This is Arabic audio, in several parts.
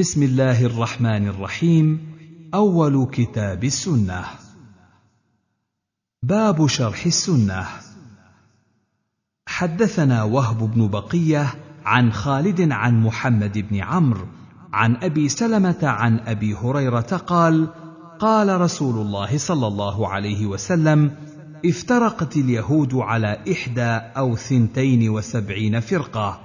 بسم الله الرحمن الرحيم اول كتاب السنه باب شرح السنه حدثنا وهب بن بقيه عن خالد عن محمد بن عمرو عن ابي سلمه عن ابي هريره قال قال رسول الله صلى الله عليه وسلم افترقت اليهود على احدى او ثنتين وسبعين فرقه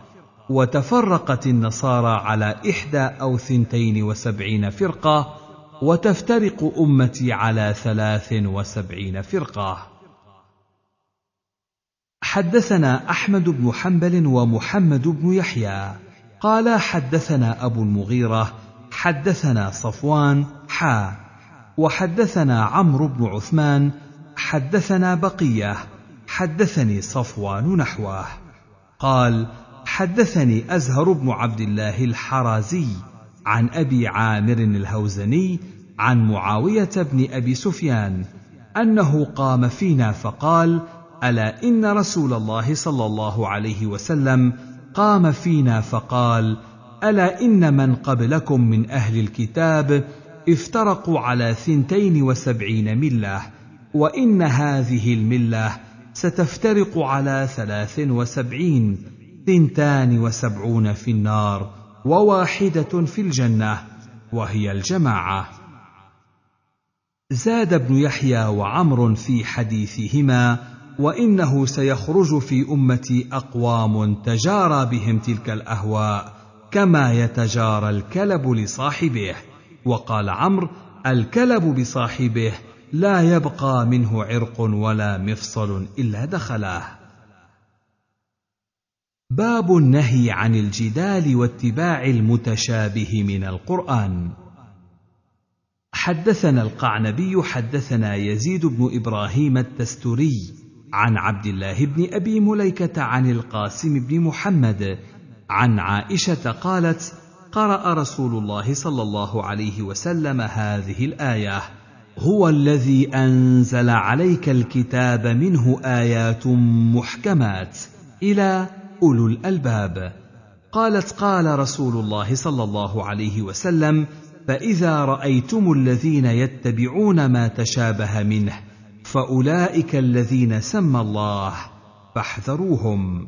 وتفرقت النصارى على إحدى أو ثنتين وسبعين فرقة وتفترق أمتي على ثلاث وسبعين فرقة حدثنا أحمد بن حنبل ومحمد بن يحيى قال حدثنا أبو المغيرة حدثنا صفوان حا وحدثنا عمرو بن عثمان حدثنا بقيه حدثني صفوان نحوه قال حدثني ازهر بن عبد الله الحرازي عن ابي عامر الهوزني عن معاويه بن ابي سفيان انه قام فينا فقال الا ان رسول الله صلى الله عليه وسلم قام فينا فقال الا ان من قبلكم من اهل الكتاب افترقوا على ثنتين وسبعين مله وان هذه المله ستفترق على ثلاث وسبعين ثنتان وسبعون في النار وواحده في الجنه وهي الجماعه زاد ابن يحيى وعمر في حديثهما وانه سيخرج في امتي اقوام تجارى بهم تلك الاهواء كما يتجارى الكلب لصاحبه وقال عمرو الكلب بصاحبه لا يبقى منه عرق ولا مفصل الا دخله باب النهي عن الجدال واتباع المتشابه من القران حدثنا القعنبي حدثنا يزيد بن ابراهيم التستري عن عبد الله بن ابي مليكه عن القاسم بن محمد عن عائشه قالت قرا رسول الله صلى الله عليه وسلم هذه الايه هو الذي انزل عليك الكتاب منه ايات محكمات الى اولو الالباب قالت قال رسول الله صلى الله عليه وسلم فاذا رايتم الذين يتبعون ما تشابه منه فاولئك الذين سمى الله فاحذروهم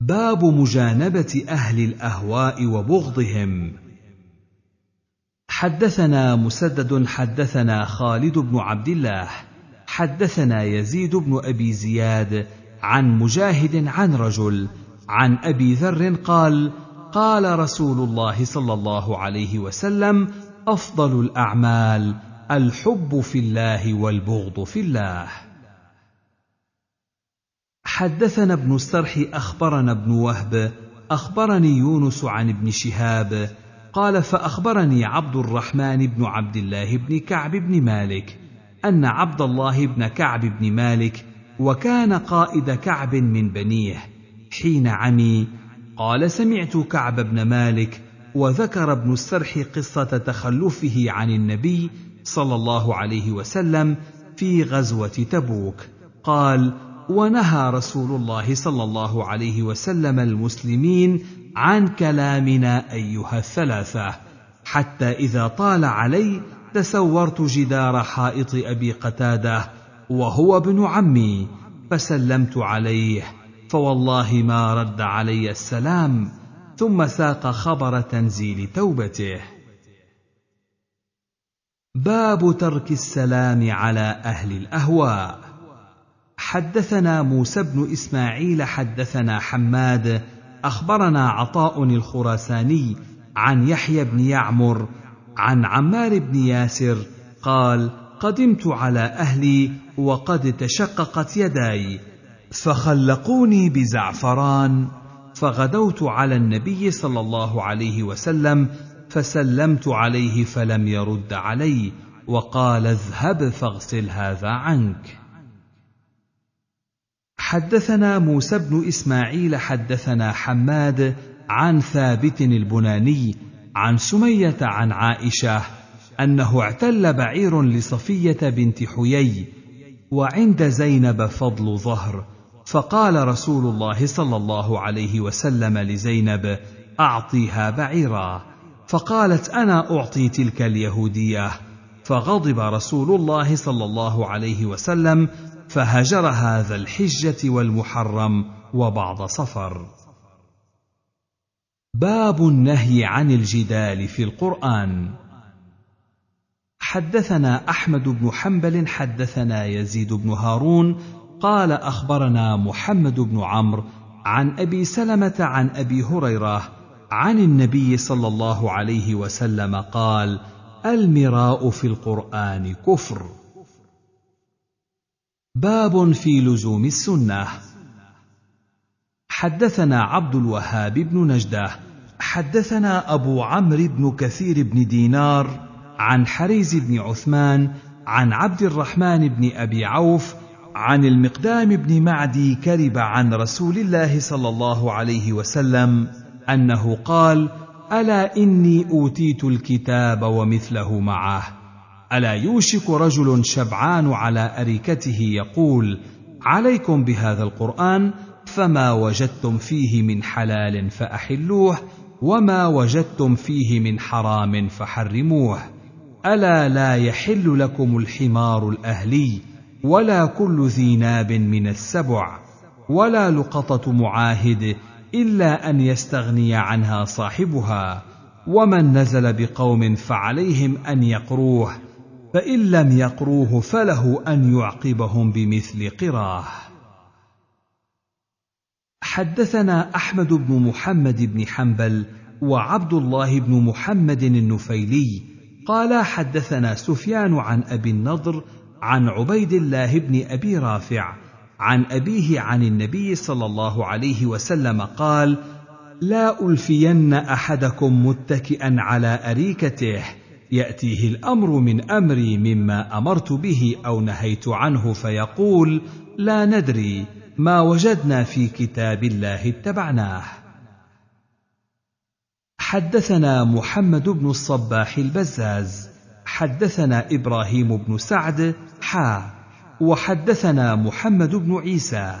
باب مجانبه اهل الاهواء وبغضهم حدثنا مسدد حدثنا خالد بن عبد الله حدثنا يزيد بن ابي زياد عن مجاهد عن رجل عن ابي ذر قال قال رسول الله صلى الله عليه وسلم افضل الاعمال الحب في الله والبغض في الله حدثنا ابن السرح اخبرنا ابن وهب اخبرني يونس عن ابن شهاب قال فاخبرني عبد الرحمن بن عبد الله بن كعب بن مالك ان عبد الله بن كعب بن مالك وكان قائد كعب من بنيه حين عمي قال سمعت كعب بن مالك وذكر ابن السرح قصه تخلفه عن النبي صلى الله عليه وسلم في غزوه تبوك قال ونهى رسول الله صلى الله عليه وسلم المسلمين عن كلامنا ايها الثلاثه حتى اذا طال علي تسورت جدار حائط ابي قتاده وهو ابن عمي فسلمت عليه فوالله ما رد علي السلام ثم ساق خبر تنزيل توبته باب ترك السلام على اهل الاهواء حدثنا موسى بن اسماعيل حدثنا حماد اخبرنا عطاء الخراساني عن يحيى بن يعمر عن عمار بن ياسر قال قدمت على اهلي وقد تشققت يداي فخلقوني بزعفران فغدوت على النبي صلى الله عليه وسلم فسلمت عليه فلم يرد علي وقال اذهب فاغسل هذا عنك حدثنا موسى بن اسماعيل حدثنا حماد عن ثابت البناني عن سميه عن عائشه انه اعتل بعير لصفيه بنت حيي وعند زينب فضل ظهر فقال رسول الله صلى الله عليه وسلم لزينب اعطيها بعيرا فقالت انا اعطي تلك اليهوديه فغضب رسول الله صلى الله عليه وسلم فهجر هذا الحجه والمحرم وبعض صفر باب النهي عن الجدال في القران حدثنا احمد بن حنبل حدثنا يزيد بن هارون قال اخبرنا محمد بن عمرو عن ابي سلمه عن ابي هريره عن النبي صلى الله عليه وسلم قال المراء في القران كفر باب في لزوم السنه حدثنا عبد الوهاب بن نجده حدثنا ابو عمرو بن كثير بن دينار عن حريز بن عثمان عن عبد الرحمن بن ابي عوف عن المقدام بن معدي كرب عن رسول الله صلى الله عليه وسلم انه قال الا اني اوتيت الكتاب ومثله معه الا يوشك رجل شبعان على اريكته يقول عليكم بهذا القران فما وجدتم فيه من حلال فاحلوه وما وجدتم فيه من حرام فحرموه الا لا يحل لكم الحمار الاهلي ولا كل ذي ناب من السبع ولا لقطه معاهد الا ان يستغني عنها صاحبها ومن نزل بقوم فعليهم ان يقروه فان لم يقروه فله ان يعقبهم بمثل قراه حدثنا احمد بن محمد بن حنبل وعبد الله بن محمد النفيلي قال حدثنا سفيان عن ابي النضر عن عبيد الله بن ابي رافع عن ابيه عن النبي صلى الله عليه وسلم قال لا الفين احدكم متكئا على اريكته ياتيه الامر من امري مما امرت به او نهيت عنه فيقول لا ندري ما وجدنا في كتاب الله اتبعناه حدثنا محمد بن الصباح البزاز حدثنا ابراهيم بن سعد حا وحدثنا محمد بن عيسى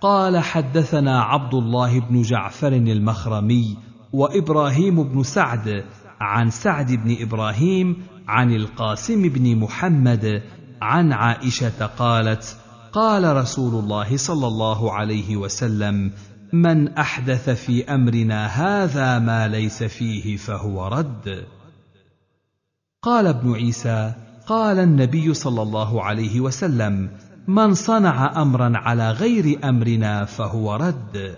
قال حدثنا عبد الله بن جعفر المخرمي وابراهيم بن سعد عن سعد بن ابراهيم عن القاسم بن محمد عن عائشه قالت قال رسول الله صلى الله عليه وسلم من احدث في امرنا هذا ما ليس فيه فهو رد قال ابن عيسى قال النبي صلى الله عليه وسلم من صنع امرا على غير امرنا فهو رد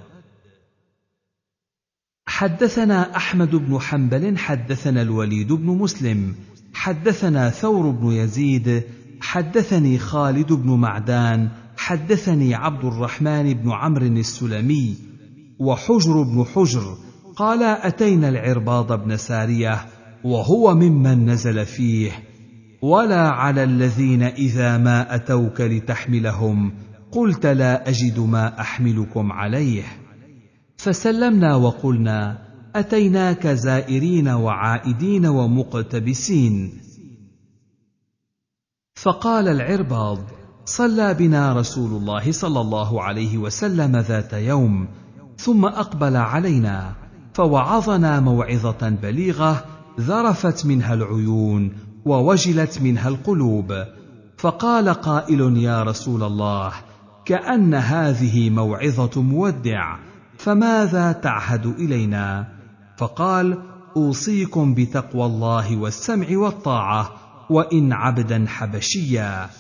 حدثنا احمد بن حنبل حدثنا الوليد بن مسلم حدثنا ثور بن يزيد حدثني خالد بن معدان حدثني عبد الرحمن بن عمرو السلمي وحجر بن حجر قال اتينا العرباض بن ساريه وهو ممن نزل فيه ولا على الذين اذا ما اتوك لتحملهم قلت لا اجد ما احملكم عليه فسلمنا وقلنا اتيناك زائرين وعائدين ومقتبسين فقال العرباض صلى بنا رسول الله صلى الله عليه وسلم ذات يوم ثم اقبل علينا فوعظنا موعظه بليغه ذرفت منها العيون ووجلت منها القلوب فقال قائل يا رسول الله كان هذه موعظه مودع فماذا تعهد الينا فقال اوصيكم بتقوى الله والسمع والطاعه وان عبدا حبشيا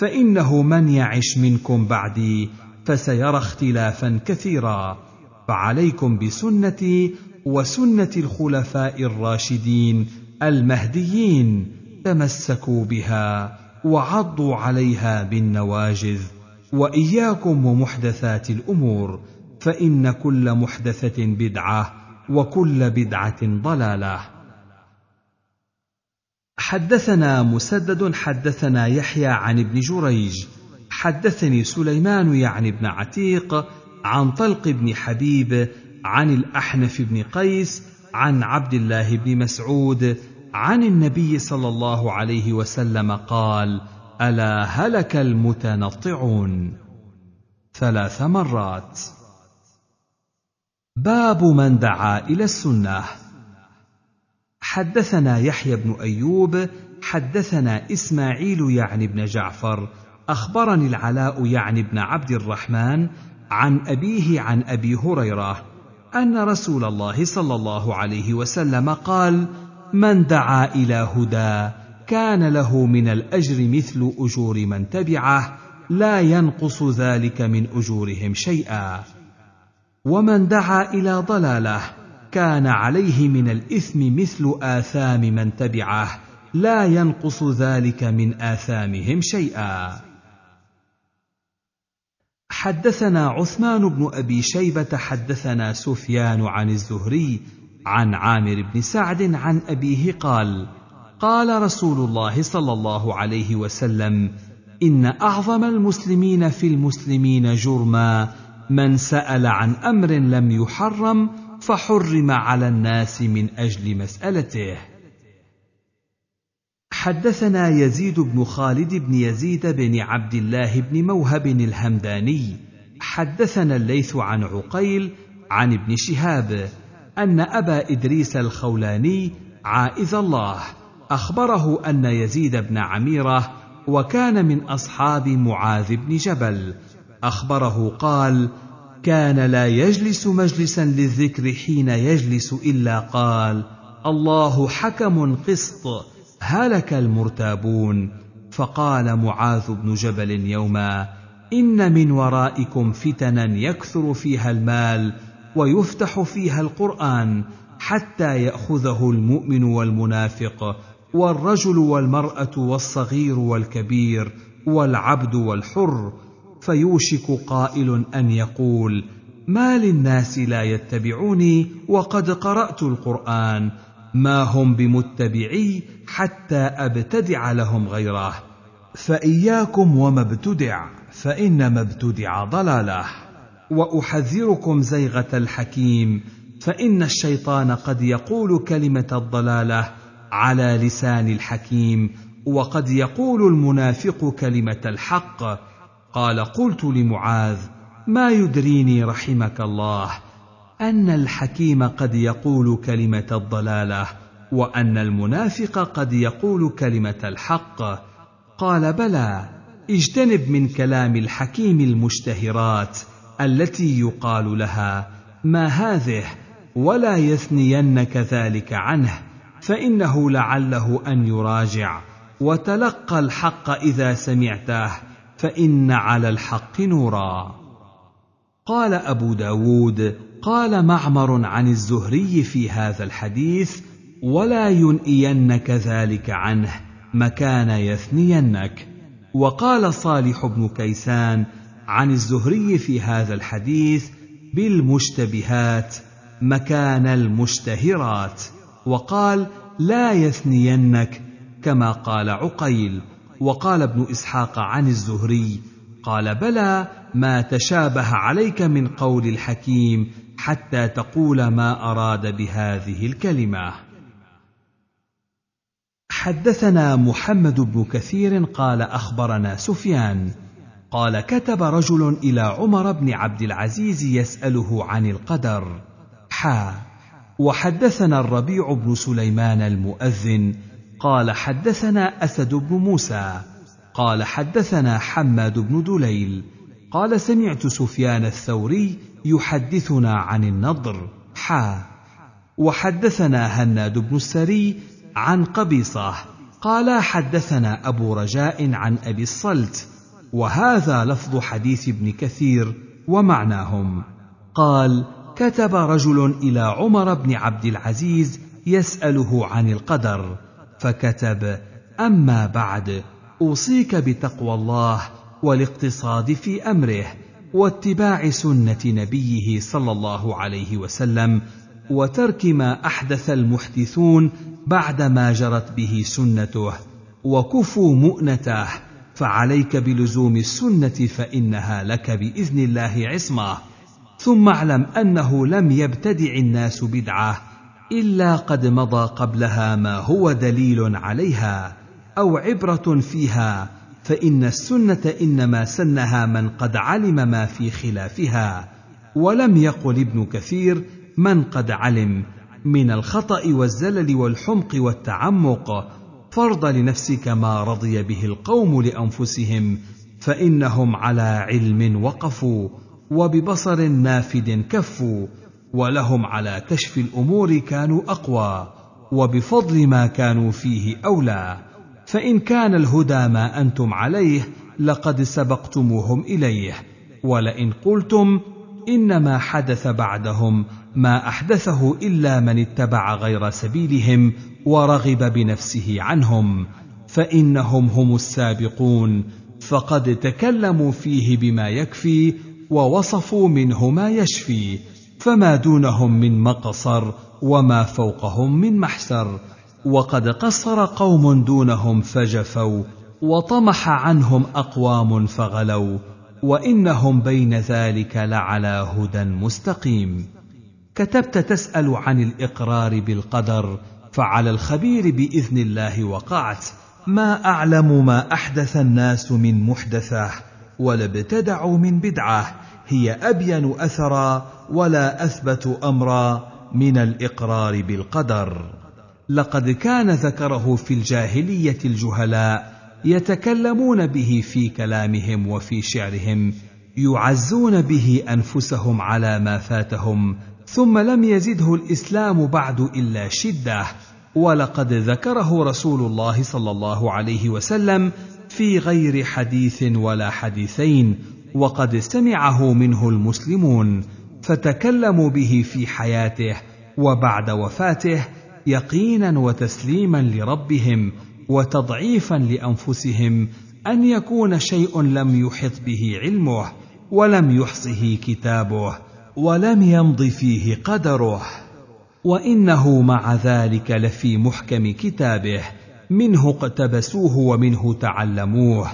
فانه من يعش منكم بعدي فسيرى اختلافا كثيرا فعليكم بسنتي وسنه الخلفاء الراشدين المهديين تمسكوا بها وعضوا عليها بالنواجذ واياكم ومحدثات الامور فان كل محدثه بدعه وكل بدعه ضلاله حدثنا مسدد حدثنا يحيى عن ابن جريج حدثني سليمان يعني ابن عتيق عن طلق بن حبيب عن الاحنف بن قيس عن عبد الله بن مسعود عن النبي صلى الله عليه وسلم قال الا هلك المتنطعون ثلاث مرات باب من دعا الى السنه حدثنا يحيى بن ايوب حدثنا اسماعيل يعني بن جعفر اخبرني العلاء يعني بن عبد الرحمن عن ابيه عن ابي هريره ان رسول الله صلى الله عليه وسلم قال من دعا الى هدى كان له من الاجر مثل اجور من تبعه لا ينقص ذلك من اجورهم شيئا ومن دعا الى ضلاله كان عليه من الاثم مثل اثام من تبعه لا ينقص ذلك من اثامهم شيئا حدثنا عثمان بن ابي شيبه حدثنا سفيان عن الزهري عن عامر بن سعد عن ابيه قال قال رسول الله صلى الله عليه وسلم ان اعظم المسلمين في المسلمين جرما من سال عن امر لم يحرم فحرم على الناس من اجل مسالته حدثنا يزيد بن خالد بن يزيد بن عبد الله بن موهب الهمداني حدثنا الليث عن عقيل عن ابن شهاب ان ابا ادريس الخولاني عائذ الله اخبره ان يزيد بن عميره وكان من اصحاب معاذ بن جبل اخبره قال كان لا يجلس مجلسا للذكر حين يجلس الا قال الله حكم قسط هلك المرتابون فقال معاذ بن جبل يوما ان من ورائكم فتنا يكثر فيها المال ويفتح فيها القران حتى ياخذه المؤمن والمنافق والرجل والمراه والصغير والكبير والعبد والحر فيوشك قائل ان يقول ما للناس لا يتبعوني وقد قرات القران ما هم بمتبعي حتى ابتدع لهم غيره فاياكم وما ابتدع فانما ابتدع ضلاله واحذركم زيغه الحكيم فان الشيطان قد يقول كلمه الضلاله على لسان الحكيم وقد يقول المنافق كلمه الحق قال قلت لمعاذ ما يدريني رحمك الله ان الحكيم قد يقول كلمه الضلاله وان المنافق قد يقول كلمه الحق قال بلى اجتنب من كلام الحكيم المشتهرات التي يقال لها ما هذه ولا يثنينك ذلك عنه فانه لعله ان يراجع وتلقى الحق اذا سمعته فان على الحق نورا قال ابو داود قال معمر عن الزهري في هذا الحديث ولا ينئينك ذلك عنه مكان يثنينك وقال صالح بن كيسان عن الزهري في هذا الحديث بالمشتبهات مكان المشتهرات وقال لا يثنينك كما قال عقيل وقال ابن اسحاق عن الزهري قال بلى ما تشابه عليك من قول الحكيم حتى تقول ما اراد بهذه الكلمه حدثنا محمد بن كثير قال اخبرنا سفيان قال كتب رجل الى عمر بن عبد العزيز يساله عن القدر حا وحدثنا الربيع بن سليمان المؤذن قال حدثنا اسد بن موسى قال حدثنا حماد بن دليل قال سمعت سفيان الثوري يحدثنا عن النضر حا وحدثنا هناد بن السري عن قبيصه قال حدثنا ابو رجاء عن ابي الصلت وهذا لفظ حديث ابن كثير ومعناهم قال كتب رجل الى عمر بن عبد العزيز يساله عن القدر فكتب اما بعد اوصيك بتقوى الله والاقتصاد في امره واتباع سنه نبيه صلى الله عليه وسلم وترك ما احدث المحدثون بعدما جرت به سنته وكفوا مؤنته فعليك بلزوم السنه فانها لك باذن الله عصمه ثم اعلم انه لم يبتدع الناس بدعه الا قد مضى قبلها ما هو دليل عليها او عبره فيها فان السنه انما سنها من قد علم ما في خلافها ولم يقل ابن كثير من قد علم من الخطا والزلل والحمق والتعمق فرض لنفسك ما رضي به القوم لانفسهم فانهم على علم وقفوا وببصر نافد كفوا ولهم على كشف الامور كانوا اقوى وبفضل ما كانوا فيه اولى فان كان الهدى ما انتم عليه لقد سبقتموهم اليه ولئن قلتم انما حدث بعدهم ما احدثه الا من اتبع غير سبيلهم ورغب بنفسه عنهم فانهم هم السابقون فقد تكلموا فيه بما يكفي ووصفوا منه ما يشفي فما دونهم من مقصر وما فوقهم من محسر وقد قصر قوم دونهم فجفوا وطمح عنهم اقوام فغلوا وانهم بين ذلك لعلى هدى مستقيم كتبت تسال عن الاقرار بالقدر فعلى الخبير باذن الله وقعت ما اعلم ما احدث الناس من محدثه ولا ابتدعوا من بدعه هي ابين اثرا ولا اثبت امرا من الاقرار بالقدر لقد كان ذكره في الجاهليه الجهلاء يتكلمون به في كلامهم وفي شعرهم يعزون به انفسهم على ما فاتهم ثم لم يزده الاسلام بعد الا شده ولقد ذكره رسول الله صلى الله عليه وسلم في غير حديث ولا حديثين وقد سمعه منه المسلمون فتكلموا به في حياته وبعد وفاته يقينا وتسليما لربهم وتضعيفا لانفسهم ان يكون شيء لم يحط به علمه ولم يحصه كتابه ولم يمض فيه قدره وانه مع ذلك لفي محكم كتابه منه اقتبسوه ومنه تعلموه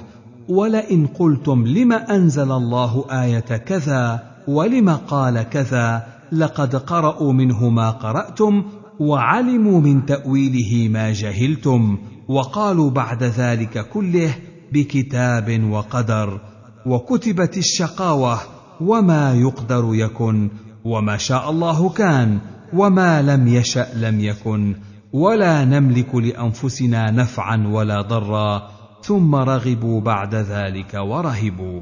ولئن قلتم لم انزل الله ايه كذا ولم قال كذا لقد قرأوا منه ما قرأتم وعلموا من تأويله ما جهلتم وقالوا بعد ذلك كله بكتاب وقدر وكتبت الشقاوة وما يقدر يكن وما شاء الله كان وما لم يشأ لم يكن ولا نملك لأنفسنا نفعا ولا ضرا ثم رغبوا بعد ذلك ورهبوا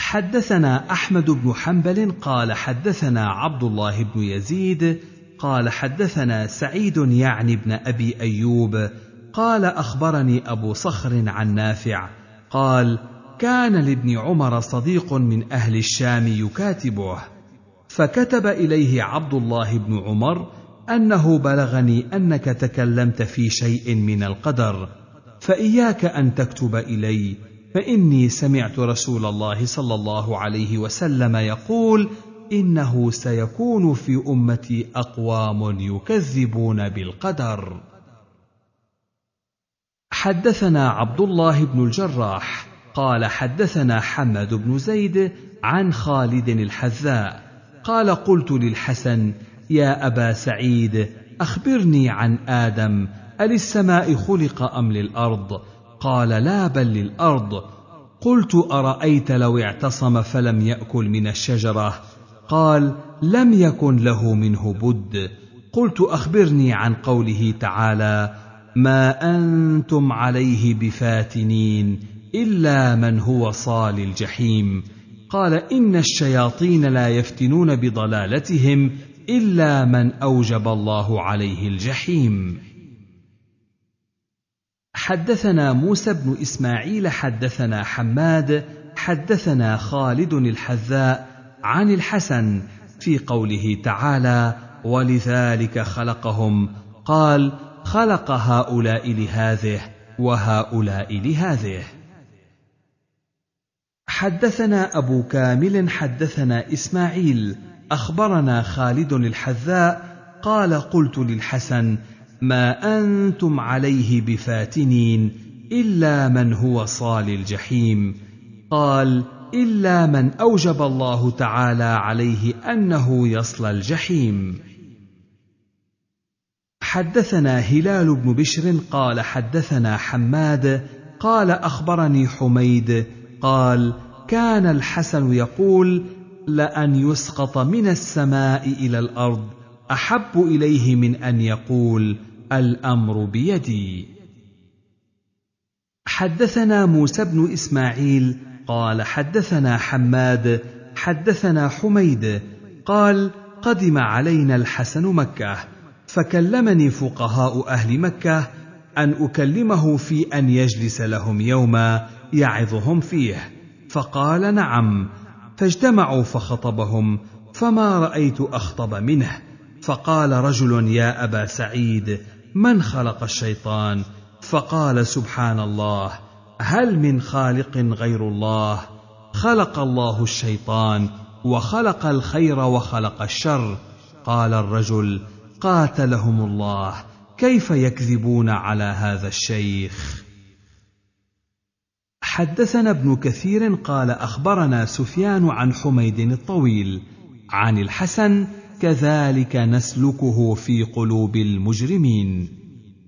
حدثنا احمد بن حنبل قال حدثنا عبد الله بن يزيد قال حدثنا سعيد يعني بن ابي ايوب قال اخبرني ابو صخر عن نافع قال كان لابن عمر صديق من اهل الشام يكاتبه فكتب اليه عبد الله بن عمر انه بلغني انك تكلمت في شيء من القدر فإياك أن تكتب إلي فإني سمعت رسول الله صلى الله عليه وسلم يقول: إنه سيكون في أمتي أقوام يكذبون بالقدر. حدثنا عبد الله بن الجراح قال حدثنا حمد بن زيد عن خالد الحذاء قال قلت للحسن يا ابا سعيد اخبرني عن ادم السماء خلق ام للارض قال لا بل للارض قلت ارايت لو اعتصم فلم ياكل من الشجره قال لم يكن له منه بد قلت اخبرني عن قوله تعالى ما انتم عليه بفاتنين الا من هو صال الجحيم قال ان الشياطين لا يفتنون بضلالتهم الا من اوجب الله عليه الجحيم حدثنا موسى بن اسماعيل حدثنا حماد حدثنا خالد الحذاء عن الحسن في قوله تعالى ولذلك خلقهم قال خلق هؤلاء لهذه وهؤلاء لهذه حدثنا ابو كامل حدثنا اسماعيل اخبرنا خالد الحذاء قال قلت للحسن ما انتم عليه بفاتنين الا من هو صال الجحيم قال الا من اوجب الله تعالى عليه انه يصلى الجحيم حدثنا هلال بن بشر قال حدثنا حماد قال اخبرني حميد قال كان الحسن يقول لان يسقط من السماء الى الارض احب اليه من ان يقول الامر بيدي حدثنا موسى بن اسماعيل قال حدثنا حماد حدثنا حميد قال قدم علينا الحسن مكه فكلمني فقهاء اهل مكه ان اكلمه في ان يجلس لهم يوما يعظهم فيه فقال نعم فاجتمعوا فخطبهم فما رايت اخطب منه فقال رجل يا ابا سعيد من خلق الشيطان فقال سبحان الله هل من خالق غير الله خلق الله الشيطان وخلق الخير وخلق الشر قال الرجل قاتلهم الله كيف يكذبون على هذا الشيخ حدثنا ابن كثير قال اخبرنا سفيان عن حميد الطويل عن الحسن كذلك نسلكه في قلوب المجرمين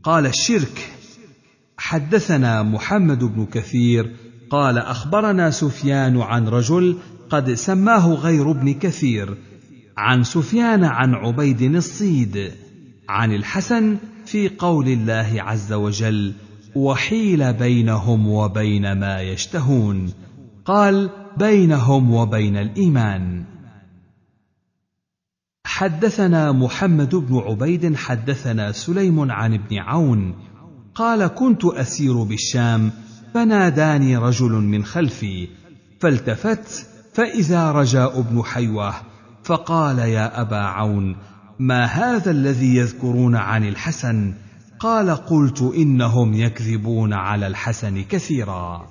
قال الشرك حدثنا محمد بن كثير قال اخبرنا سفيان عن رجل قد سماه غير ابن كثير عن سفيان عن عبيد الصيد عن الحسن في قول الله عز وجل وحيل بينهم وبين ما يشتهون قال بينهم وبين الايمان حدثنا محمد بن عبيد حدثنا سليم عن ابن عون قال كنت اسير بالشام فناداني رجل من خلفي فالتفت فاذا رجاء بن حيوه فقال يا ابا عون ما هذا الذي يذكرون عن الحسن قال قلت انهم يكذبون على الحسن كثيرا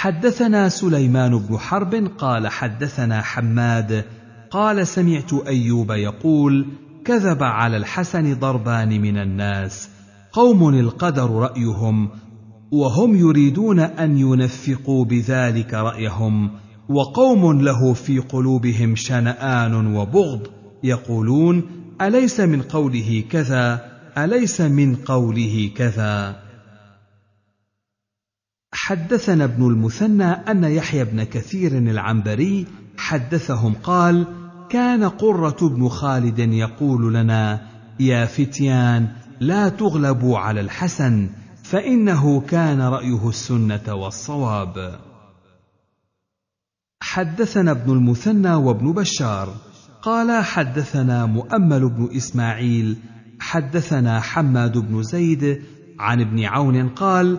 حدثنا سليمان بن حرب قال حدثنا حماد قال سمعت ايوب يقول كذب على الحسن ضربان من الناس قوم القدر رايهم وهم يريدون ان ينفقوا بذلك رايهم وقوم له في قلوبهم شنآن وبغض يقولون أليس من قوله كذا أليس من قوله كذا حدثنا ابن المثنى ان يحيى بن كثير العنبري حدثهم قال كان قره بن خالد يقول لنا يا فتيان لا تغلبوا على الحسن فانه كان رايه السنه والصواب حدثنا ابن المثنى وابن بشار قال حدثنا مؤمل بن اسماعيل حدثنا حماد بن زيد عن ابن عون قال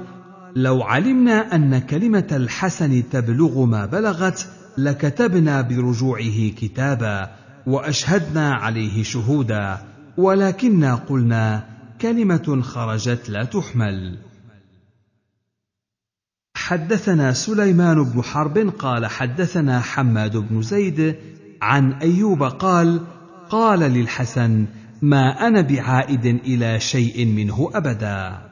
لو علمنا ان كلمه الحسن تبلغ ما بلغت لكتبنا برجوعه كتابا واشهدنا عليه شهودا ولكنا قلنا كلمه خرجت لا تحمل حدثنا سليمان بن حرب قال حدثنا حماد بن زيد عن ايوب قال قال للحسن ما انا بعائد الى شيء منه ابدا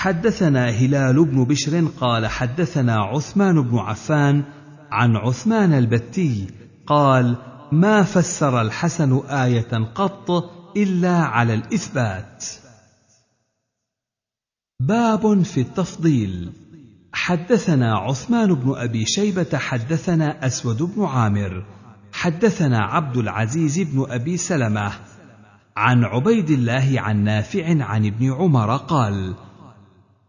حدثنا هلال بن بشر قال حدثنا عثمان بن عفان عن عثمان البتي قال ما فسر الحسن ايه قط الا على الاثبات باب في التفضيل حدثنا عثمان بن ابي شيبه حدثنا اسود بن عامر حدثنا عبد العزيز بن ابي سلمه عن عبيد الله عن نافع عن ابن عمر قال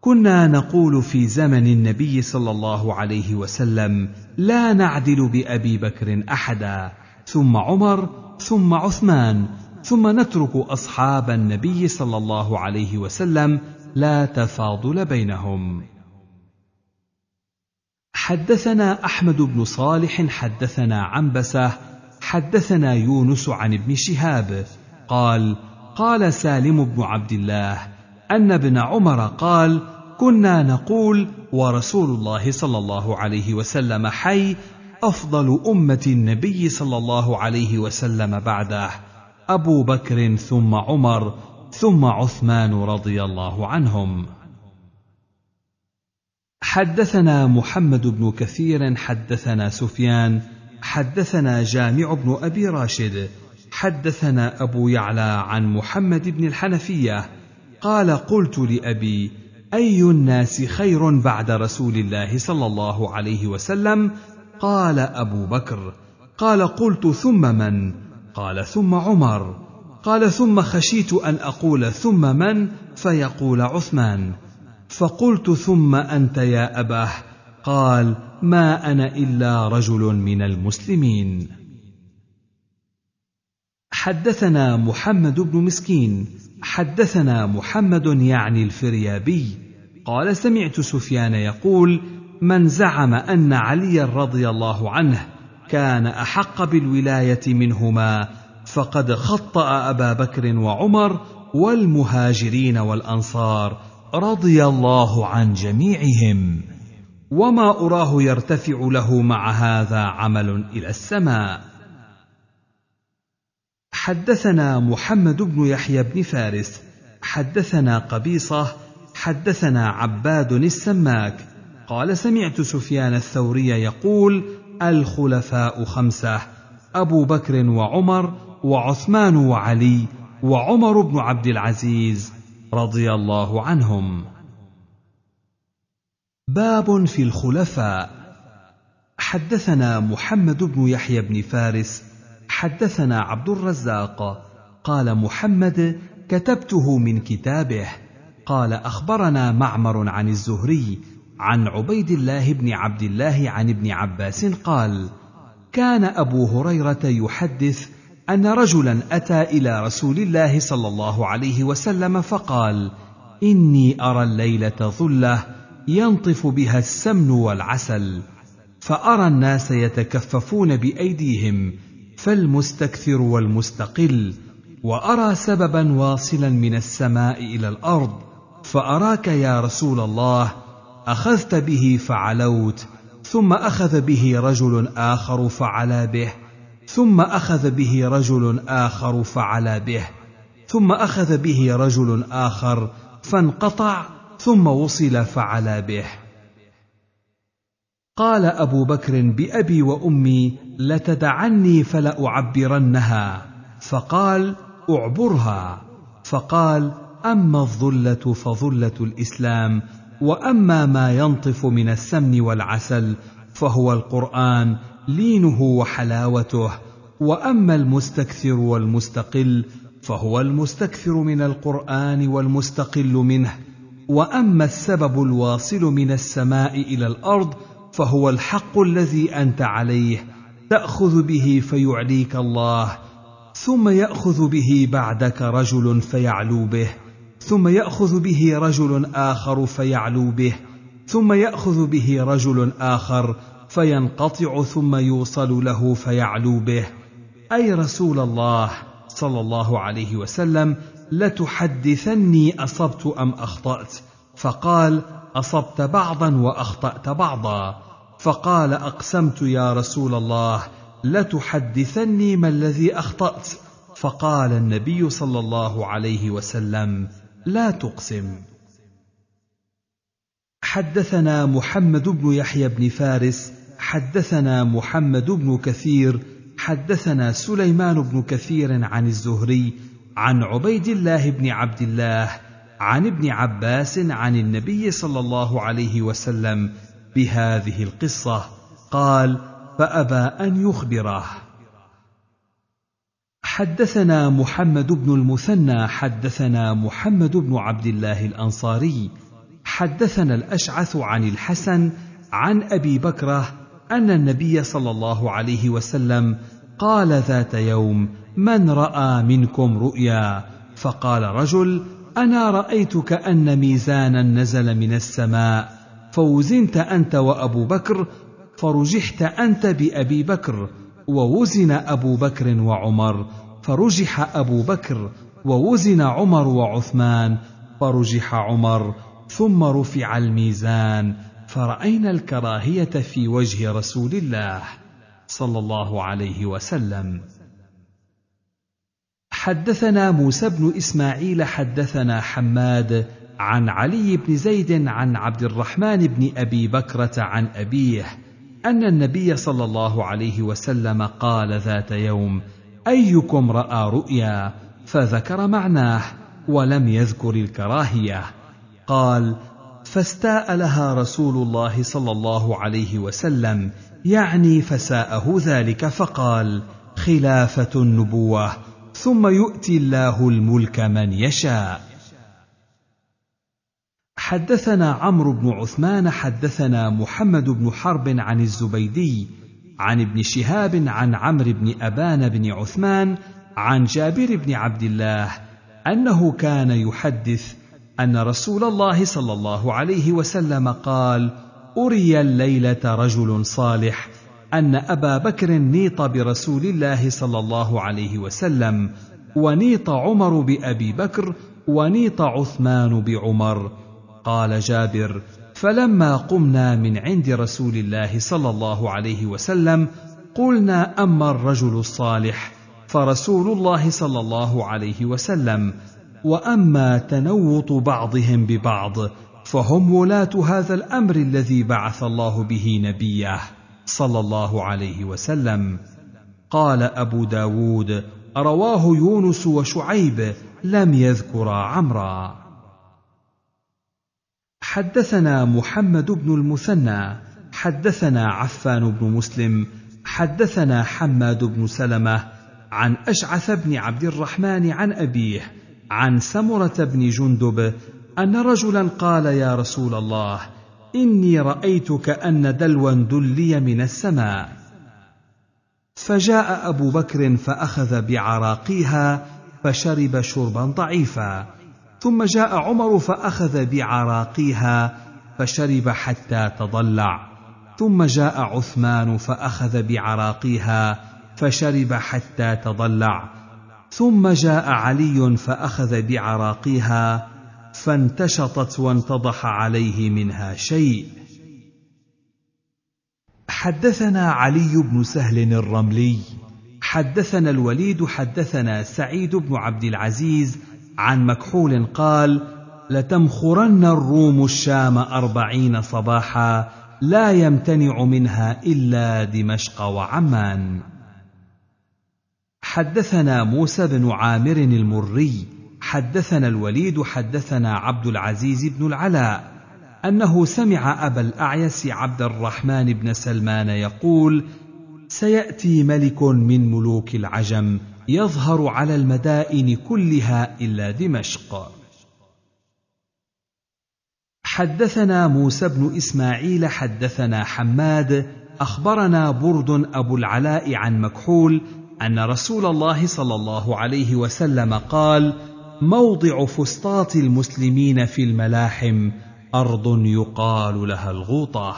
كنا نقول في زمن النبي صلى الله عليه وسلم لا نعدل بابي بكر احدا ثم عمر ثم عثمان ثم نترك اصحاب النبي صلى الله عليه وسلم لا تفاضل بينهم حدثنا احمد بن صالح حدثنا عنبسه حدثنا يونس عن ابن شهاب قال قال سالم بن عبد الله ان ابن عمر قال كنا نقول ورسول الله صلى الله عليه وسلم حي افضل امه النبي صلى الله عليه وسلم بعده ابو بكر ثم عمر ثم عثمان رضي الله عنهم حدثنا محمد بن كثير حدثنا سفيان حدثنا جامع بن ابي راشد حدثنا ابو يعلى عن محمد بن الحنفيه قال قلت لابي اي الناس خير بعد رسول الله صلى الله عليه وسلم قال ابو بكر قال قلت ثم من قال ثم عمر قال ثم خشيت ان اقول ثم من فيقول عثمان فقلت ثم انت يا اباه قال ما انا الا رجل من المسلمين حدثنا محمد بن مسكين حدثنا محمد يعني الفريابي قال سمعت سفيان يقول من زعم ان عليا رضي الله عنه كان احق بالولايه منهما فقد خطا ابا بكر وعمر والمهاجرين والانصار رضي الله عن جميعهم وما اراه يرتفع له مع هذا عمل الى السماء حدثنا محمد بن يحيى بن فارس حدثنا قبيصه حدثنا عباد السماك قال سمعت سفيان الثوري يقول الخلفاء خمسه ابو بكر وعمر وعثمان وعلي وعمر بن عبد العزيز رضي الله عنهم باب في الخلفاء حدثنا محمد بن يحيى بن فارس حدثنا عبد الرزاق قال محمد كتبته من كتابه قال اخبرنا معمر عن الزهري عن عبيد الله بن عبد الله عن ابن عباس قال كان ابو هريره يحدث ان رجلا اتى الى رسول الله صلى الله عليه وسلم فقال اني ارى الليله ظله ينطف بها السمن والعسل فارى الناس يتكففون بايديهم فالمستكثر والمستقل وارى سببا واصلا من السماء الى الارض فاراك يا رسول الله اخذت به فعلوت ثم اخذ به رجل اخر فعلا به ثم اخذ به رجل اخر فعلا به ثم اخذ به رجل اخر فانقطع ثم وصل فعلا به قال أبو بكر بأبي وأمي لتدعني فلأعبرنها فقال أعبرها فقال أما الظلة فظلة الإسلام وأما ما ينطف من السمن والعسل فهو القرآن لينه وحلاوته وأما المستكثر والمستقل فهو المستكثر من القرآن والمستقل منه وأما السبب الواصل من السماء إلى الأرض فهو الحق الذي انت عليه تاخذ به فيعليك الله ثم ياخذ به بعدك رجل فيعلو به ثم ياخذ به رجل اخر فيعلو به ثم ياخذ به رجل اخر فينقطع ثم يوصل له فيعلو به اي رسول الله صلى الله عليه وسلم لتحدثني اصبت ام اخطات فقال اصبت بعضا واخطات بعضا فقال اقسمت يا رسول الله لتحدثني ما الذي اخطات فقال النبي صلى الله عليه وسلم لا تقسم حدثنا محمد بن يحيى بن فارس حدثنا محمد بن كثير حدثنا سليمان بن كثير عن الزهري عن عبيد الله بن عبد الله عن ابن عباس عن النبي صلى الله عليه وسلم بهذه القصه قال فابى ان يخبره حدثنا محمد بن المثنى حدثنا محمد بن عبد الله الانصاري حدثنا الاشعث عن الحسن عن ابي بكره ان النبي صلى الله عليه وسلم قال ذات يوم من راى منكم رؤيا فقال رجل انا رايت كان ميزانا نزل من السماء فوزنت انت وابو بكر فرجحت انت بابي بكر ووزن ابو بكر وعمر فرجح ابو بكر ووزن عمر وعثمان فرجح عمر ثم رفع الميزان فراينا الكراهيه في وجه رسول الله صلى الله عليه وسلم حدثنا موسى بن اسماعيل حدثنا حماد عن علي بن زيد عن عبد الرحمن بن ابي بكره عن ابيه ان النبي صلى الله عليه وسلم قال ذات يوم ايكم راى رؤيا فذكر معناه ولم يذكر الكراهيه قال فاستاء لها رسول الله صلى الله عليه وسلم يعني فساءه ذلك فقال خلافه النبوه ثم يؤتي الله الملك من يشاء حدثنا عمرو بن عثمان حدثنا محمد بن حرب عن الزبيدي عن ابن شهاب عن عمرو بن ابان بن عثمان عن جابر بن عبد الله انه كان يحدث ان رسول الله صلى الله عليه وسلم قال اري الليله رجل صالح ان ابا بكر نيط برسول الله صلى الله عليه وسلم ونيط عمر بابي بكر ونيط عثمان بعمر قال جابر فلما قمنا من عند رسول الله صلى الله عليه وسلم قلنا اما الرجل الصالح فرسول الله صلى الله عليه وسلم واما تنوط بعضهم ببعض فهم ولاه هذا الامر الذي بعث الله به نبيه صلى الله عليه وسلم قال ابو داود رواه يونس وشعيب لم يذكرا عمرا حدثنا محمد بن المثنى حدثنا عفان بن مسلم حدثنا حماد بن سلمه عن اشعث بن عبد الرحمن عن ابيه عن سمره بن جندب ان رجلا قال يا رسول الله اني رايت كان دلوا دلي من السماء فجاء ابو بكر فاخذ بعراقيها فشرب شربا ضعيفا ثم جاء عمر فاخذ بعراقيها فشرب حتى تضلع ثم جاء عثمان فاخذ بعراقيها فشرب حتى تضلع ثم جاء علي فاخذ بعراقيها فانتشطت وانتضح عليه منها شيء حدثنا علي بن سهل الرملي حدثنا الوليد حدثنا سعيد بن عبد العزيز عن مكحول قال لتمخرن الروم الشام أربعين صباحا لا يمتنع منها إلا دمشق وعمان حدثنا موسى بن عامر المري حدثنا الوليد حدثنا عبد العزيز بن العلاء انه سمع ابا الاعيس عبد الرحمن بن سلمان يقول سياتي ملك من ملوك العجم يظهر على المدائن كلها الا دمشق حدثنا موسى بن اسماعيل حدثنا حماد اخبرنا برد ابو العلاء عن مكحول ان رسول الله صلى الله عليه وسلم قال موضع فسطاط المسلمين في الملاحم ارض يقال لها الغوطه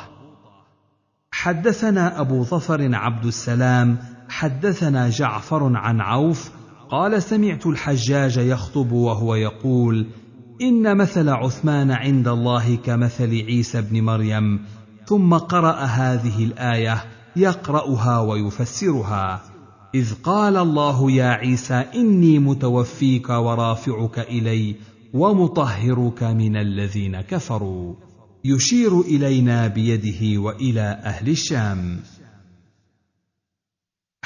حدثنا ابو ظفر عبد السلام حدثنا جعفر عن عوف قال سمعت الحجاج يخطب وهو يقول ان مثل عثمان عند الله كمثل عيسى بن مريم ثم قرا هذه الايه يقراها ويفسرها اذ قال الله يا عيسى اني متوفيك ورافعك الي ومطهرك من الذين كفروا يشير الينا بيده والى اهل الشام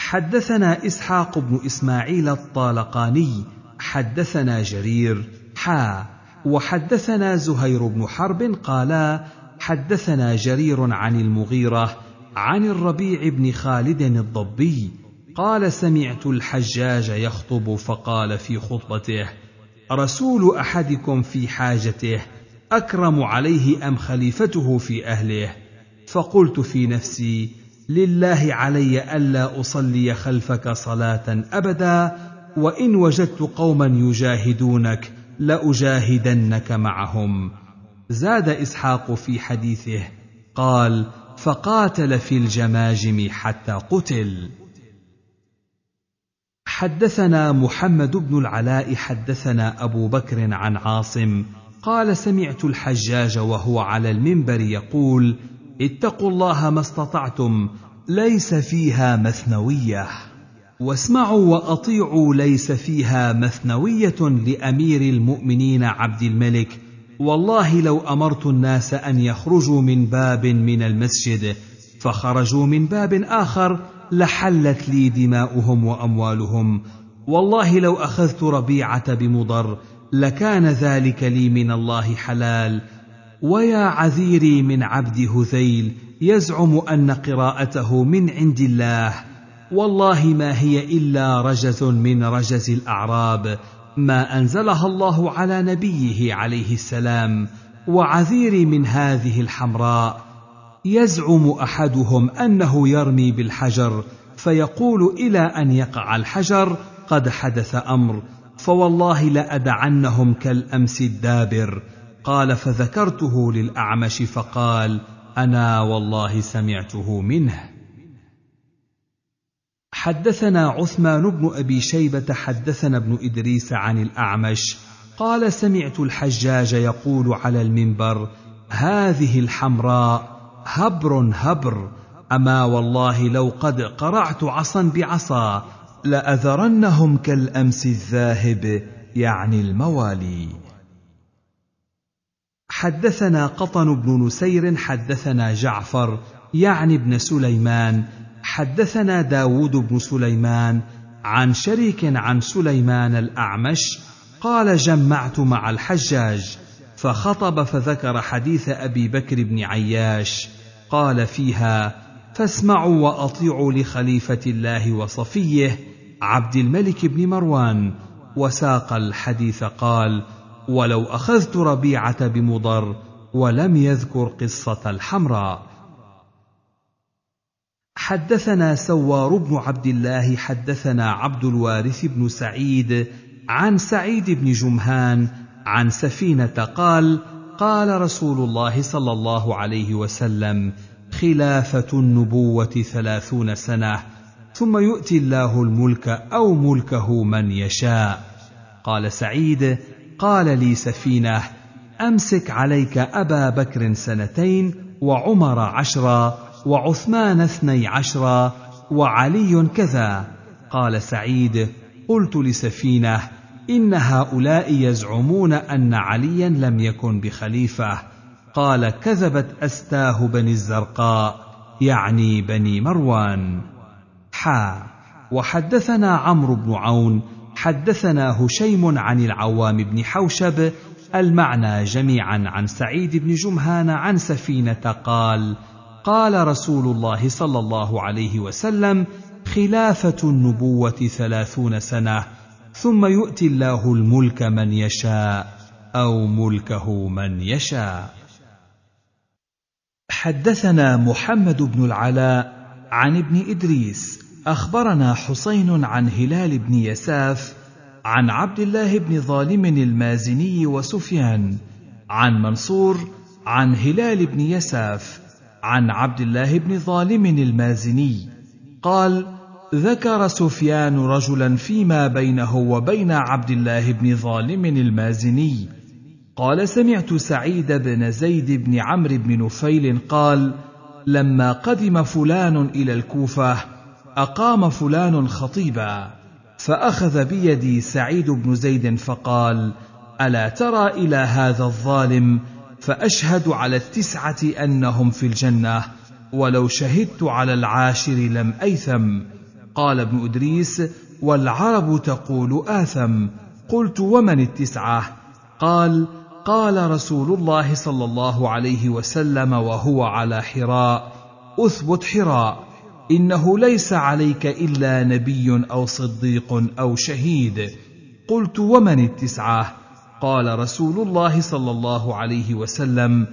حدثنا اسحاق بن اسماعيل الطالقاني حدثنا جرير حا وحدثنا زهير بن حرب قالا حدثنا جرير عن المغيره عن الربيع بن خالد الضبي قال سمعت الحجاج يخطب فقال في خطبته رسول احدكم في حاجته اكرم عليه ام خليفته في اهله فقلت في نفسي لله علي ألا أصلي خلفك صلاة أبدا وإن وجدت قوما يجاهدونك لأجاهدنك معهم زاد إسحاق في حديثه قال فقاتل في الجماجم حتى قتل حدثنا محمد بن العلاء حدثنا ابو بكر عن عاصم قال سمعت الحجاج وهو على المنبر يقول اتقوا الله ما استطعتم ليس فيها مثنويه واسمعوا واطيعوا ليس فيها مثنويه لامير المؤمنين عبد الملك والله لو امرت الناس ان يخرجوا من باب من المسجد فخرجوا من باب اخر لحلت لي دماؤهم واموالهم والله لو اخذت ربيعه بمضر لكان ذلك لي من الله حلال ويا عذيري من عبد هذيل يزعم ان قراءته من عند الله والله ما هي الا رجز من رجز الاعراب ما انزلها الله على نبيه عليه السلام وعذيري من هذه الحمراء يزعم احدهم انه يرمي بالحجر فيقول الى ان يقع الحجر قد حدث امر فوالله لادعنهم كالامس الدابر قال فذكرته للاعمش فقال انا والله سمعته منه حدثنا عثمان بن ابي شيبه حدثنا ابن ادريس عن الاعمش قال سمعت الحجاج يقول على المنبر هذه الحمراء هبر هبر اما والله لو قد قرعت عصا بعصا لاذرنهم كالامس الذاهب يعني الموالي حدثنا قطن بن نسير حدثنا جعفر يعني بن سليمان حدثنا داود بن سليمان عن شريك عن سليمان الأعمش قال جمعت مع الحجاج فخطب فذكر حديث أبي بكر بن عياش قال فيها فاسمعوا وأطيعوا لخليفة الله وصفيه عبد الملك بن مروان وساق الحديث قال ولو اخذت ربيعه بمضر ولم يذكر قصه الحمراء حدثنا سوار بن عبد الله حدثنا عبد الوارث بن سعيد عن سعيد بن جمهان عن سفينه قال قال رسول الله صلى الله عليه وسلم خلافه النبوه ثلاثون سنه ثم يؤتي الله الملك او ملكه من يشاء قال سعيد قال لي سفينه امسك عليك ابا بكر سنتين وعمر عشرا وعثمان اثني عشرا وعلي كذا قال سعيد قلت لسفينه ان هؤلاء يزعمون ان عليا لم يكن بخليفه قال كذبت استاه بني الزرقاء يعني بني مروان حا وحدثنا عمرو بن عون حدثنا هشيم عن العوام بن حوشب المعنى جميعا عن سعيد بن جمهان عن سفينه قال قال رسول الله صلى الله عليه وسلم خلافه النبوه ثلاثون سنه ثم يؤتي الله الملك من يشاء او ملكه من يشاء حدثنا محمد بن العلاء عن ابن ادريس اخبرنا حسين عن هلال بن يساف عن عبد الله بن ظالم المازني وسفيان عن منصور عن هلال بن يساف عن عبد الله بن ظالم المازني قال ذكر سفيان رجلا فيما بينه وبين عبد الله بن ظالم المازني قال سمعت سعيد بن زيد بن عمرو بن نفيل قال لما قدم فلان الى الكوفه اقام فلان خطيبا فاخذ بيدي سعيد بن زيد فقال الا ترى الى هذا الظالم فاشهد على التسعه انهم في الجنه ولو شهدت على العاشر لم ايثم قال ابن ادريس والعرب تقول آثم قلت ومن التسعة قال قال رسول الله صلى الله عليه وسلم وهو على حراء أثبت حراء انه ليس عليك الا نبي او صديق او شهيد قلت ومن التسعه قال رسول الله صلى الله عليه وسلم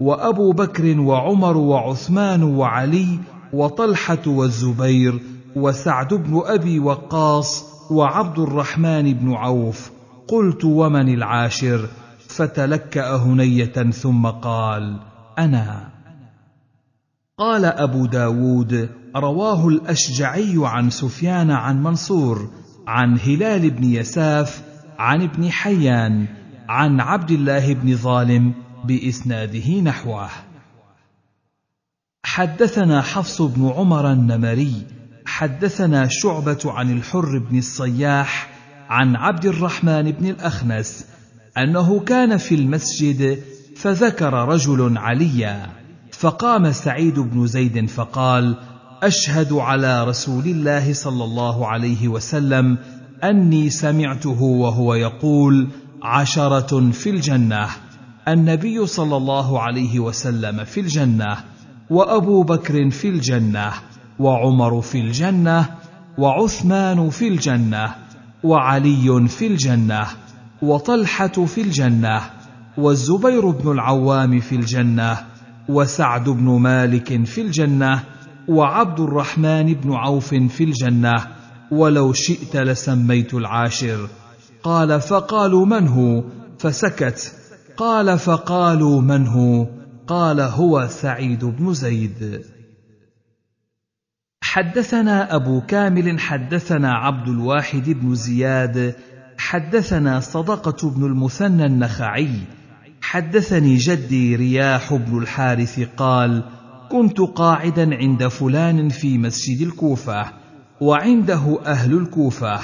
وابو بكر وعمر وعثمان وعلي وطلحه والزبير وسعد بن ابي وقاص وعبد الرحمن بن عوف قلت ومن العاشر فتلكا هنيه ثم قال انا قال ابو داود رواه الاشجعي عن سفيان عن منصور عن هلال بن يساف عن ابن حيان عن عبد الله بن ظالم باسناده نحوه حدثنا حفص بن عمر النمري حدثنا شعبه عن الحر بن الصياح عن عبد الرحمن بن الاخنس انه كان في المسجد فذكر رجل عليا فقام سعيد بن زيد فقال اشهد على رسول الله صلى الله عليه وسلم اني سمعته وهو يقول عشره في الجنه النبي صلى الله عليه وسلم في الجنه وابو بكر في الجنه وعمر في الجنه وعثمان في الجنه وعلي في الجنه وطلحه في الجنه والزبير بن العوام في الجنه وسعد بن مالك في الجنه وعبد الرحمن بن عوف في الجنه ولو شئت لسميت العاشر قال فقالوا من هو فسكت قال فقالوا من هو قال هو سعيد بن زيد حدثنا ابو كامل حدثنا عبد الواحد بن زياد حدثنا صدقه بن المثنى النخعي حدثني جدي رياح بن الحارث قال كنت قاعدا عند فلان في مسجد الكوفه وعنده اهل الكوفه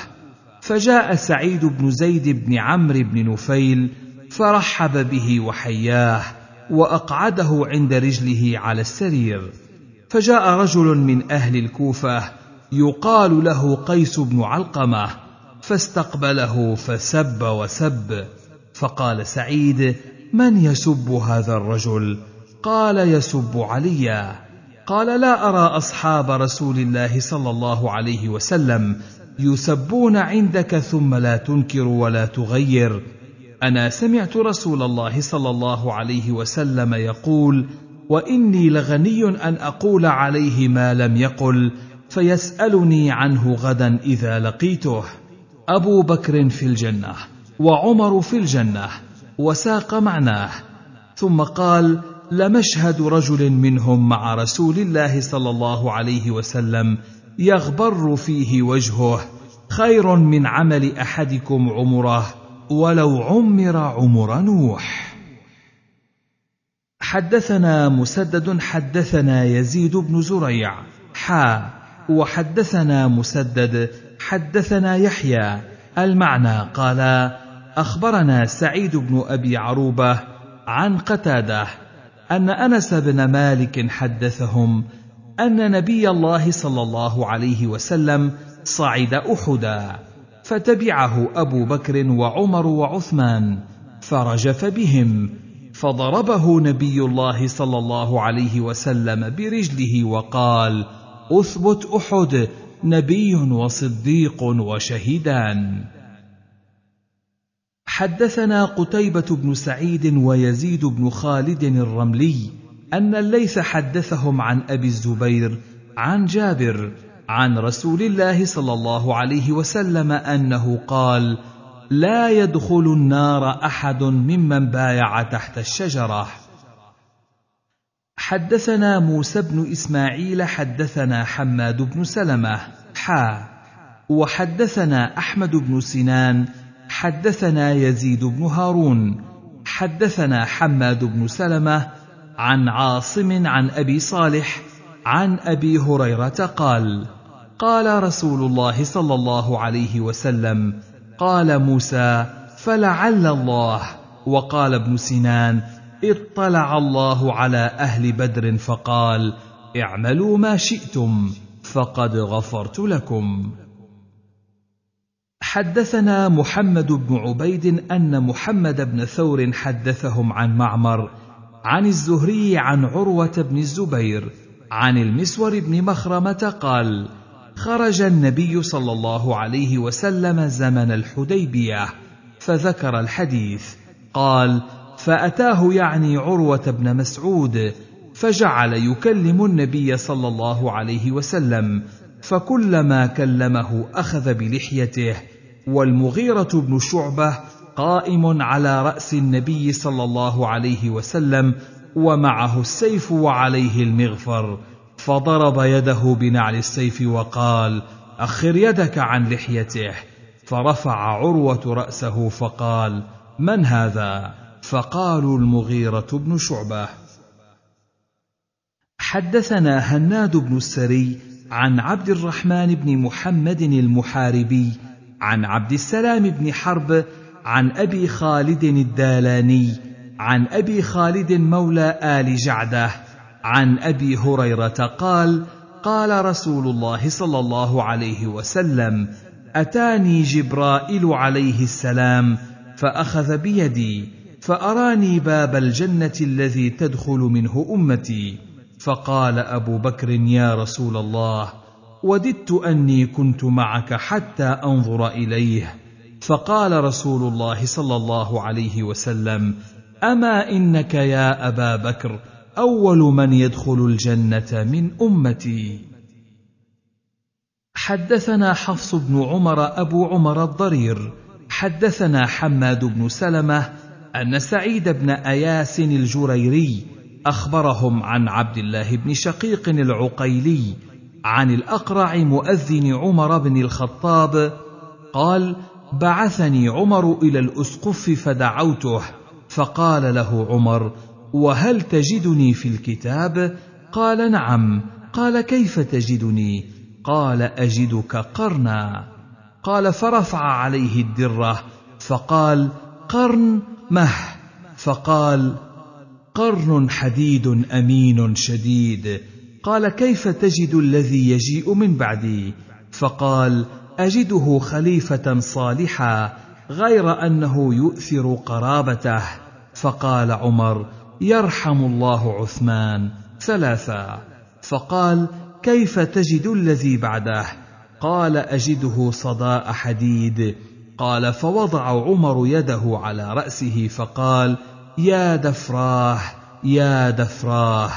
فجاء سعيد بن زيد بن عمرو بن نفيل فرحب به وحياه واقعده عند رجله على السرير فجاء رجل من اهل الكوفه يقال له قيس بن علقمه فاستقبله فسب وسب فقال سعيد من يسب هذا الرجل قال يسب عليا قال لا ارى اصحاب رسول الله صلى الله عليه وسلم يسبون عندك ثم لا تنكر ولا تغير انا سمعت رسول الله صلى الله عليه وسلم يقول واني لغني ان اقول عليه ما لم يقل فيسالني عنه غدا اذا لقيته ابو بكر في الجنه وعمر في الجنه وساق معناه ثم قال لمشهد رجل منهم مع رسول الله صلى الله عليه وسلم يغبر فيه وجهه خير من عمل احدكم عمره ولو عمر عمر نوح حدثنا مسدد حدثنا يزيد بن زريع حا وحدثنا مسدد حدثنا يحيى المعنى قال اخبرنا سعيد بن ابي عروبه عن قتاده ان انس بن مالك حدثهم ان نبي الله صلى الله عليه وسلم صعد احدا فتبعه ابو بكر وعمر وعثمان فرجف بهم فضربه نبي الله صلى الله عليه وسلم برجله وقال اثبت احد نبي وصديق وشهيدان حدثنا قتيبة بن سعيد ويزيد بن خالد الرملي أن الليث حدثهم عن أبي الزبير عن جابر عن رسول الله صلى الله عليه وسلم أنه قال: لا يدخل النار أحد ممن بايع تحت الشجرة. حدثنا موسى بن إسماعيل حدثنا حماد بن سلمة حا وحدثنا أحمد بن سنان حدثنا يزيد بن هارون حدثنا حماد بن سلمه عن عاصم عن ابي صالح عن ابي هريره قال قال رسول الله صلى الله عليه وسلم قال موسى فلعل الله وقال ابن سنان اطلع الله على اهل بدر فقال اعملوا ما شئتم فقد غفرت لكم حدثنا محمد بن عبيد ان محمد بن ثور حدثهم عن معمر عن الزهري عن عروه بن الزبير عن المسور بن مخرمه قال خرج النبي صلى الله عليه وسلم زمن الحديبيه فذكر الحديث قال فاتاه يعني عروه بن مسعود فجعل يكلم النبي صلى الله عليه وسلم فكلما كلمه اخذ بلحيته والمغيره بن شعبه قائم على راس النبي صلى الله عليه وسلم ومعه السيف وعليه المغفر فضرب يده بنعل السيف وقال اخر يدك عن لحيته فرفع عروه راسه فقال من هذا فقالوا المغيره بن شعبه حدثنا هناد بن السري عن عبد الرحمن بن محمد المحاربي عن عبد السلام بن حرب عن ابي خالد الدالاني عن ابي خالد مولى ال جعده عن ابي هريره قال قال رسول الله صلى الله عليه وسلم اتاني جبرائيل عليه السلام فاخذ بيدي فاراني باب الجنه الذي تدخل منه امتي فقال ابو بكر يا رسول الله وددت اني كنت معك حتى انظر اليه فقال رسول الله صلى الله عليه وسلم اما انك يا ابا بكر اول من يدخل الجنه من امتي حدثنا حفص بن عمر ابو عمر الضرير حدثنا حماد بن سلمه ان سعيد بن اياس الجريري اخبرهم عن عبد الله بن شقيق العقيلي عن الاقرع مؤذن عمر بن الخطاب قال بعثني عمر الى الاسقف فدعوته فقال له عمر وهل تجدني في الكتاب قال نعم قال كيف تجدني قال اجدك قرنا قال فرفع عليه الدره فقال قرن مه فقال قرن حديد امين شديد قال كيف تجد الذي يجيء من بعدي فقال اجده خليفه صالحا غير انه يؤثر قرابته فقال عمر يرحم الله عثمان ثلاثا فقال كيف تجد الذي بعده قال اجده صداء حديد قال فوضع عمر يده على راسه فقال يا دفراه يا دفراه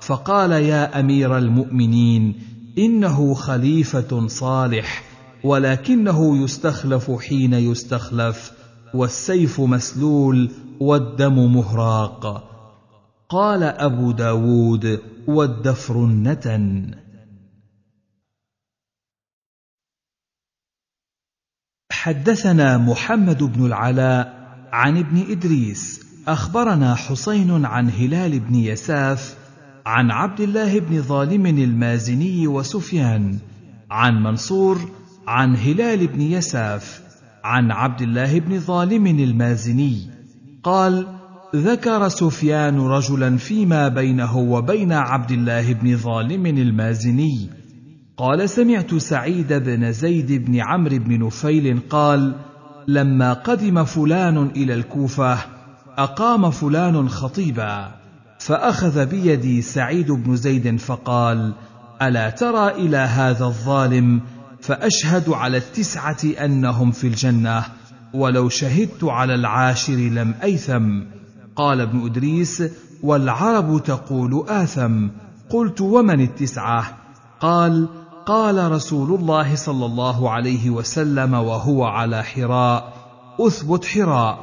فقال يا امير المؤمنين انه خليفه صالح ولكنه يستخلف حين يستخلف والسيف مسلول والدم مهراق قال ابو داود والدفر النتن حدثنا محمد بن العلاء عن ابن ادريس اخبرنا حسين عن هلال بن يساف عن عبد الله بن ظالم المازني وسفيان عن منصور عن هلال بن يساف عن عبد الله بن ظالم المازني قال ذكر سفيان رجلا فيما بينه وبين عبد الله بن ظالم المازني قال سمعت سعيد بن زيد بن عمرو بن نفيل قال لما قدم فلان الى الكوفه اقام فلان خطيبا فاخذ بيدي سعيد بن زيد فقال الا ترى الى هذا الظالم فاشهد على التسعه انهم في الجنه ولو شهدت على العاشر لم ايثم قال ابن ادريس والعرب تقول آثم قلت ومن التسعة قال قال رسول الله صلى الله عليه وسلم وهو على حراء أثبت حراء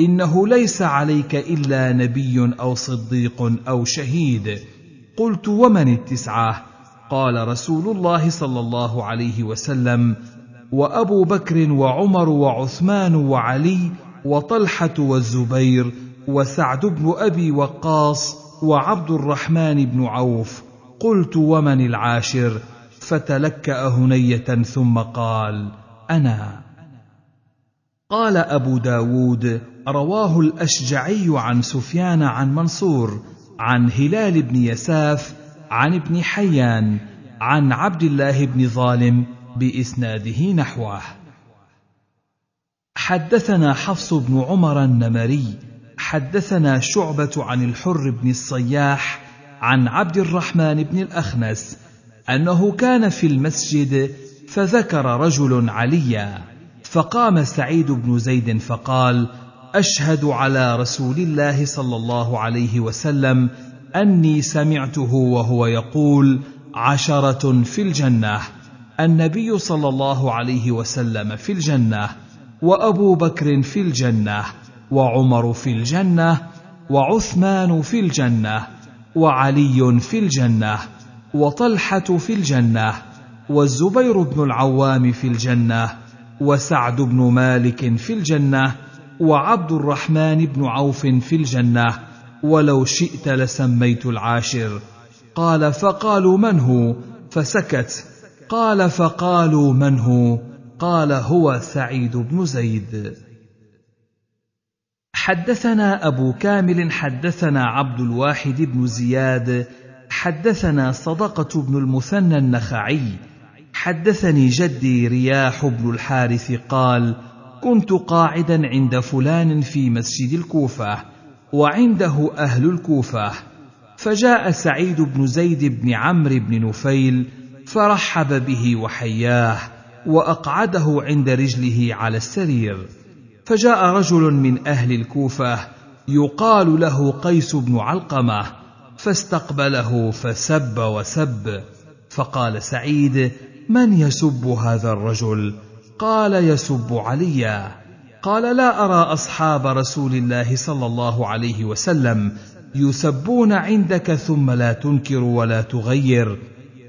انه ليس عليك الا نبي او صديق او شهيد قلت ومن التسعه قال رسول الله صلى الله عليه وسلم وابو بكر وعمر وعثمان وعلي وطلحه والزبير وسعد بن ابي وقاص وعبد الرحمن بن عوف قلت ومن العاشر فتلكا هنيه ثم قال انا قال ابو داود رواه الاشجعي عن سفيان عن منصور عن هلال بن يساف عن ابن حيان عن عبد الله بن ظالم باسناده نحوه حدثنا حفص بن عمر النمري حدثنا شعبه عن الحر بن الصياح عن عبد الرحمن بن الاخنس انه كان في المسجد فذكر رجل عليا فقام سعيد بن زيد فقال أشهد على رسول الله صلى الله عليه وسلم أني سمعته وهو يقول: عشرة في الجنة، النبي صلى الله عليه وسلم في الجنة، وأبو بكر في الجنة، وعمر في الجنة، وعثمان في الجنة، وعلي في الجنة، وطلحة في الجنة، والزبير بن العوام في الجنة، وسعد بن مالك في الجنة، وعبد الرحمن بن عوف في الجنه ولو شئت لسميت العاشر قال فقالوا من هو فسكت قال فقالوا من هو قال هو سعيد بن زيد حدثنا ابو كامل حدثنا عبد الواحد بن زياد حدثنا صدقه بن المثنى النخعي حدثني جدي رياح بن الحارث قال كنت قاعدا عند فلان في مسجد الكوفه وعنده اهل الكوفه فجاء سعيد بن زيد بن عمرو بن نفيل فرحب به وحياه واقعده عند رجله على السرير فجاء رجل من اهل الكوفه يقال له قيس بن علقمه فاستقبله فسب وسب فقال سعيد من يسب هذا الرجل قال يسب عليا قال لا ارى اصحاب رسول الله صلى الله عليه وسلم يسبون عندك ثم لا تنكر ولا تغير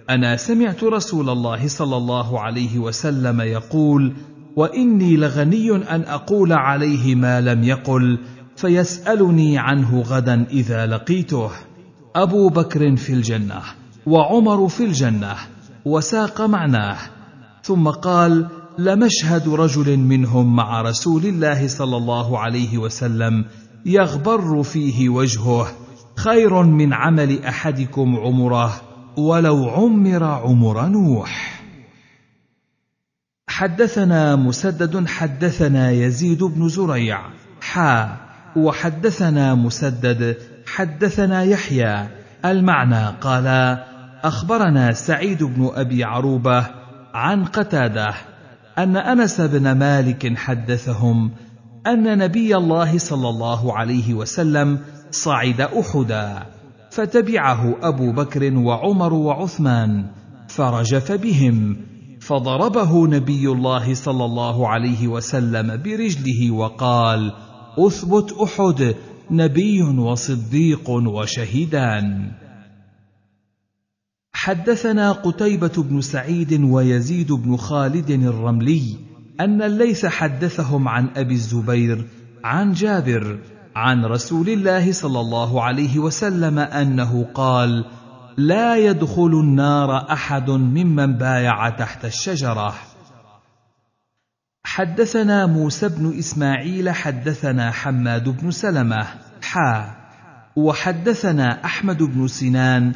انا سمعت رسول الله صلى الله عليه وسلم يقول واني لغني ان اقول عليه ما لم يقل فيسالني عنه غدا اذا لقيته ابو بكر في الجنه وعمر في الجنه وساق معناه ثم قال لمشهد رجل منهم مع رسول الله صلى الله عليه وسلم يغبر فيه وجهه خير من عمل احدكم عمره ولو عمر عمر نوح حدثنا مسدد حدثنا يزيد بن زريع حا وحدثنا مسدد حدثنا يحيى المعنى قال اخبرنا سعيد بن ابي عروبه عن قتاده ان انس بن مالك حدثهم ان نبي الله صلى الله عليه وسلم صعد احدا فتبعه ابو بكر وعمر وعثمان فرجف بهم فضربه نبي الله صلى الله عليه وسلم برجله وقال اثبت احد نبي وصديق وشهيدان حدثنا قتيبة بن سعيد ويزيد بن خالد الرملي أن الليث حدثهم عن أبي الزبير عن جابر عن رسول الله صلى الله عليه وسلم أنه قال: لا يدخل النار أحد ممن بايع تحت الشجرة. حدثنا موسى بن إسماعيل حدثنا حماد بن سلمة حا وحدثنا أحمد بن سنان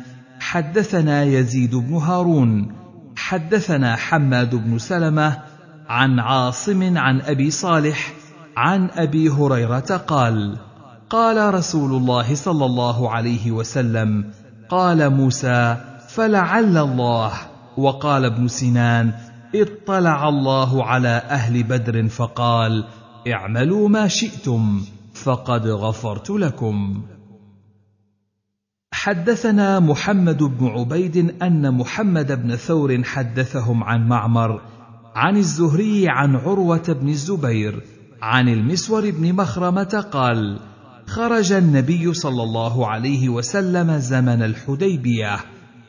حدثنا يزيد بن هارون حدثنا حماد بن سلمه عن عاصم عن ابي صالح عن ابي هريره قال قال رسول الله صلى الله عليه وسلم قال موسى فلعل الله وقال ابن سنان اطلع الله على اهل بدر فقال اعملوا ما شئتم فقد غفرت لكم حدثنا محمد بن عبيد ان محمد بن ثور حدثهم عن معمر عن الزهري عن عروه بن الزبير عن المسور بن مخرمه قال خرج النبي صلى الله عليه وسلم زمن الحديبيه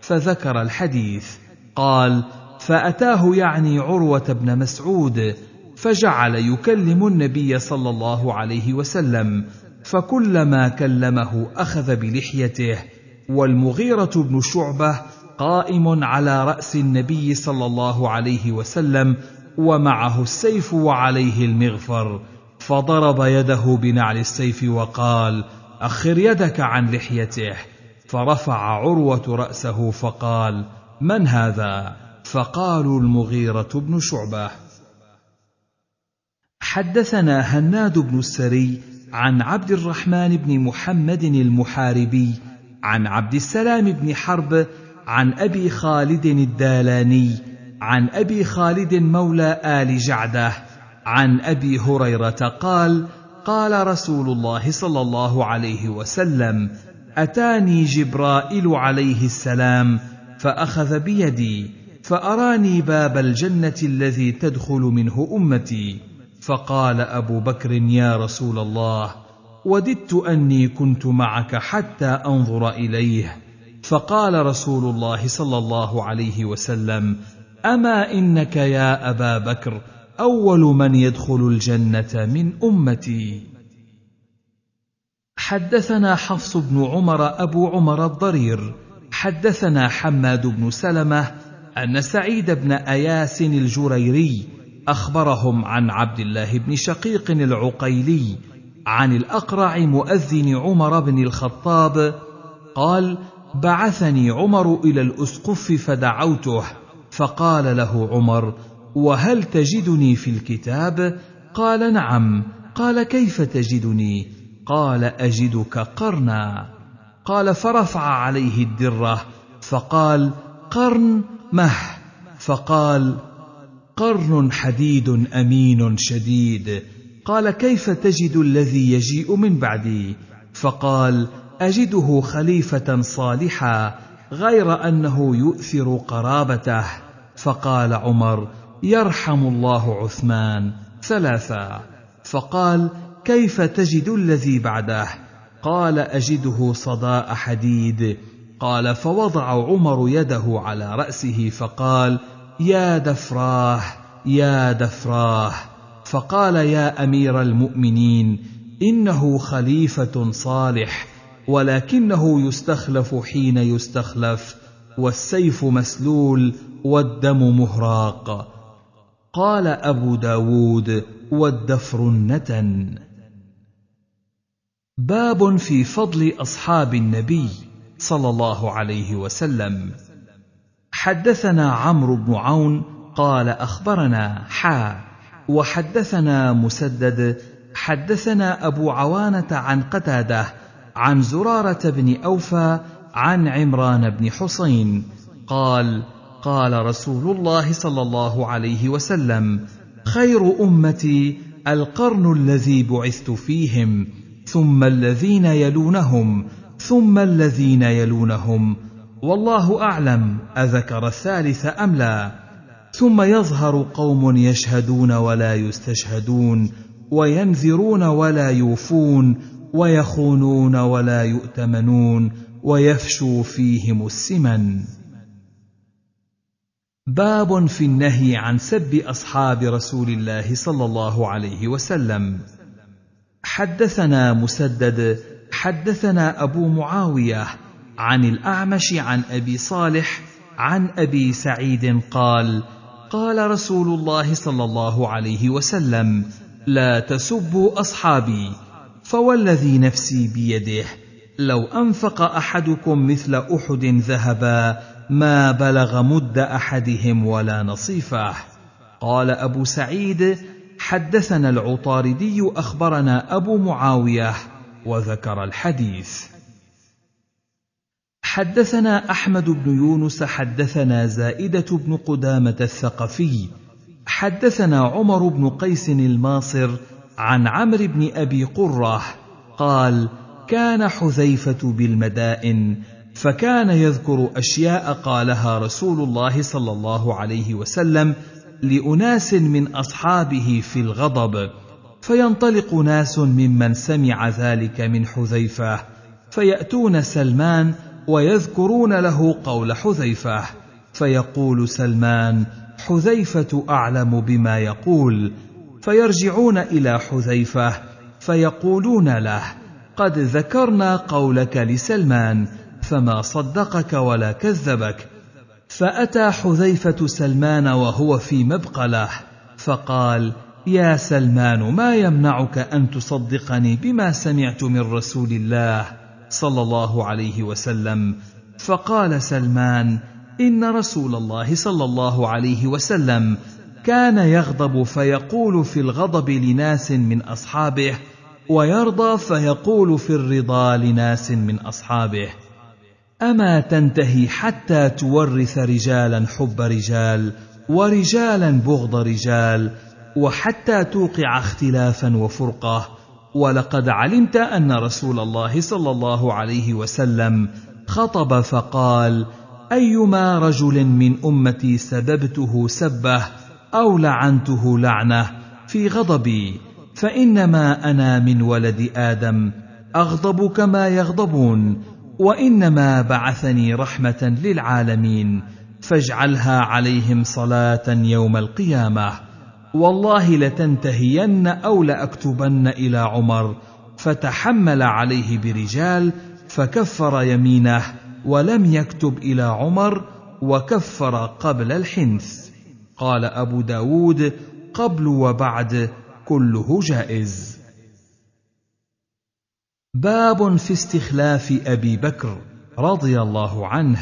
فذكر الحديث قال فاتاه يعني عروه بن مسعود فجعل يكلم النبي صلى الله عليه وسلم فكلما كلمه اخذ بلحيته والمغيره بن شعبه قائم على راس النبي صلى الله عليه وسلم ومعه السيف وعليه المغفر فضرب يده بنعل السيف وقال اخر يدك عن لحيته فرفع عروه راسه فقال من هذا فقالوا المغيره بن شعبه حدثنا هناد بن السري عن عبد الرحمن بن محمد المحاربي عن عبد السلام بن حرب عن ابي خالد الدالاني عن ابي خالد مولى ال جعده عن ابي هريره قال قال رسول الله صلى الله عليه وسلم اتاني جبرائيل عليه السلام فاخذ بيدي فاراني باب الجنه الذي تدخل منه امتي فقال ابو بكر يا رسول الله وددت اني كنت معك حتى انظر اليه فقال رسول الله صلى الله عليه وسلم اما انك يا ابا بكر اول من يدخل الجنه من امتي حدثنا حفص بن عمر ابو عمر الضرير حدثنا حماد بن سلمه ان سعيد بن اياس الجريري اخبرهم عن عبد الله بن شقيق العقيلي عن الاقرع مؤذن عمر بن الخطاب قال بعثني عمر الى الاسقف فدعوته فقال له عمر وهل تجدني في الكتاب قال نعم قال كيف تجدني قال اجدك قرنا قال فرفع عليه الدره فقال قرن مه فقال قرن حديد امين شديد قال كيف تجد الذي يجيء من بعدي فقال اجده خليفه صالحا غير انه يؤثر قرابته فقال عمر يرحم الله عثمان ثلاثا فقال كيف تجد الذي بعده قال اجده صداء حديد قال فوضع عمر يده على راسه فقال يا دفراه يا دفراه فقال يا امير المؤمنين انه خليفه صالح ولكنه يستخلف حين يستخلف والسيف مسلول والدم مهراق قال ابو داود والدفر النتن باب في فضل اصحاب النبي صلى الله عليه وسلم حدثنا عمرو بن عون قال اخبرنا حا وحدثنا مسدد حدثنا ابو عوانه عن قتاده عن زراره بن اوفى عن عمران بن حصين قال قال رسول الله صلى الله عليه وسلم خير امتي القرن الذي بعثت فيهم ثم الذين يلونهم ثم الذين يلونهم والله اعلم اذكر الثالث ام لا ثم يظهر قوم يشهدون ولا يستشهدون وينذرون ولا يوفون ويخونون ولا يؤتمنون ويفشو فيهم السمن باب في النهي عن سب اصحاب رسول الله صلى الله عليه وسلم حدثنا مسدد حدثنا ابو معاويه عن الأعمش عن أبي صالح عن أبي سعيد قال: قال رسول الله صلى الله عليه وسلم: لا تسبوا أصحابي، فوالذي نفسي بيده، لو أنفق أحدكم مثل أحد ذهبا ما بلغ مد أحدهم ولا نصيفه. قال أبو سعيد: حدثنا العطاردي أخبرنا أبو معاوية، وذكر الحديث. حدثنا احمد بن يونس حدثنا زائده بن قدامه الثقفي حدثنا عمر بن قيس الماصر عن عمرو بن ابي قره قال كان حذيفه بالمدائن فكان يذكر اشياء قالها رسول الله صلى الله عليه وسلم لاناس من اصحابه في الغضب فينطلق ناس ممن سمع ذلك من حذيفه فياتون سلمان ويذكرون له قول حذيفه فيقول سلمان حذيفه اعلم بما يقول فيرجعون الى حذيفه فيقولون له قد ذكرنا قولك لسلمان فما صدقك ولا كذبك فاتى حذيفه سلمان وهو في مبقله فقال يا سلمان ما يمنعك ان تصدقني بما سمعت من رسول الله صلى الله عليه وسلم فقال سلمان ان رسول الله صلى الله عليه وسلم كان يغضب فيقول في الغضب لناس من اصحابه ويرضى فيقول في الرضا لناس من اصحابه اما تنتهي حتى تورث رجالا حب رجال ورجالا بغض رجال وحتى توقع اختلافا وفرقه ولقد علمت ان رسول الله صلى الله عليه وسلم خطب فقال ايما رجل من امتي سببته سبه او لعنته لعنه في غضبي فانما انا من ولد ادم اغضب كما يغضبون وانما بعثني رحمه للعالمين فاجعلها عليهم صلاه يوم القيامه والله لتنتهين او لاكتبن الى عمر فتحمل عليه برجال فكفر يمينه ولم يكتب الى عمر وكفر قبل الحنث قال ابو داود قبل وبعد كله جائز باب في استخلاف ابي بكر رضي الله عنه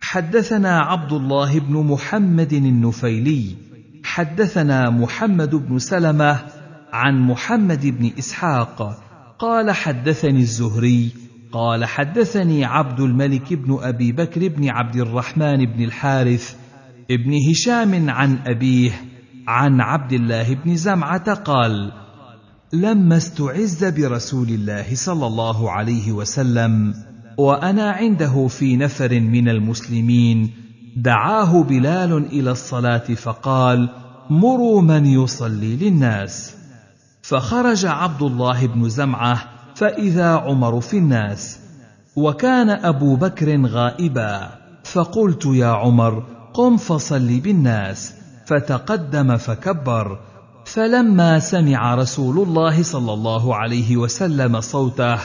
حدثنا عبد الله بن محمد النفيلي حدثنا محمد بن سلمه عن محمد بن اسحاق قال حدثني الزهري قال حدثني عبد الملك بن ابي بكر بن عبد الرحمن بن الحارث ابن هشام عن ابيه عن عبد الله بن زمعه قال لما استعز برسول الله صلى الله عليه وسلم وانا عنده في نفر من المسلمين دعاه بلال الى الصلاه فقال مروا من يصلي للناس فخرج عبد الله بن زمعه فاذا عمر في الناس وكان ابو بكر غائبا فقلت يا عمر قم فصل بالناس فتقدم فكبر فلما سمع رسول الله صلى الله عليه وسلم صوته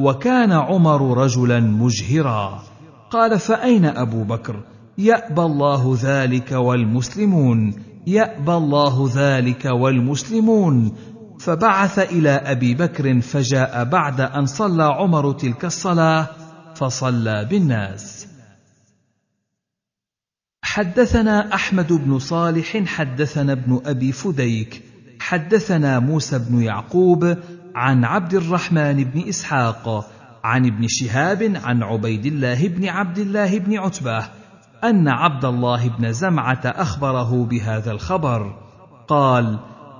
وكان عمر رجلا مجهرا قال فاين ابو بكر يأبى الله ذلك والمسلمون يأبى الله ذلك والمسلمون فبعث إلى أبي بكر فجاء بعد أن صلى عمر تلك الصلاة فصلى بالناس حدثنا أحمد بن صالح حدثنا ابن أبي فديك حدثنا موسى بن يعقوب عن عبد الرحمن بن إسحاق عن ابن شهاب عن عبيد الله بن عبد الله بن عتبه ان عبد الله بن زمعه اخبره بهذا الخبر قال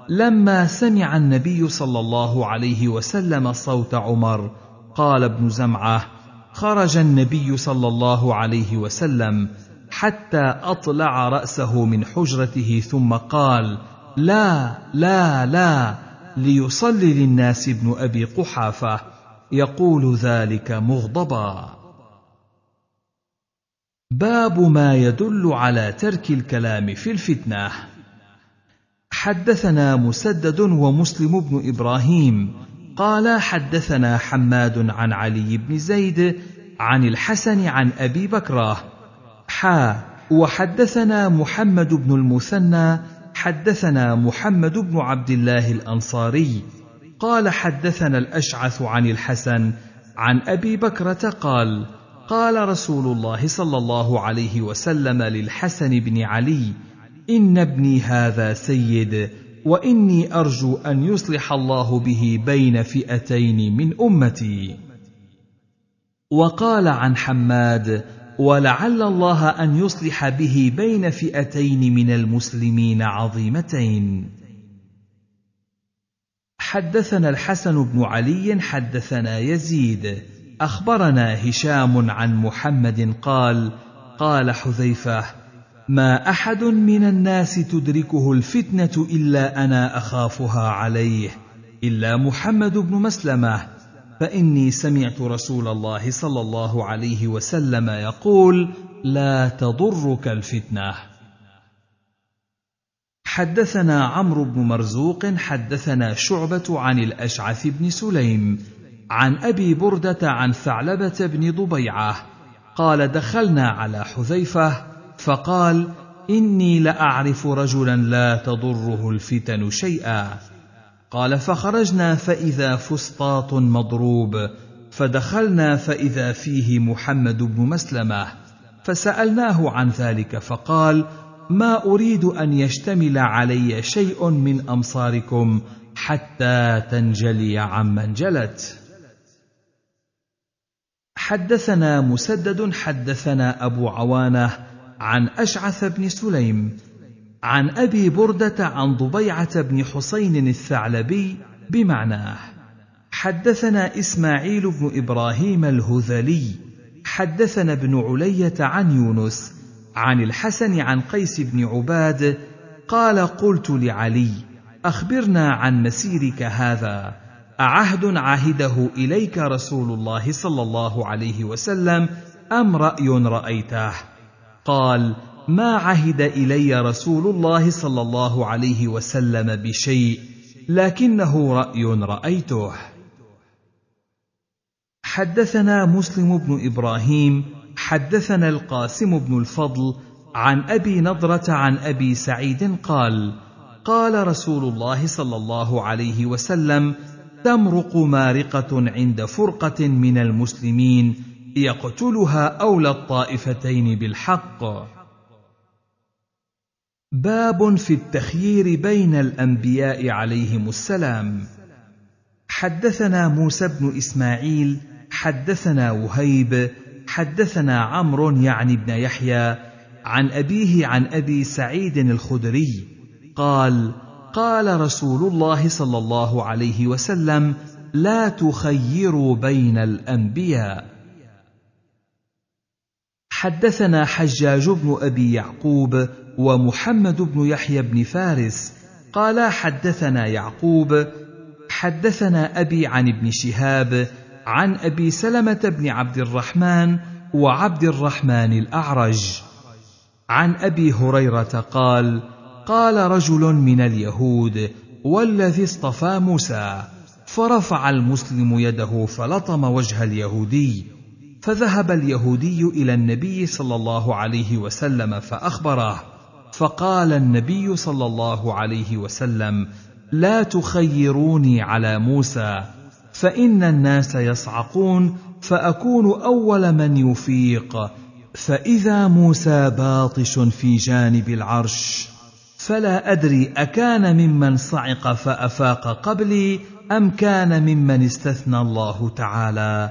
لما سمع النبي صلى الله عليه وسلم صوت عمر قال ابن زمعه خرج النبي صلى الله عليه وسلم حتى اطلع راسه من حجرته ثم قال لا لا لا ليصلي للناس ابن ابي قحافه يقول ذلك مغضبا باب ما يدل على ترك الكلام في الفتنه حدثنا مسدد ومسلم بن ابراهيم قال حدثنا حماد عن علي بن زيد عن الحسن عن ابي بكره حا وحدثنا محمد بن المثنى حدثنا محمد بن عبد الله الانصاري قال حدثنا الاشعث عن الحسن عن ابي بكره قال قال رسول الله صلى الله عليه وسلم للحسن بن علي ان ابني هذا سيد واني ارجو ان يصلح الله به بين فئتين من امتي وقال عن حماد ولعل الله ان يصلح به بين فئتين من المسلمين عظيمتين حدثنا الحسن بن علي حدثنا يزيد اخبرنا هشام عن محمد قال قال حذيفه ما احد من الناس تدركه الفتنه الا انا اخافها عليه الا محمد بن مسلمه فاني سمعت رسول الله صلى الله عليه وسلم يقول لا تضرك الفتنه حدثنا عمرو بن مرزوق حدثنا شعبه عن الاشعث بن سليم عن ابي برده عن ثعلبه بن ضبيعه قال دخلنا على حذيفه فقال اني لاعرف رجلا لا تضره الفتن شيئا قال فخرجنا فاذا فسطاط مضروب فدخلنا فاذا فيه محمد بن مسلمه فسالناه عن ذلك فقال ما اريد ان يشتمل علي شيء من امصاركم حتى تنجلي عمن جلت حدثنا مسدد حدثنا أبو عوانة عن أشعث بن سليم عن أبي بردة عن ضبيعة بن حسين الثعلبي بمعناه حدثنا إسماعيل بن إبراهيم الهذلي حدثنا ابن علية عن يونس عن الحسن عن قيس بن عباد قال قلت لعلي أخبرنا عن مسيرك هذا أعهد عهده إليك رسول الله صلى الله عليه وسلم أم رأي رأيته؟ قال: ما عهد إلي رسول الله صلى الله عليه وسلم بشيء، لكنه رأي رأيته. حدثنا مسلم بن إبراهيم، حدثنا القاسم بن الفضل عن أبي نضرة عن أبي سعيد قال: قال رسول الله صلى الله عليه وسلم: تمرق مارقه عند فرقه من المسلمين يقتلها اولى الطائفتين بالحق باب في التخيير بين الانبياء عليهم السلام حدثنا موسى بن اسماعيل حدثنا وهيب حدثنا عمرو يعني بن يحيى عن ابيه عن ابي سعيد الخدري قال قال رسول الله صلى الله عليه وسلم لا تخيروا بين الانبياء حدثنا حجاج بن ابي يعقوب ومحمد بن يحيى بن فارس قال حدثنا يعقوب حدثنا ابي عن ابن شهاب عن ابي سلمه بن عبد الرحمن وعبد الرحمن الاعرج عن ابي هريره قال قال رجل من اليهود والذي اصطفى موسى فرفع المسلم يده فلطم وجه اليهودي فذهب اليهودي الى النبي صلى الله عليه وسلم فاخبره فقال النبي صلى الله عليه وسلم لا تخيروني على موسى فان الناس يصعقون فاكون اول من يفيق فاذا موسى باطش في جانب العرش فلا أدري أكان ممن صعق فأفاق قبلي أم كان ممن استثنى الله تعالى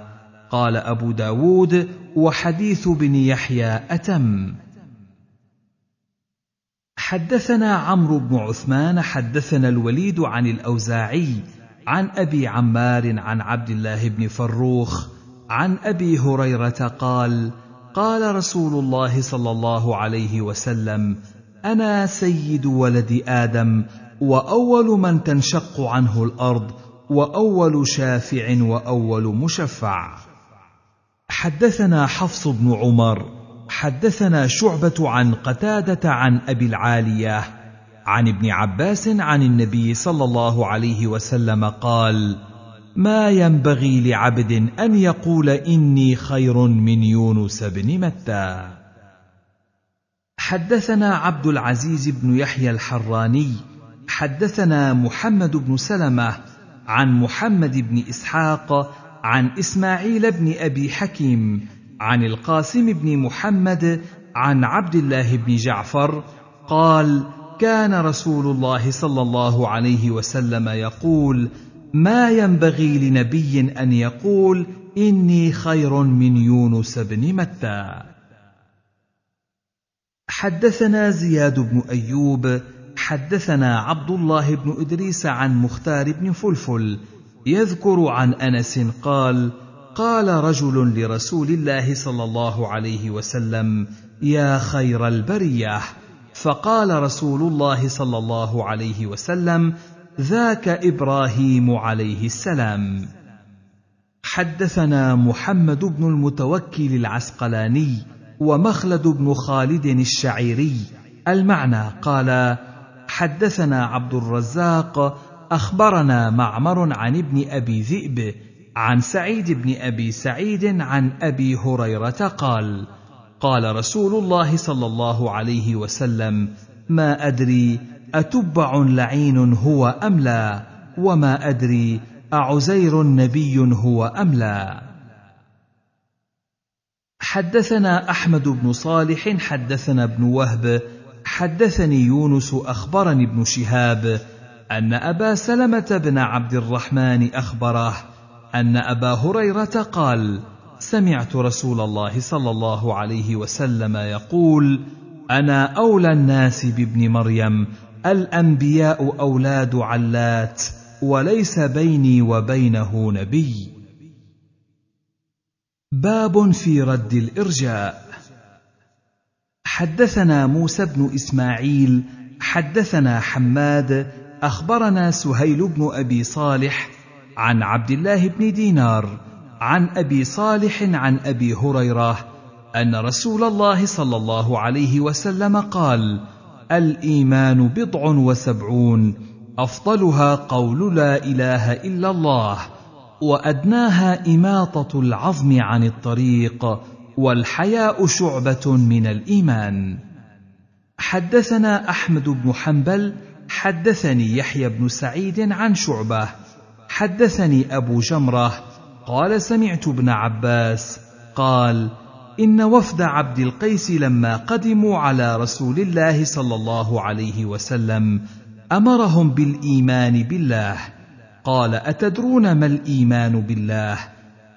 قال أبو داود وحديث بن يحيى أتم حدثنا عمرو بن عثمان حدثنا الوليد عن الأوزاعي عن أبي عمار عن عبد الله بن فروخ عن أبي هريرة قال قال رسول الله صلى الله عليه وسلم انا سيد ولد ادم واول من تنشق عنه الارض واول شافع واول مشفع حدثنا حفص بن عمر حدثنا شعبه عن قتاده عن ابي العاليه عن ابن عباس عن النبي صلى الله عليه وسلم قال ما ينبغي لعبد ان يقول اني خير من يونس بن متى حدثنا عبد العزيز بن يحيى الحراني حدثنا محمد بن سلمه عن محمد بن اسحاق عن اسماعيل بن ابي حكيم عن القاسم بن محمد عن عبد الله بن جعفر قال كان رسول الله صلى الله عليه وسلم يقول ما ينبغي لنبي ان يقول اني خير من يونس بن متى حدثنا زياد بن ايوب حدثنا عبد الله بن ادريس عن مختار بن فلفل يذكر عن انس قال قال رجل لرسول الله صلى الله عليه وسلم يا خير البريه فقال رسول الله صلى الله عليه وسلم ذاك ابراهيم عليه السلام حدثنا محمد بن المتوكل العسقلاني ومخلد بن خالد الشعيري المعنى قال حدثنا عبد الرزاق اخبرنا معمر عن ابن ابي ذئب عن سعيد بن ابي سعيد عن ابي هريره قال قال رسول الله صلى الله عليه وسلم ما ادري اتبع لعين هو ام لا وما ادري اعزير نبي هو ام لا حدثنا احمد بن صالح حدثنا ابن وهب حدثني يونس اخبرني ابن شهاب ان ابا سلمه بن عبد الرحمن اخبره ان ابا هريره قال سمعت رسول الله صلى الله عليه وسلم يقول انا اولى الناس بابن مريم الانبياء اولاد علات وليس بيني وبينه نبي باب في رد الارجاء حدثنا موسى بن اسماعيل حدثنا حماد اخبرنا سهيل بن ابي صالح عن عبد الله بن دينار عن ابي صالح عن ابي هريره ان رسول الله صلى الله عليه وسلم قال الايمان بضع وسبعون افضلها قول لا اله الا الله وادناها اماطه العظم عن الطريق والحياء شعبه من الايمان حدثنا احمد بن حنبل حدثني يحيى بن سعيد عن شعبه حدثني ابو جمره قال سمعت ابن عباس قال ان وفد عبد القيس لما قدموا على رسول الله صلى الله عليه وسلم امرهم بالايمان بالله قال اتدرون ما الايمان بالله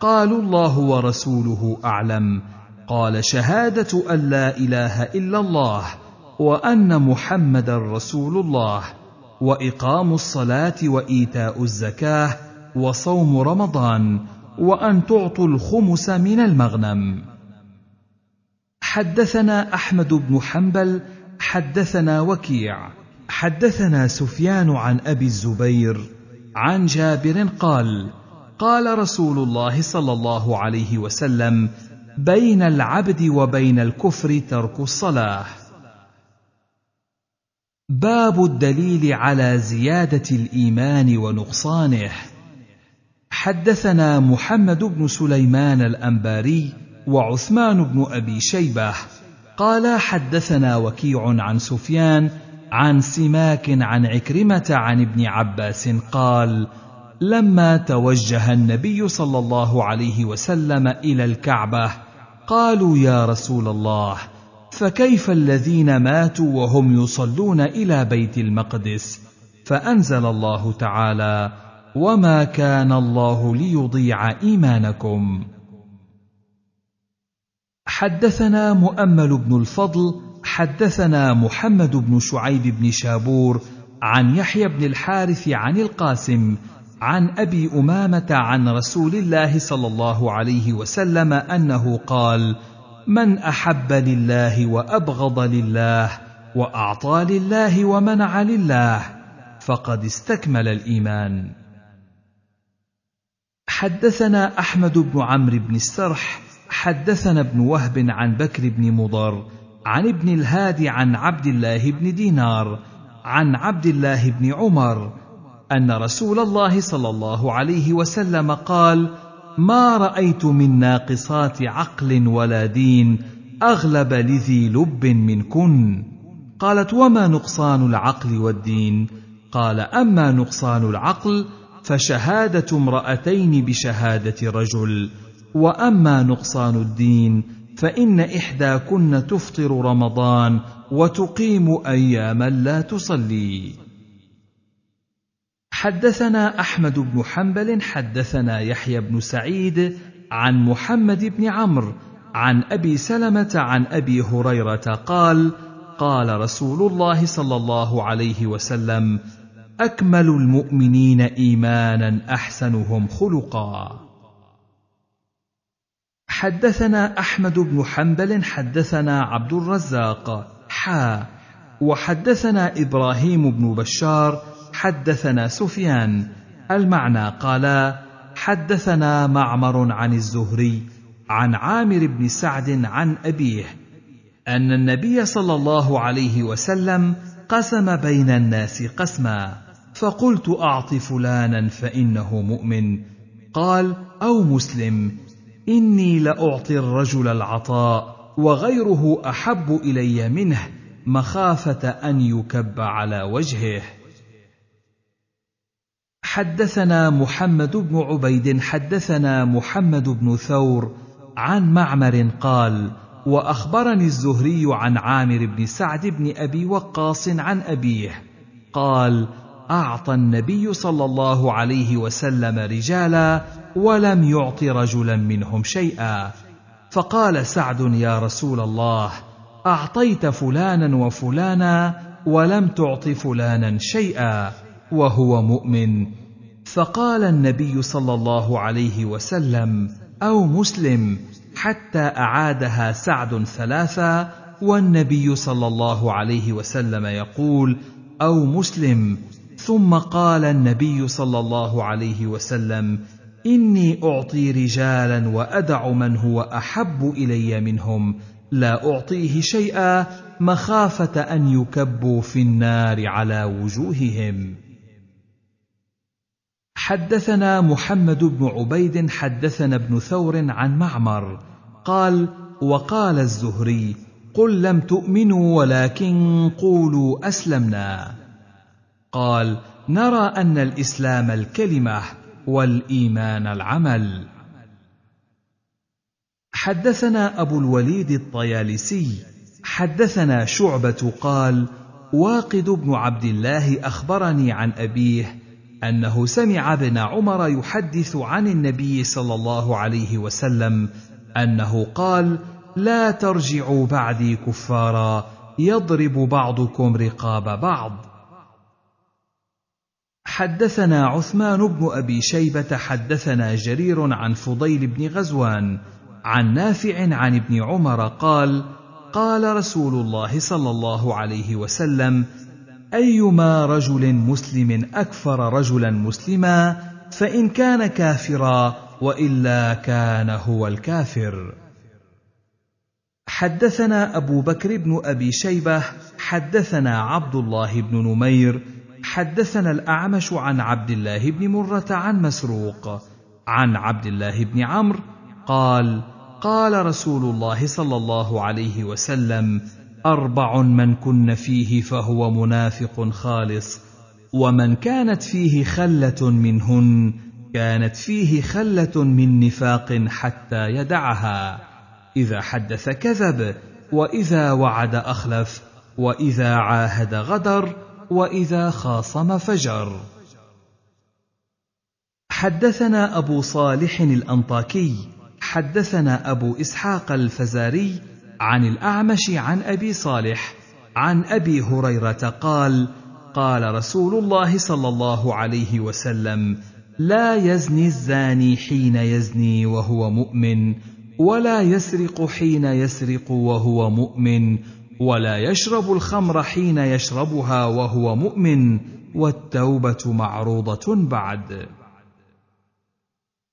قالوا الله ورسوله اعلم قال شهاده ان لا اله الا الله وان محمدا رسول الله واقام الصلاه وايتاء الزكاه وصوم رمضان وان تعطوا الخمس من المغنم حدثنا احمد بن حنبل حدثنا وكيع حدثنا سفيان عن ابي الزبير عن جابر قال قال رسول الله صلى الله عليه وسلم بين العبد وبين الكفر ترك الصلاه باب الدليل على زياده الايمان ونقصانه حدثنا محمد بن سليمان الانباري وعثمان بن ابي شيبه قال حدثنا وكيع عن سفيان عن سماك عن عكرمه عن ابن عباس قال لما توجه النبي صلى الله عليه وسلم الى الكعبه قالوا يا رسول الله فكيف الذين ماتوا وهم يصلون الى بيت المقدس فانزل الله تعالى وما كان الله ليضيع ايمانكم حدثنا مؤمل بن الفضل حدثنا محمد بن شعيب بن شابور عن يحيى بن الحارث عن القاسم عن ابي امامه عن رسول الله صلى الله عليه وسلم انه قال من احب لله وابغض لله واعطى لله ومنع لله فقد استكمل الايمان حدثنا احمد بن عمرو بن السرح حدثنا ابن وهب عن بكر بن مضر عن ابن الهادي عن عبد الله بن دينار عن عبد الله بن عمر ان رسول الله صلى الله عليه وسلم قال ما رايت من ناقصات عقل ولا دين اغلب لذي لب منكن قالت وما نقصان العقل والدين قال اما نقصان العقل فشهاده امراتين بشهاده رجل واما نقصان الدين فان احداكن تفطر رمضان وتقيم اياما لا تصلي حدثنا احمد بن حنبل حدثنا يحيى بن سعيد عن محمد بن عمرو عن ابي سلمه عن ابي هريره قال قال رسول الله صلى الله عليه وسلم اكمل المؤمنين ايمانا احسنهم خلقا حدثنا أحمد بن حنبل حدثنا عبد الرزاق حا وحدثنا إبراهيم بن بشار حدثنا سفيان المعنى قالا حدثنا معمر عن الزهري عن عامر بن سعد عن أبيه أن النبي صلى الله عليه وسلم قسم بين الناس قسما فقلت أعط فلانا فإنه مؤمن قال أو مسلم اني لاعطي الرجل العطاء وغيره احب الي منه مخافه ان يكب على وجهه حدثنا محمد بن عبيد حدثنا محمد بن ثور عن معمر قال واخبرني الزهري عن عامر بن سعد بن ابي وقاص عن ابيه قال اعطى النبي صلى الله عليه وسلم رجالا ولم يعط رجلا منهم شيئا فقال سعد يا رسول الله اعطيت فلانا وفلانا ولم تعط فلانا شيئا وهو مؤمن فقال النبي صلى الله عليه وسلم او مسلم حتى اعادها سعد ثلاثا والنبي صلى الله عليه وسلم يقول او مسلم ثم قال النبي صلى الله عليه وسلم اني اعطي رجالا وادع من هو احب الي منهم لا اعطيه شيئا مخافه ان يكبوا في النار على وجوههم حدثنا محمد بن عبيد حدثنا ابن ثور عن معمر قال وقال الزهري قل لم تؤمنوا ولكن قولوا اسلمنا قال نرى ان الاسلام الكلمه والايمان العمل حدثنا ابو الوليد الطيالسي حدثنا شعبه قال واقد بن عبد الله اخبرني عن ابيه انه سمع ابن عمر يحدث عن النبي صلى الله عليه وسلم انه قال لا ترجعوا بعدي كفارا يضرب بعضكم رقاب بعض حدثنا عثمان بن ابي شيبه حدثنا جرير عن فضيل بن غزوان عن نافع عن ابن عمر قال قال رسول الله صلى الله عليه وسلم ايما رجل مسلم اكفر رجلا مسلما فان كان كافرا والا كان هو الكافر حدثنا ابو بكر بن ابي شيبه حدثنا عبد الله بن نمير حدثنا الاعمش عن عبد الله بن مره عن مسروق عن عبد الله بن عمرو قال قال رسول الله صلى الله عليه وسلم اربع من كن فيه فهو منافق خالص ومن كانت فيه خله منهن كانت فيه خله من نفاق حتى يدعها اذا حدث كذب واذا وعد اخلف واذا عاهد غدر واذا خاصم فجر حدثنا ابو صالح الانطاكي حدثنا ابو اسحاق الفزاري عن الاعمش عن ابي صالح عن ابي هريره قال قال رسول الله صلى الله عليه وسلم لا يزني الزاني حين يزني وهو مؤمن ولا يسرق حين يسرق وهو مؤمن ولا يشرب الخمر حين يشربها وهو مؤمن والتوبه معروضه بعد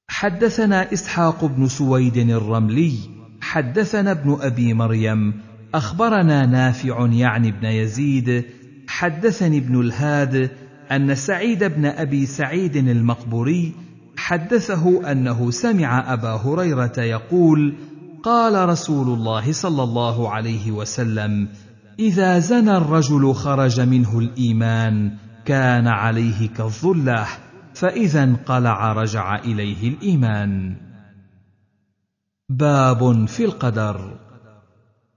حدثنا اسحاق بن سويد الرملي حدثنا ابن ابي مريم اخبرنا نافع يعني ابن يزيد حدثني ابن الهاد ان سعيد بن ابي سعيد المقبوري حدثه انه سمع ابا هريره يقول قال رسول الله صلى الله عليه وسلم اذا زنى الرجل خرج منه الايمان كان عليه كالظله فاذا انقلع رجع اليه الايمان باب في القدر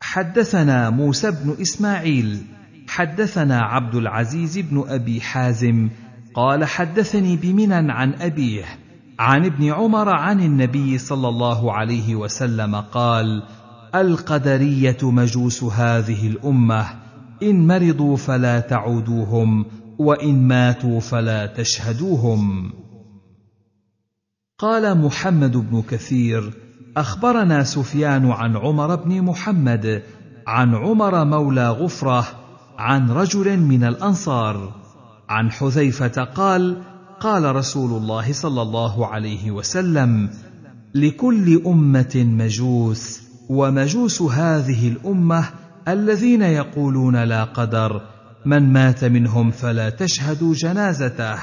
حدثنا موسى بن اسماعيل حدثنا عبد العزيز بن ابي حازم قال حدثني بمنن عن ابيه عن ابن عمر عن النبي صلى الله عليه وسلم قال القدريه مجوس هذه الامه ان مرضوا فلا تعودوهم وان ماتوا فلا تشهدوهم قال محمد بن كثير اخبرنا سفيان عن عمر بن محمد عن عمر مولى غفره عن رجل من الانصار عن حذيفه قال قال رسول الله صلى الله عليه وسلم لكل امه مجوس ومجوس هذه الامه الذين يقولون لا قدر من مات منهم فلا تشهدوا جنازته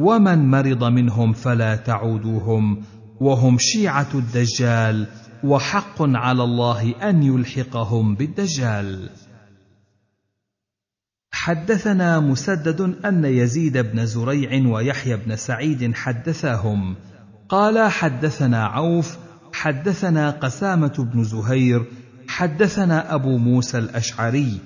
ومن مرض منهم فلا تعودوهم وهم شيعه الدجال وحق على الله ان يلحقهم بالدجال حدثنا مسدد ان يزيد بن زريع ويحيى بن سعيد حدثاهم قال حدثنا عوف حدثنا قسامه بن زهير حدثنا ابو موسى الاشعري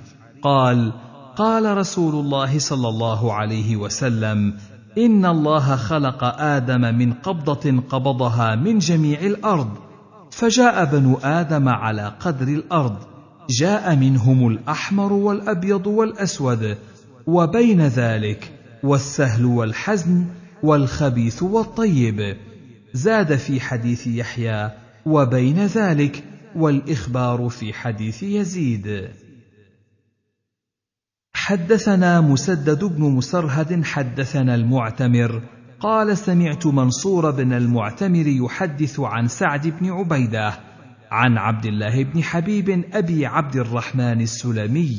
قال قال رسول الله صلى الله عليه وسلم ان الله خلق ادم من قبضه قبضها من جميع الارض فجاء بنو ادم على قدر الارض جاء منهم الاحمر والابيض والاسود وبين ذلك والسهل والحزن والخبيث والطيب زاد في حديث يحيى وبين ذلك والاخبار في حديث يزيد حدثنا مسدد بن مسرهد حدثنا المعتمر قال سمعت منصور بن المعتمر يحدث عن سعد بن عبيده عن عبد الله بن حبيب ابي عبد الرحمن السلمي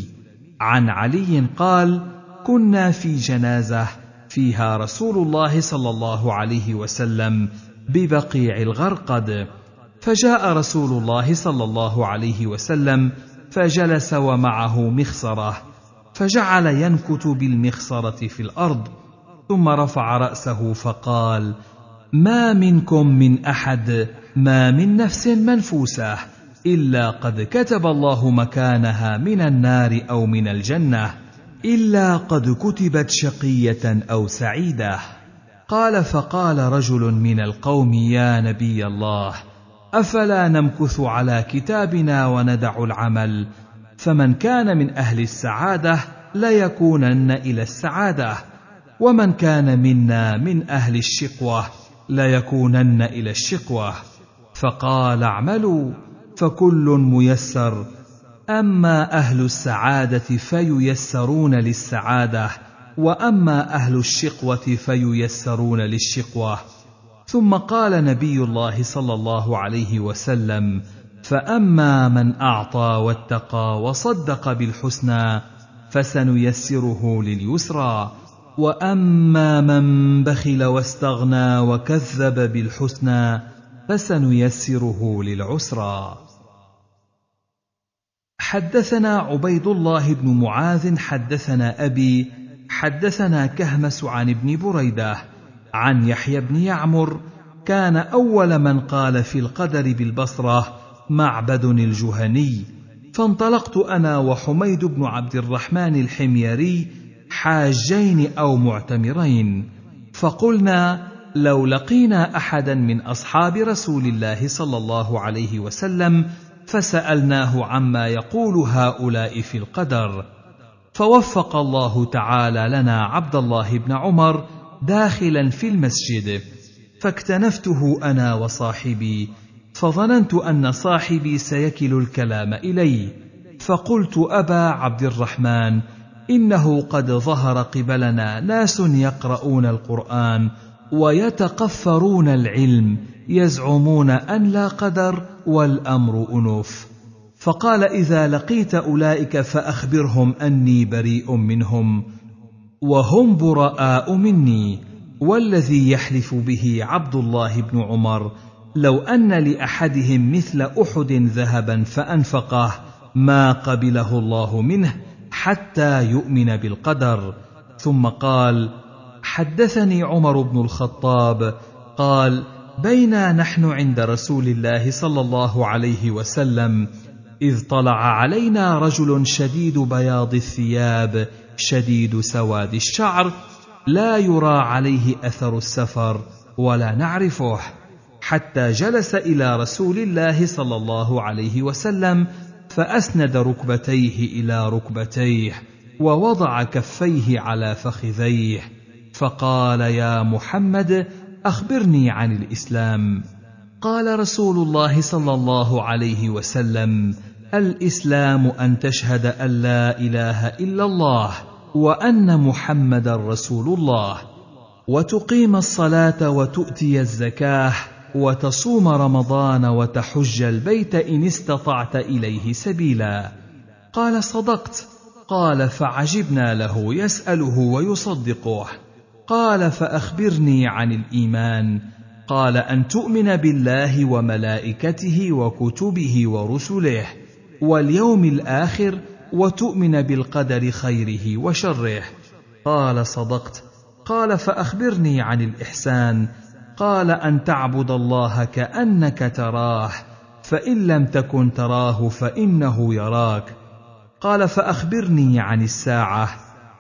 عن علي قال كنا في جنازه فيها رسول الله صلى الله عليه وسلم ببقيع الغرقد فجاء رسول الله صلى الله عليه وسلم فجلس ومعه مخصره فجعل ينكت بالمخصره في الارض ثم رفع راسه فقال ما منكم من احد ما من نفس منفوسه الا قد كتب الله مكانها من النار او من الجنه الا قد كتبت شقيه او سعيده قال فقال رجل من القوم يا نبي الله افلا نمكث على كتابنا وندع العمل فمن كان من اهل السعاده ليكونن الى السعاده ومن كان منا من اهل الشقوه ليكونن الى الشقوه فقال اعملوا فكل ميسر اما اهل السعاده فييسرون للسعاده واما اهل الشقوه فييسرون للشقوه ثم قال نبي الله صلى الله عليه وسلم فاما من اعطى واتقى وصدق بالحسنى فسنيسره لليسرى واما من بخل واستغنى وكذب بالحسنى فسنيسره للعسرى حدثنا عبيد الله بن معاذ حدثنا ابي حدثنا كهمس عن ابن بريده عن يحيى بن يعمر كان اول من قال في القدر بالبصره معبد الجهني فانطلقت انا وحميد بن عبد الرحمن الحميري حاجين او معتمرين فقلنا لو لقينا احدا من اصحاب رسول الله صلى الله عليه وسلم فسالناه عما يقول هؤلاء في القدر فوفق الله تعالى لنا عبد الله بن عمر داخلا في المسجد فاكتنفته انا وصاحبي فظننت ان صاحبي سيكل الكلام الي فقلت ابا عبد الرحمن انه قد ظهر قبلنا ناس يقرؤون القران ويتقفرون العلم يزعمون ان لا قدر والامر انوف فقال اذا لقيت اولئك فاخبرهم اني بريء منهم وهم براء مني والذي يحلف به عبد الله بن عمر لو ان لاحدهم مثل احد ذهبا فانفقه ما قبله الله منه حتى يؤمن بالقدر ثم قال حدثني عمر بن الخطاب قال بينا نحن عند رسول الله صلى الله عليه وسلم اذ طلع علينا رجل شديد بياض الثياب شديد سواد الشعر لا يرى عليه اثر السفر ولا نعرفه حتى جلس الى رسول الله صلى الله عليه وسلم فأسند ركبتيه إلى ركبتيه ووضع كفيه على فخذيه فقال يا محمد أخبرني عن الإسلام قال رسول الله صلى الله عليه وسلم الاسلام ان تشهد ان لا اله الا الله وان محمدا رسول الله وتقيم الصلاه وتؤتي الزكاه وتصوم رمضان وتحج البيت ان استطعت اليه سبيلا قال صدقت قال فعجبنا له يساله ويصدقه قال فاخبرني عن الايمان قال ان تؤمن بالله وملائكته وكتبه ورسله واليوم الاخر وتؤمن بالقدر خيره وشره قال صدقت قال فاخبرني عن الاحسان قال ان تعبد الله كانك تراه فان لم تكن تراه فانه يراك قال فاخبرني عن الساعه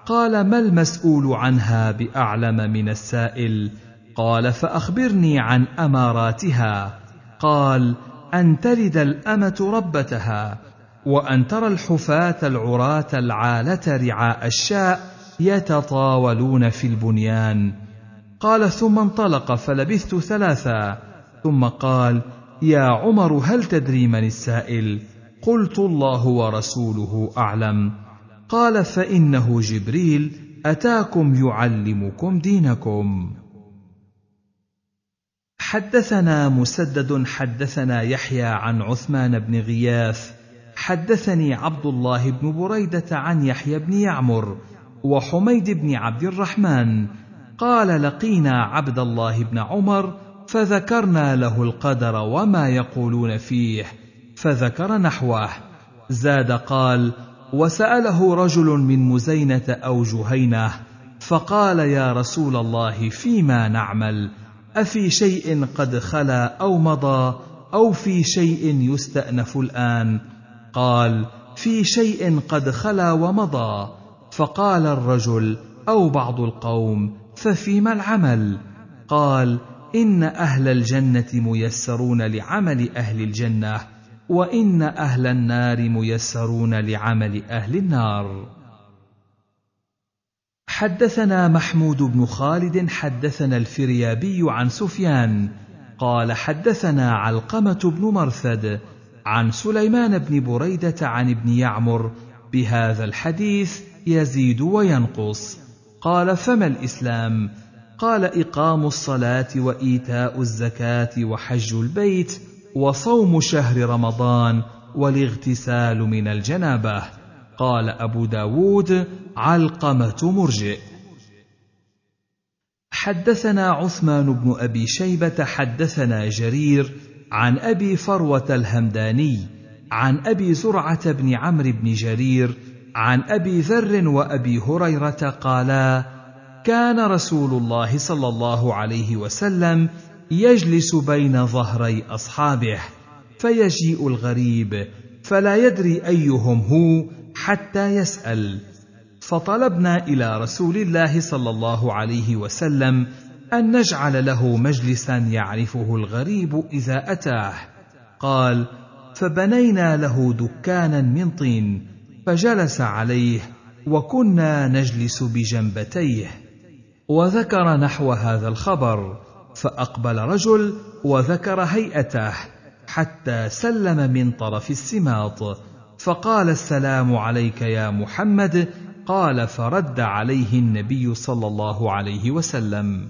قال ما المسؤول عنها باعلم من السائل قال فاخبرني عن اماراتها قال ان تلد الامه ربتها وان ترى الحفاه العراه العاله رعاء الشاء يتطاولون في البنيان قال ثم انطلق فلبثت ثلاثا ثم قال يا عمر هل تدري من السائل قلت الله ورسوله اعلم قال فانه جبريل اتاكم يعلمكم دينكم حدثنا مسدد حدثنا يحيى عن عثمان بن غياث حدثني عبد الله بن بريده عن يحيى بن يعمر وحميد بن عبد الرحمن قال لقينا عبد الله بن عمر فذكرنا له القدر وما يقولون فيه فذكر نحوه زاد قال وساله رجل من مزينه او جهينه فقال يا رسول الله فيما نعمل افي شيء قد خلا او مضى او في شيء يستانف الان قال في شيء قد خلا ومضى فقال الرجل او بعض القوم ففيما العمل قال ان اهل الجنه ميسرون لعمل اهل الجنه وان اهل النار ميسرون لعمل اهل النار حدثنا محمود بن خالد حدثنا الفريابي عن سفيان قال حدثنا علقمه بن مرثد عن سليمان بن بريده عن ابن يعمر بهذا الحديث يزيد وينقص قال فما الاسلام قال اقام الصلاه وايتاء الزكاه وحج البيت وصوم شهر رمضان والاغتسال من الجنابه قال ابو داود علقمه مرجئ حدثنا عثمان بن ابي شيبه حدثنا جرير عن ابي فروه الهمداني عن ابي زرعه بن عمرو بن جرير عن ابي ذر وابي هريره قالا كان رسول الله صلى الله عليه وسلم يجلس بين ظهري اصحابه فيجيء الغريب فلا يدري ايهم هو حتى يسال فطلبنا الى رسول الله صلى الله عليه وسلم ان نجعل له مجلسا يعرفه الغريب اذا اتاه قال فبنينا له دكانا من طين فجلس عليه وكنا نجلس بجنبتيه وذكر نحو هذا الخبر فاقبل رجل وذكر هيئته حتى سلم من طرف السماط فقال السلام عليك يا محمد قال فرد عليه النبي صلى الله عليه وسلم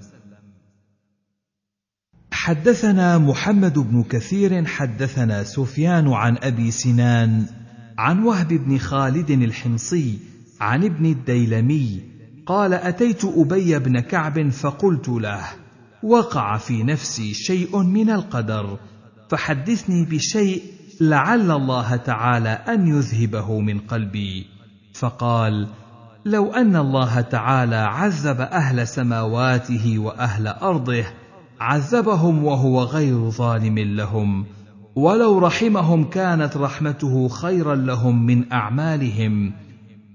حدثنا محمد بن كثير حدثنا سفيان عن ابي سنان عن وهب بن خالد الحمصي عن ابن الديلمي قال اتيت ابي بن كعب فقلت له وقع في نفسي شيء من القدر فحدثني بشيء لعل الله تعالى ان يذهبه من قلبي فقال لو ان الله تعالى عذب اهل سماواته واهل ارضه عذبهم وهو غير ظالم لهم ولو رحمهم كانت رحمته خيرا لهم من اعمالهم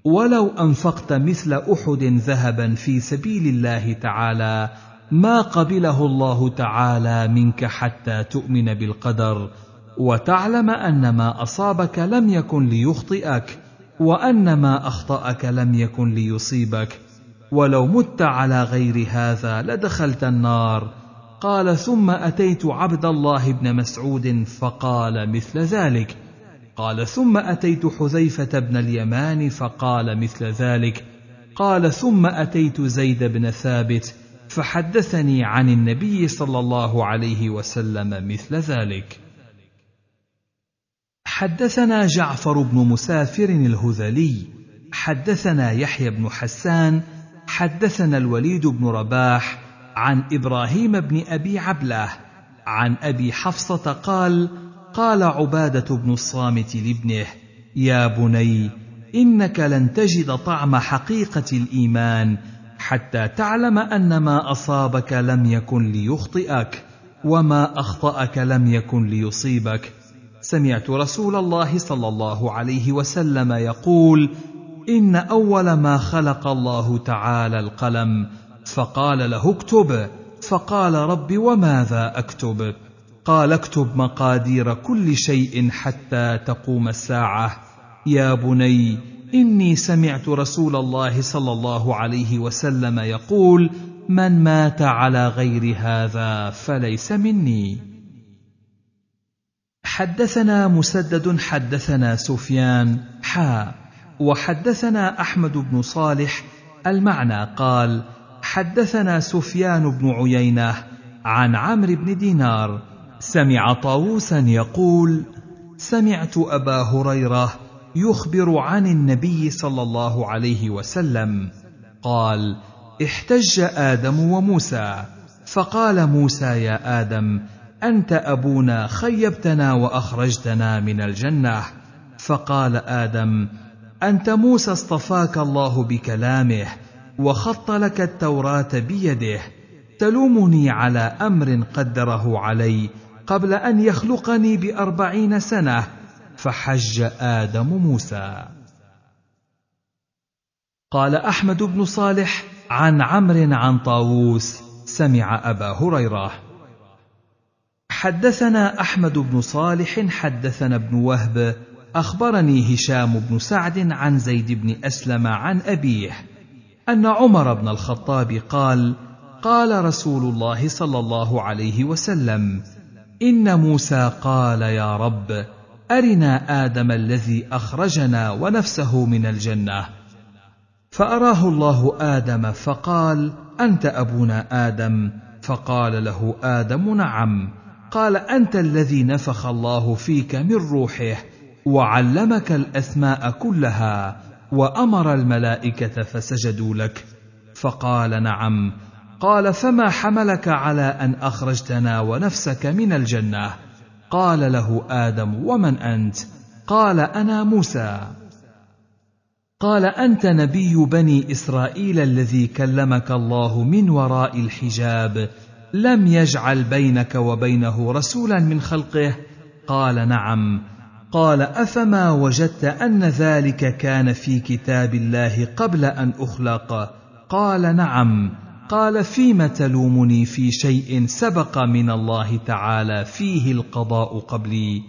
ولو انفقت مثل احد ذهبا في سبيل الله تعالى ما قبله الله تعالى منك حتى تؤمن بالقدر وتعلم ان ما اصابك لم يكن ليخطئك وان ما اخطاك لم يكن ليصيبك ولو مت على غير هذا لدخلت النار قال ثم اتيت عبد الله بن مسعود فقال مثل ذلك قال ثم اتيت حذيفه بن اليمان فقال مثل ذلك قال ثم اتيت زيد بن ثابت فحدثني عن النبي صلى الله عليه وسلم مثل ذلك حدثنا جعفر بن مسافر الهذلي حدثنا يحيى بن حسان حدثنا الوليد بن رباح عن ابراهيم بن ابي عبله عن ابي حفصه قال قال عباده بن الصامت لابنه يا بني انك لن تجد طعم حقيقه الايمان حتى تعلم ان ما اصابك لم يكن ليخطئك وما اخطاك لم يكن ليصيبك سمعت رسول الله صلى الله عليه وسلم يقول ان اول ما خلق الله تعالى القلم فقال له اكتب فقال رب وماذا اكتب قال اكتب مقادير كل شيء حتى تقوم الساعه يا بني اني سمعت رسول الله صلى الله عليه وسلم يقول من مات على غير هذا فليس مني حدثنا مسدد حدثنا سفيان حا وحدثنا احمد بن صالح المعنى قال حدثنا سفيان بن عيينه عن عمرو بن دينار سمع طاووسا يقول سمعت ابا هريره يخبر عن النبي صلى الله عليه وسلم قال احتج ادم وموسى فقال موسى يا ادم انت ابونا خيبتنا واخرجتنا من الجنه فقال ادم انت موسى اصطفاك الله بكلامه وخط لك التوراه بيده تلومني على امر قدره علي قبل ان يخلقني باربعين سنه فحج ادم موسى قال احمد بن صالح عن عمرو عن طاووس سمع ابا هريره حدثنا احمد بن صالح حدثنا ابن وهب اخبرني هشام بن سعد عن زيد بن اسلم عن ابيه ان عمر بن الخطاب قال قال رسول الله صلى الله عليه وسلم ان موسى قال يا رب ارنا ادم الذي اخرجنا ونفسه من الجنه فاراه الله ادم فقال انت ابونا ادم فقال له ادم نعم قال انت الذي نفخ الله فيك من روحه وعلمك الاسماء كلها وامر الملائكه فسجدوا لك فقال نعم قال فما حملك على ان اخرجتنا ونفسك من الجنه قال له ادم ومن انت قال انا موسى قال انت نبي بني اسرائيل الذي كلمك الله من وراء الحجاب لم يجعل بينك وبينه رسولا من خلقه قال نعم قال افما وجدت ان ذلك كان في كتاب الله قبل ان اخلق قال نعم قال فيم تلومني في شيء سبق من الله تعالى فيه القضاء قبلي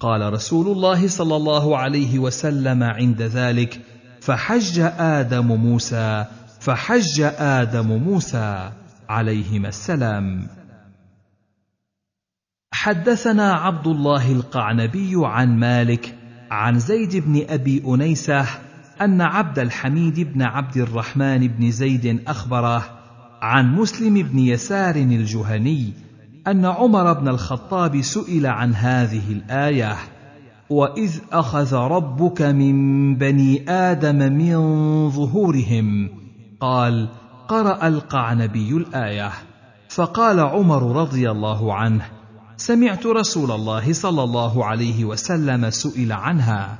قال رسول الله صلى الله عليه وسلم عند ذلك فحج ادم موسى فحج ادم موسى عليهما السلام حدثنا عبد الله القعنبي عن مالك عن زيد بن ابي انيسه ان عبد الحميد بن عبد الرحمن بن زيد اخبره عن مسلم بن يسار الجهني ان عمر بن الخطاب سئل عن هذه الايه واذ اخذ ربك من بني ادم من ظهورهم قال قرا القعنبي الايه فقال عمر رضي الله عنه سمعت رسول الله صلى الله عليه وسلم سئل عنها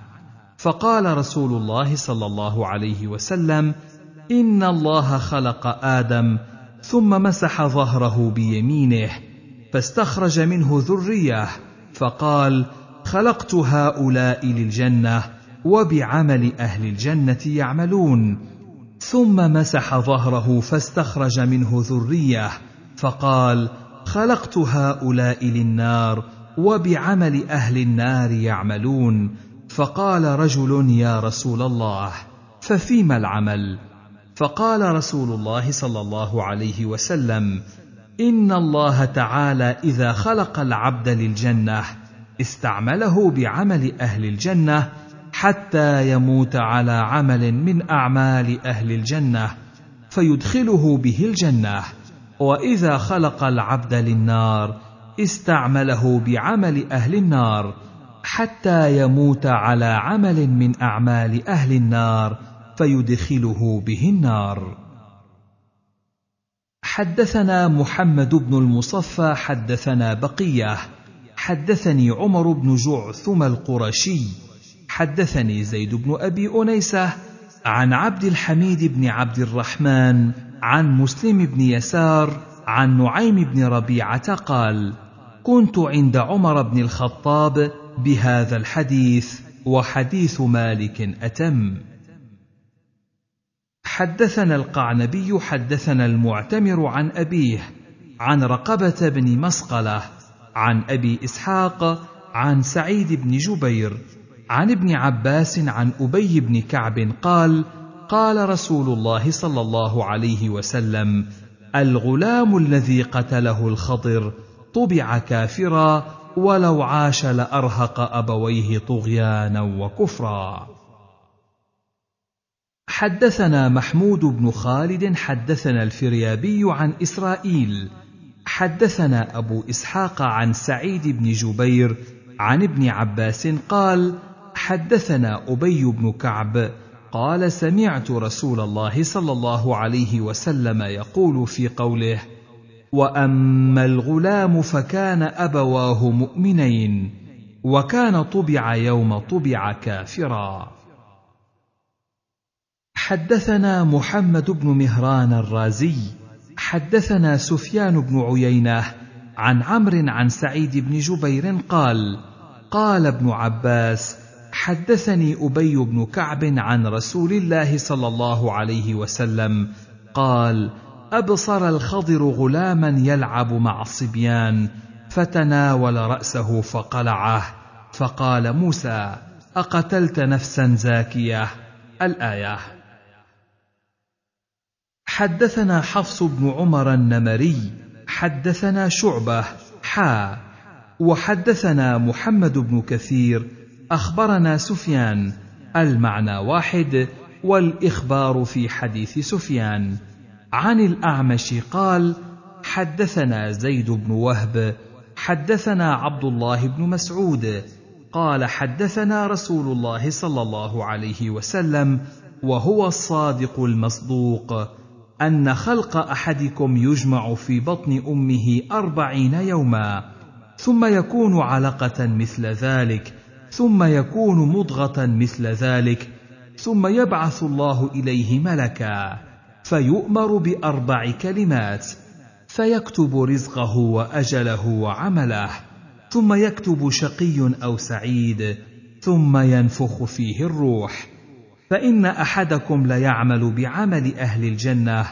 فقال رسول الله صلى الله عليه وسلم ان الله خلق ادم ثم مسح ظهره بيمينه فاستخرج منه ذريه فقال خلقت هؤلاء للجنه وبعمل اهل الجنه يعملون ثم مسح ظهره فاستخرج منه ذريه فقال خلقت هؤلاء للنار وبعمل اهل النار يعملون فقال رجل يا رسول الله ففيما العمل فقال رسول الله صلى الله عليه وسلم ان الله تعالى اذا خلق العبد للجنه استعمله بعمل اهل الجنه حتى يموت على عمل من اعمال اهل الجنه فيدخله به الجنه واذا خلق العبد للنار استعمله بعمل اهل النار حتى يموت على عمل من اعمال اهل النار فيدخله به النار حدثنا محمد بن المصفى حدثنا بقيه حدثني عمر بن جعثم القرشي حدثني زيد بن ابي انيسه عن عبد الحميد بن عبد الرحمن عن مسلم بن يسار عن نعيم بن ربيعه قال كنت عند عمر بن الخطاب بهذا الحديث وحديث مالك اتم حدثنا القعنبي حدثنا المعتمر عن ابيه عن رقبه بن مسقله عن ابي اسحاق عن سعيد بن جبير عن ابن عباس عن ابي بن كعب قال قال رسول الله صلى الله عليه وسلم الغلام الذي قتله الخضر طبع كافرا ولو عاش لارهق ابويه طغيانا وكفرا حدثنا محمود بن خالد حدثنا الفريابي عن اسرائيل حدثنا ابو اسحاق عن سعيد بن جبير عن ابن عباس قال حدثنا ابي بن كعب قال سمعت رسول الله صلى الله عليه وسلم يقول في قوله واما الغلام فكان ابواه مؤمنين وكان طبع يوم طبع كافرا حدثنا محمد بن مهران الرازي حدثنا سفيان بن عيينه عن عمرو عن سعيد بن جبير قال قال ابن عباس حدثني ابي بن كعب عن رسول الله صلى الله عليه وسلم قال ابصر الخضر غلاما يلعب مع الصبيان فتناول راسه فقلعه فقال موسى اقتلت نفسا زاكيه الايه حدثنا حفص بن عمر النمري حدثنا شعبه حا وحدثنا محمد بن كثير اخبرنا سفيان المعنى واحد والاخبار في حديث سفيان عن الاعمش قال حدثنا زيد بن وهب حدثنا عبد الله بن مسعود قال حدثنا رسول الله صلى الله عليه وسلم وهو الصادق المصدوق ان خلق احدكم يجمع في بطن امه اربعين يوما ثم يكون علقه مثل ذلك ثم يكون مضغه مثل ذلك ثم يبعث الله اليه ملكا فيؤمر باربع كلمات فيكتب رزقه واجله وعمله ثم يكتب شقي او سعيد ثم ينفخ فيه الروح فان احدكم ليعمل بعمل اهل الجنه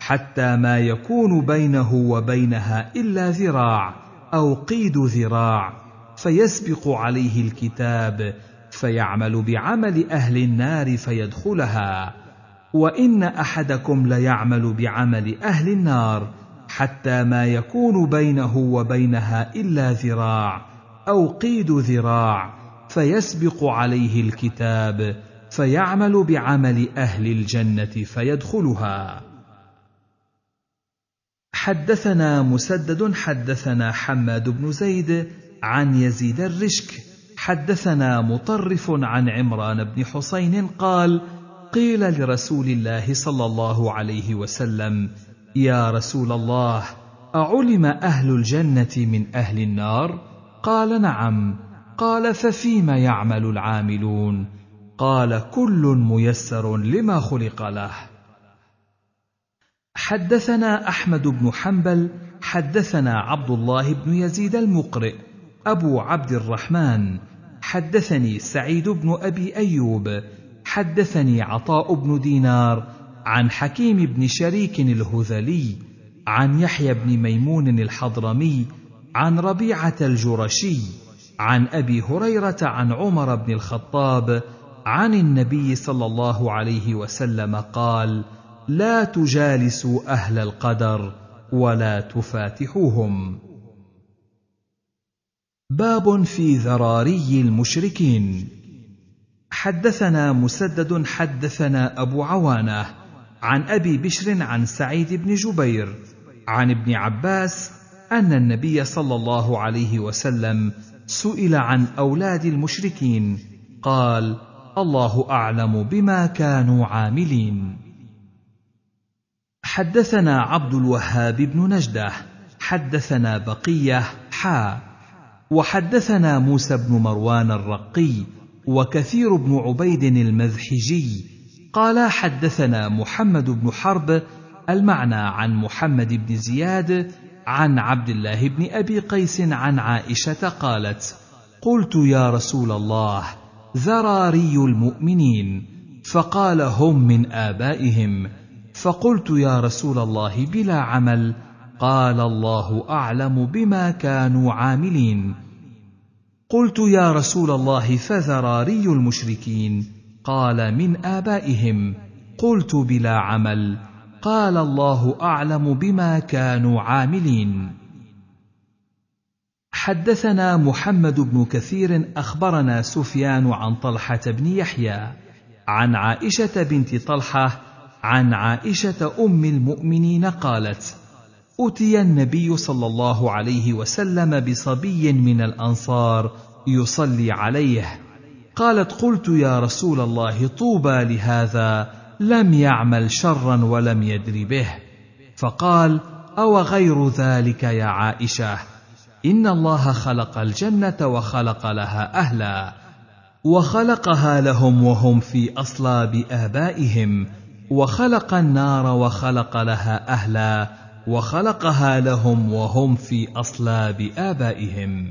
حتى ما يكون بينه وبينها الا ذراع او قيد ذراع فيسبق عليه الكتاب فيعمل بعمل اهل النار فيدخلها وان احدكم ليعمل بعمل اهل النار حتى ما يكون بينه وبينها الا ذراع او قيد ذراع فيسبق عليه الكتاب فيعمل بعمل اهل الجنه فيدخلها حدثنا مسدد حدثنا حماد بن زيد عن يزيد الرشك حدثنا مطرف عن عمران بن حسين قال قيل لرسول الله صلى الله عليه وسلم يا رسول الله اعلم اهل الجنه من اهل النار قال نعم قال ففيم يعمل العاملون قال كل ميسر لما خلق له حدثنا احمد بن حنبل حدثنا عبد الله بن يزيد المقرئ أبو عبد الرحمن حدثني سعيد بن أبي أيوب حدثني عطاء بن دينار عن حكيم بن شريك الهذلي عن يحيى بن ميمون الحضرمي عن ربيعة الجرشي عن أبي هريرة عن عمر بن الخطاب عن النبي صلى الله عليه وسلم قال لا تجالسوا أهل القدر ولا تفاتحوهم باب في ذراري المشركين حدثنا مسدد حدثنا ابو عوانه عن ابي بشر عن سعيد بن جبير عن ابن عباس ان النبي صلى الله عليه وسلم سئل عن اولاد المشركين قال الله اعلم بما كانوا عاملين حدثنا عبد الوهاب بن نجده حدثنا بقيه حا وحدثنا موسى بن مروان الرقي وكثير بن عبيد المذحجي قال حدثنا محمد بن حرب المعنى عن محمد بن زياد عن عبد الله بن ابي قيس عن عائشه قالت قلت يا رسول الله ذراري المؤمنين فقال هم من ابائهم فقلت يا رسول الله بلا عمل قال الله اعلم بما كانوا عاملين قلت يا رسول الله فذراري المشركين قال من ابائهم قلت بلا عمل قال الله اعلم بما كانوا عاملين حدثنا محمد بن كثير اخبرنا سفيان عن طلحه بن يحيى عن عائشه بنت طلحه عن عائشه ام المؤمنين قالت أتي النبي صلى الله عليه وسلم بصبي من الأنصار يصلي عليه. قالت قلت يا رسول الله طوبى لهذا لم يعمل شرا ولم يدر به. فقال: أو غير ذلك يا عائشة؟ إن الله خلق الجنة وخلق لها أهلا، وخلقها لهم وهم في أصلاب آبائهم، وخلق النار وخلق لها أهلا، وخلقها لهم وهم في اصلاب ابائهم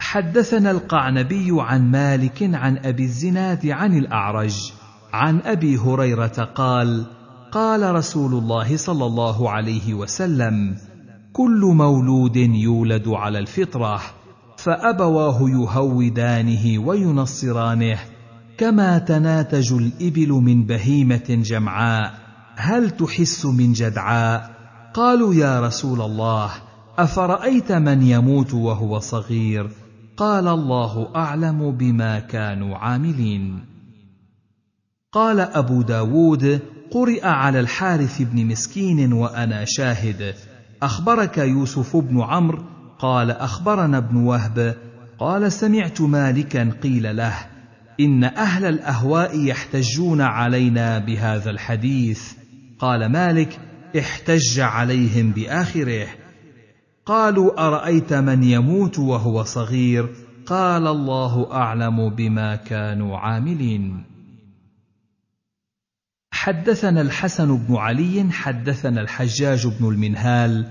حدثنا القعنبي عن مالك عن ابي الزناد عن الاعرج عن ابي هريره قال قال رسول الله صلى الله عليه وسلم كل مولود يولد على الفطره فابواه يهودانه وينصرانه كما تناتج الابل من بهيمه جمعاء هل تحس من جدعاء قالوا يا رسول الله افرايت من يموت وهو صغير قال الله اعلم بما كانوا عاملين قال ابو داود قرئ على الحارث بن مسكين وانا شاهد اخبرك يوسف بن عمرو قال اخبرنا ابن وهب قال سمعت مالكا قيل له ان اهل الاهواء يحتجون علينا بهذا الحديث قال مالك احتج عليهم باخره قالوا ارايت من يموت وهو صغير قال الله اعلم بما كانوا عاملين حدثنا الحسن بن علي حدثنا الحجاج بن المنهال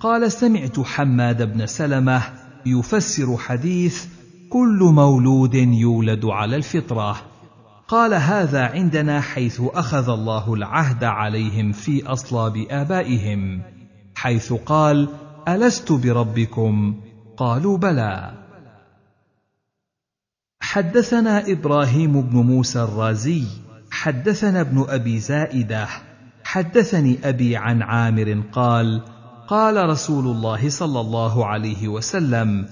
قال سمعت حماد بن سلمه يفسر حديث كل مولود يولد على الفطره قال هذا عندنا حيث اخذ الله العهد عليهم في اصلاب ابائهم حيث قال الست بربكم قالوا بلى حدثنا ابراهيم بن موسى الرازي حدثنا ابن ابي زائده حدثني ابي عن عامر قال قال رسول الله صلى الله عليه وسلم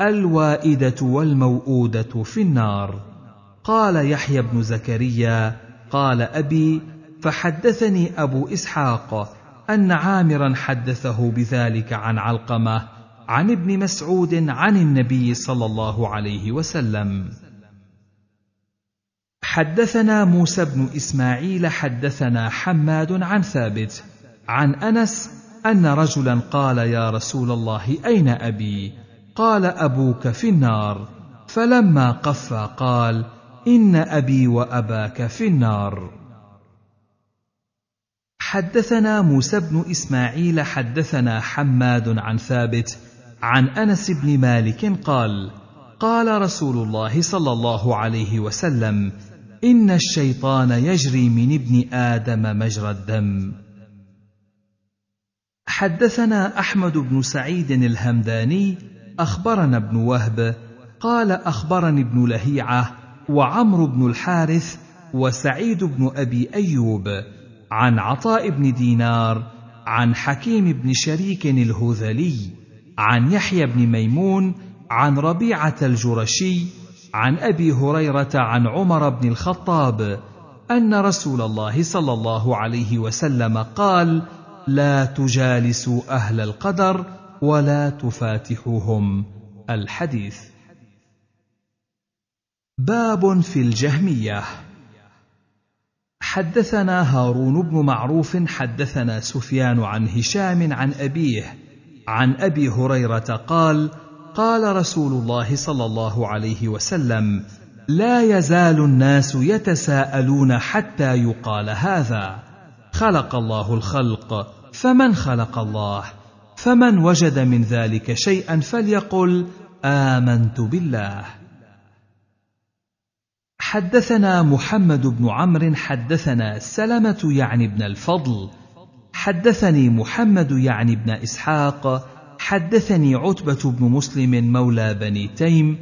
الوائده والموءوده في النار قال يحيى بن زكريا قال ابي فحدثني ابو اسحاق ان عامرا حدثه بذلك عن علقمه عن ابن مسعود عن النبي صلى الله عليه وسلم حدثنا موسى بن اسماعيل حدثنا حماد عن ثابت عن انس ان رجلا قال يا رسول الله اين ابي قال ابوك في النار فلما قفى قال ان ابي واباك في النار حدثنا موسى بن اسماعيل حدثنا حماد عن ثابت عن انس بن مالك قال قال رسول الله صلى الله عليه وسلم ان الشيطان يجري من ابن ادم مجرى الدم حدثنا احمد بن سعيد الهمداني اخبرنا ابن وهب قال اخبرني ابن لهيعه وعمرو بن الحارث وسعيد بن ابي ايوب عن عطاء بن دينار عن حكيم بن شريك الهذلي عن يحيى بن ميمون عن ربيعه الجرشي عن ابي هريره عن عمر بن الخطاب ان رسول الله صلى الله عليه وسلم قال لا تجالسوا اهل القدر ولا تفاتحوهم الحديث باب في الجهميه حدثنا هارون بن معروف حدثنا سفيان عن هشام عن ابيه عن ابي هريره قال قال رسول الله صلى الله عليه وسلم لا يزال الناس يتساءلون حتى يقال هذا خلق الله الخلق فمن خلق الله فمن وجد من ذلك شيئا فليقل امنت بالله حدثنا محمد بن عمرو حدثنا سلمة يعني بن الفضل حدثني محمد يعني بن إسحاق حدثني عتبة بن مسلم مولى بني تيم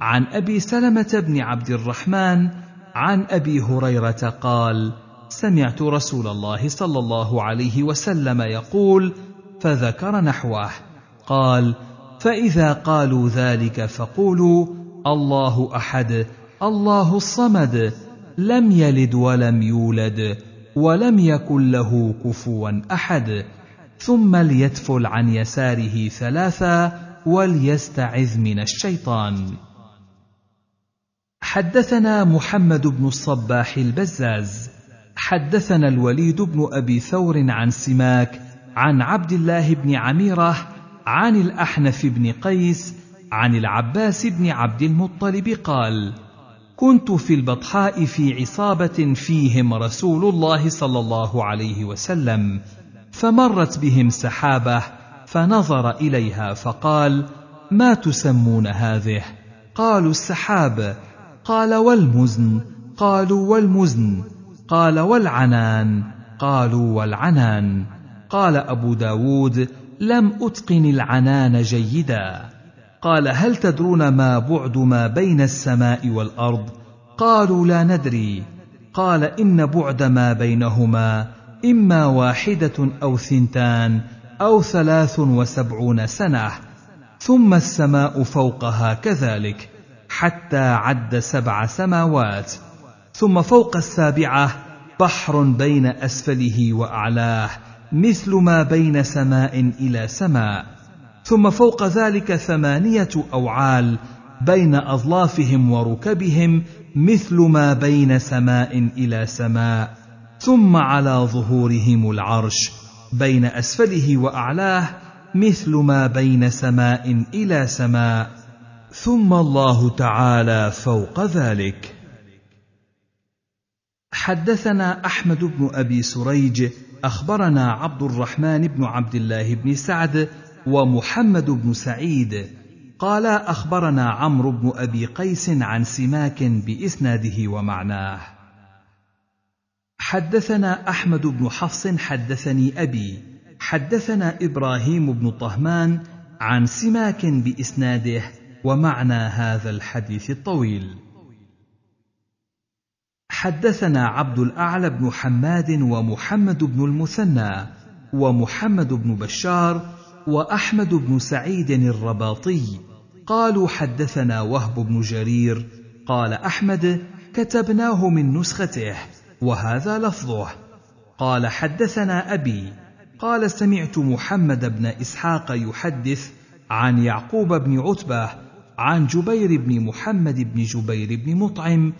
عن أبي سلمة بن عبد الرحمن عن أبي هريرة قال: سمعت رسول الله صلى الله عليه وسلم يقول فذكر نحوه قال فاذا قالوا ذلك فقولوا الله احد الله الصمد لم يلد ولم يولد ولم يكن له كفوا احد ثم ليتفل عن يساره ثلاثا وليستعذ من الشيطان حدثنا محمد بن الصباح البزاز حدثنا الوليد بن ابي ثور عن سماك عن عبد الله بن عميره عن الاحنف بن قيس عن العباس بن عبد المطلب قال كنت في البطحاء في عصابه فيهم رسول الله صلى الله عليه وسلم فمرت بهم سحابه فنظر اليها فقال ما تسمون هذه قالوا السحاب قال والمزن قالوا والمزن قال والعنان قالوا والعنان قال ابو داود لم اتقن العنان جيدا قال هل تدرون ما بعد ما بين السماء والارض قالوا لا ندري قال ان بعد ما بينهما اما واحده او ثنتان او ثلاث وسبعون سنه ثم السماء فوقها كذلك حتى عد سبع سماوات ثم فوق السابعه بحر بين اسفله واعلاه مثل ما بين سماء الى سماء ثم فوق ذلك ثمانيه اوعال بين اظلافهم وركبهم مثل ما بين سماء الى سماء ثم على ظهورهم العرش بين اسفله واعلاه مثل ما بين سماء الى سماء ثم الله تعالى فوق ذلك حدثنا احمد بن ابي سريج اخبرنا عبد الرحمن بن عبد الله بن سعد ومحمد بن سعيد قال اخبرنا عمرو بن ابي قيس عن سماك باسناده ومعناه حدثنا احمد بن حفص حدثني ابي حدثنا ابراهيم بن طهمان عن سماك باسناده ومعنى هذا الحديث الطويل حدثنا عبد الاعلى بن حماد ومحمد بن المثنى ومحمد بن بشار واحمد بن سعيد الرباطي قالوا حدثنا وهب بن جرير قال احمد كتبناه من نسخته وهذا لفظه قال حدثنا ابي قال سمعت محمد بن اسحاق يحدث عن يعقوب بن عتبه عن جبير بن محمد بن جبير بن مطعم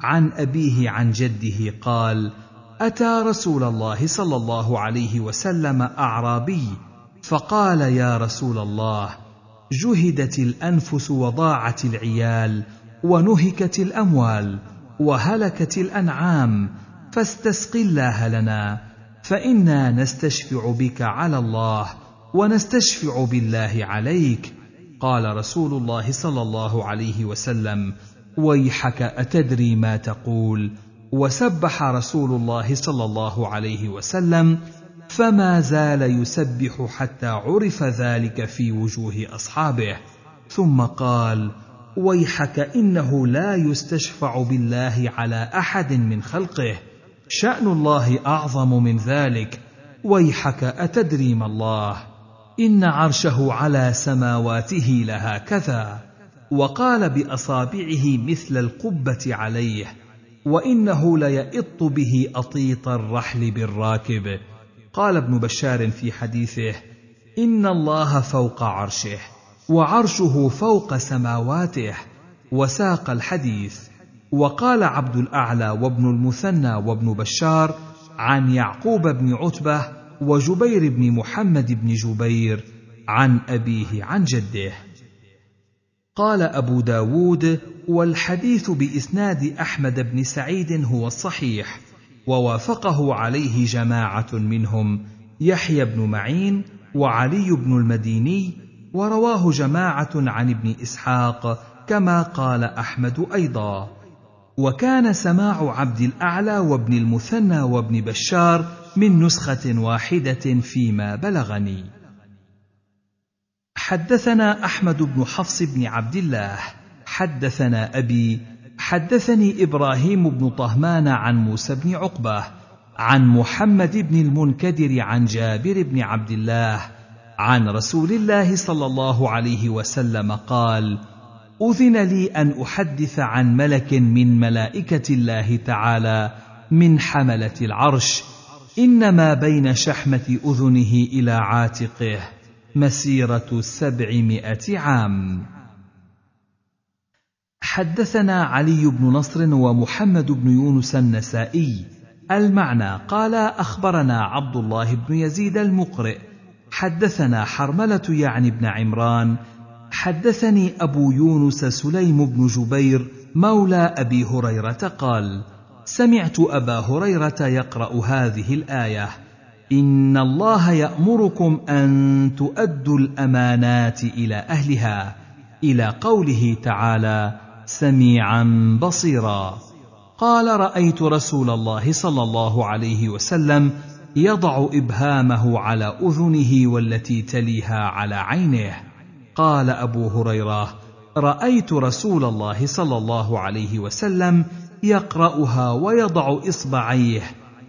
عن ابيه عن جده قال اتى رسول الله صلى الله عليه وسلم اعرابي فقال يا رسول الله جهدت الانفس وضاعت العيال ونهكت الاموال وهلكت الانعام فاستسق الله لنا فانا نستشفع بك على الله ونستشفع بالله عليك قال رسول الله صلى الله عليه وسلم ويحك اتدري ما تقول وسبح رسول الله صلى الله عليه وسلم فما زال يسبح حتى عرف ذلك في وجوه اصحابه ثم قال ويحك انه لا يستشفع بالله على احد من خلقه شان الله اعظم من ذلك ويحك اتدري ما الله ان عرشه على سماواته لهكذا وقال باصابعه مثل القبه عليه وانه ليئط به اطيط الرحل بالراكب قال ابن بشار في حديثه ان الله فوق عرشه وعرشه فوق سماواته وساق الحديث وقال عبد الاعلى وابن المثنى وابن بشار عن يعقوب بن عتبه وجبير بن محمد بن جبير عن ابيه عن جده قال ابو داود والحديث باسناد احمد بن سعيد هو الصحيح ووافقه عليه جماعة منهم يحيى بن معين وعلي بن المديني ورواه جماعة عن ابن إسحاق كما قال أحمد أيضا وكان سماع عبد الأعلى وابن المثنى وابن بشار من نسخة واحدة فيما بلغني حدثنا أحمد بن حفص بن عبد الله حدثنا أبي حدثني ابراهيم بن طهمان عن موسى بن عقبه عن محمد بن المنكدر عن جابر بن عبد الله عن رسول الله صلى الله عليه وسلم قال اذن لي ان احدث عن ملك من ملائكه الله تعالى من حمله العرش انما بين شحمه اذنه الى عاتقه مسيره سبعمائه عام حدثنا علي بن نصر ومحمد بن يونس النسائي المعنى قال اخبرنا عبد الله بن يزيد المقرئ حدثنا حرمله يعني بن عمران حدثني ابو يونس سليم بن جبير مولى ابي هريره قال سمعت ابا هريره يقرا هذه الايه ان الله يامركم ان تؤدوا الامانات الى اهلها الى قوله تعالى سميعا بصيرا قال رايت رسول الله صلى الله عليه وسلم يضع ابهامه على اذنه والتي تليها على عينه قال ابو هريره رايت رسول الله صلى الله عليه وسلم يقراها ويضع اصبعيه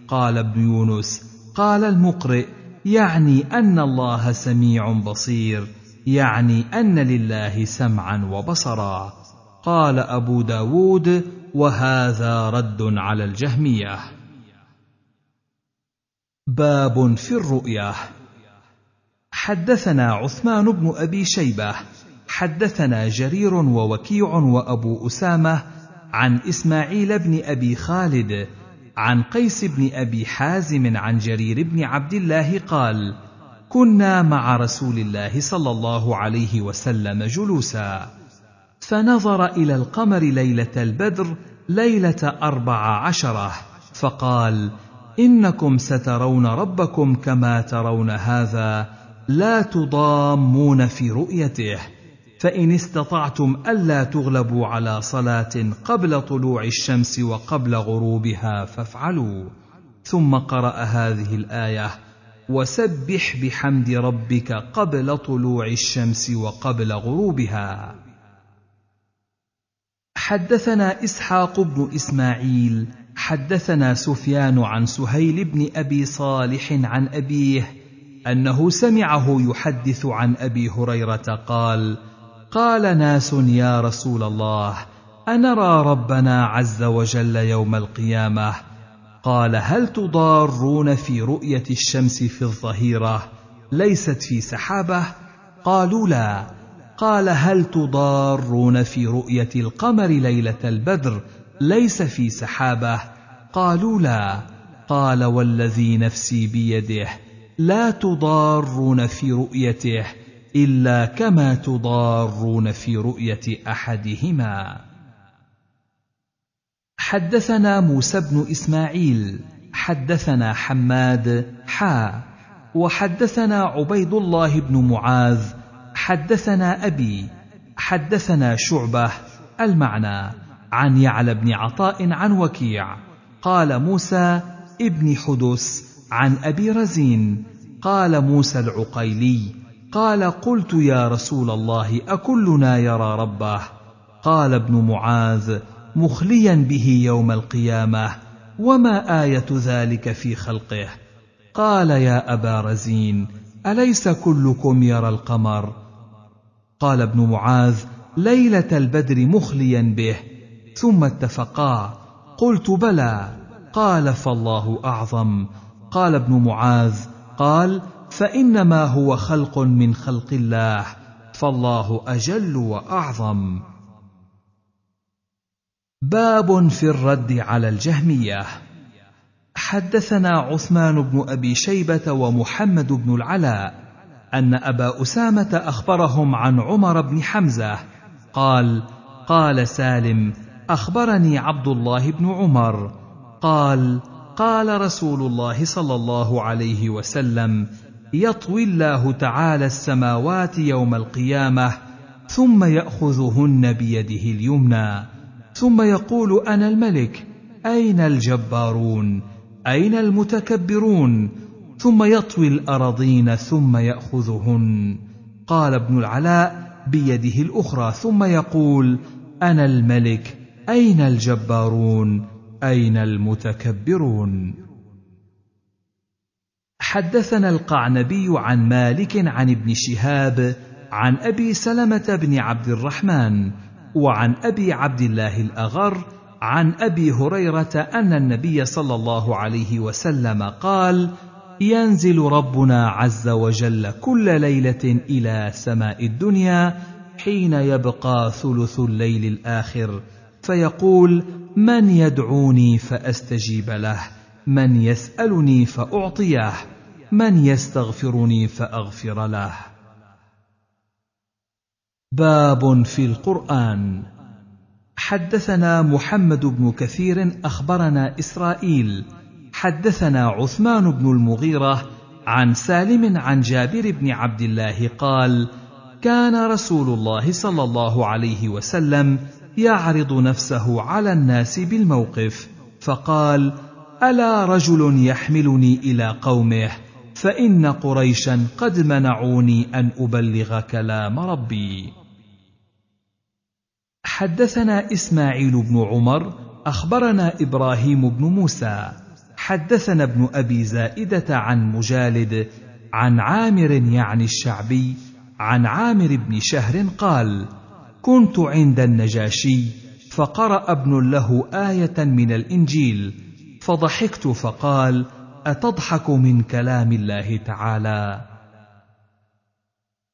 قال ابن يونس قال المقرئ يعني ان الله سميع بصير يعني ان لله سمعا وبصرا قال أبو داود وهذا رد على الجهمية باب في الرؤيا حدثنا عثمان بن أبي شيبة حدثنا جرير ووكيع وأبو أسامة عن إسماعيل بن أبي خالد عن قيس بن أبي حازم عن جرير بن عبد الله قال كنا مع رسول الله صلى الله عليه وسلم جلوسا فنظر إلى القمر ليلة البدر ليلة أربع عشرة فقال إنكم سترون ربكم كما ترون هذا لا تضامون في رؤيته فإن استطعتم ألا تغلبوا على صلاة قبل طلوع الشمس وقبل غروبها فافعلوا ثم قرأ هذه الآية وسبح بحمد ربك قبل طلوع الشمس وقبل غروبها حدثنا اسحاق بن اسماعيل حدثنا سفيان عن سهيل بن ابي صالح عن ابيه انه سمعه يحدث عن ابي هريره قال قال ناس يا رسول الله انرى ربنا عز وجل يوم القيامه قال هل تضارون في رؤيه الشمس في الظهيره ليست في سحابه قالوا لا قال هل تضارون في رؤيه القمر ليله البدر ليس في سحابه قالوا لا قال والذي نفسي بيده لا تضارون في رؤيته الا كما تضارون في رؤيه احدهما حدثنا موسى بن اسماعيل حدثنا حماد حا وحدثنا عبيد الله بن معاذ حدثنا أبي حدثنا شعبة المعنى عن يعلى بن عطاء عن وكيع قال موسى ابن حدس عن أبي رزين قال موسى العقيلي قال قلت يا رسول الله أكلنا يرى ربه قال ابن معاذ مخليا به يوم القيامة وما آية ذلك في خلقه قال يا أبا رزين أليس كلكم يرى القمر قال ابن معاذ ليله البدر مخليا به ثم اتفقا قلت بلى قال فالله اعظم قال ابن معاذ قال فانما هو خلق من خلق الله فالله اجل واعظم باب في الرد على الجهميه حدثنا عثمان بن ابي شيبه ومحمد بن العلاء ان ابا اسامه اخبرهم عن عمر بن حمزه قال قال سالم اخبرني عبد الله بن عمر قال قال رسول الله صلى الله عليه وسلم يطوي الله تعالى السماوات يوم القيامه ثم ياخذهن بيده اليمنى ثم يقول انا الملك اين الجبارون اين المتكبرون ثم يطوي الأراضين ثم يأخذهن قال ابن العلاء بيده الأخرى ثم يقول أنا الملك أين الجبارون أين المتكبرون حدثنا القعنبي عن مالك عن ابن شهاب عن ابي سلمه بن عبد الرحمن وعن ابي عبد الله الاغر عن ابي هريره ان النبي صلى الله عليه وسلم قال ينزل ربنا عز وجل كل ليله الى سماء الدنيا حين يبقى ثلث الليل الاخر فيقول من يدعوني فاستجيب له من يسالني فاعطيه من يستغفرني فاغفر له باب في القران حدثنا محمد بن كثير اخبرنا اسرائيل حدثنا عثمان بن المغيرة عن سالم عن جابر بن عبد الله قال: كان رسول الله صلى الله عليه وسلم يعرض نفسه على الناس بالموقف، فقال: ألا رجل يحملني إلى قومه، فإن قريشا قد منعوني أن أبلغ كلام ربي. حدثنا إسماعيل بن عمر أخبرنا إبراهيم بن موسى حدثنا ابن ابي زائده عن مجالد عن عامر يعني الشعبي عن عامر بن شهر قال كنت عند النجاشي فقرا ابن له ايه من الانجيل فضحكت فقال اتضحك من كلام الله تعالى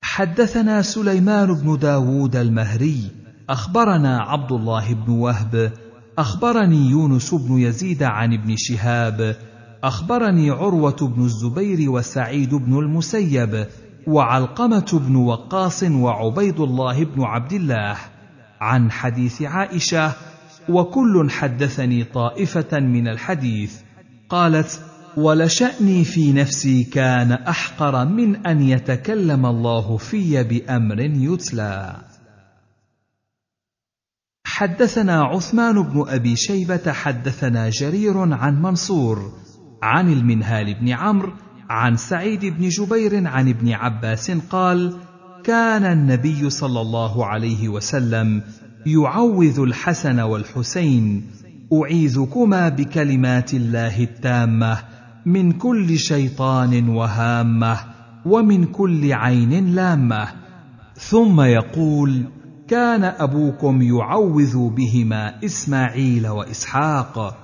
حدثنا سليمان بن داود المهري اخبرنا عبد الله بن وهب اخبرني يونس بن يزيد عن ابن شهاب اخبرني عروه بن الزبير وسعيد بن المسيب وعلقمه بن وقاص وعبيد الله بن عبد الله عن حديث عائشه وكل حدثني طائفه من الحديث قالت ولشاني في نفسي كان احقر من ان يتكلم الله في بامر يتلى حدثنا عثمان بن ابي شيبه حدثنا جرير عن منصور عن المنهال بن عمرو عن سعيد بن جبير عن ابن عباس قال كان النبي صلى الله عليه وسلم يعوذ الحسن والحسين اعيذكما بكلمات الله التامه من كل شيطان وهامه ومن كل عين لامه ثم يقول كان أبوكم يعوذ بهما إسماعيل وإسحاق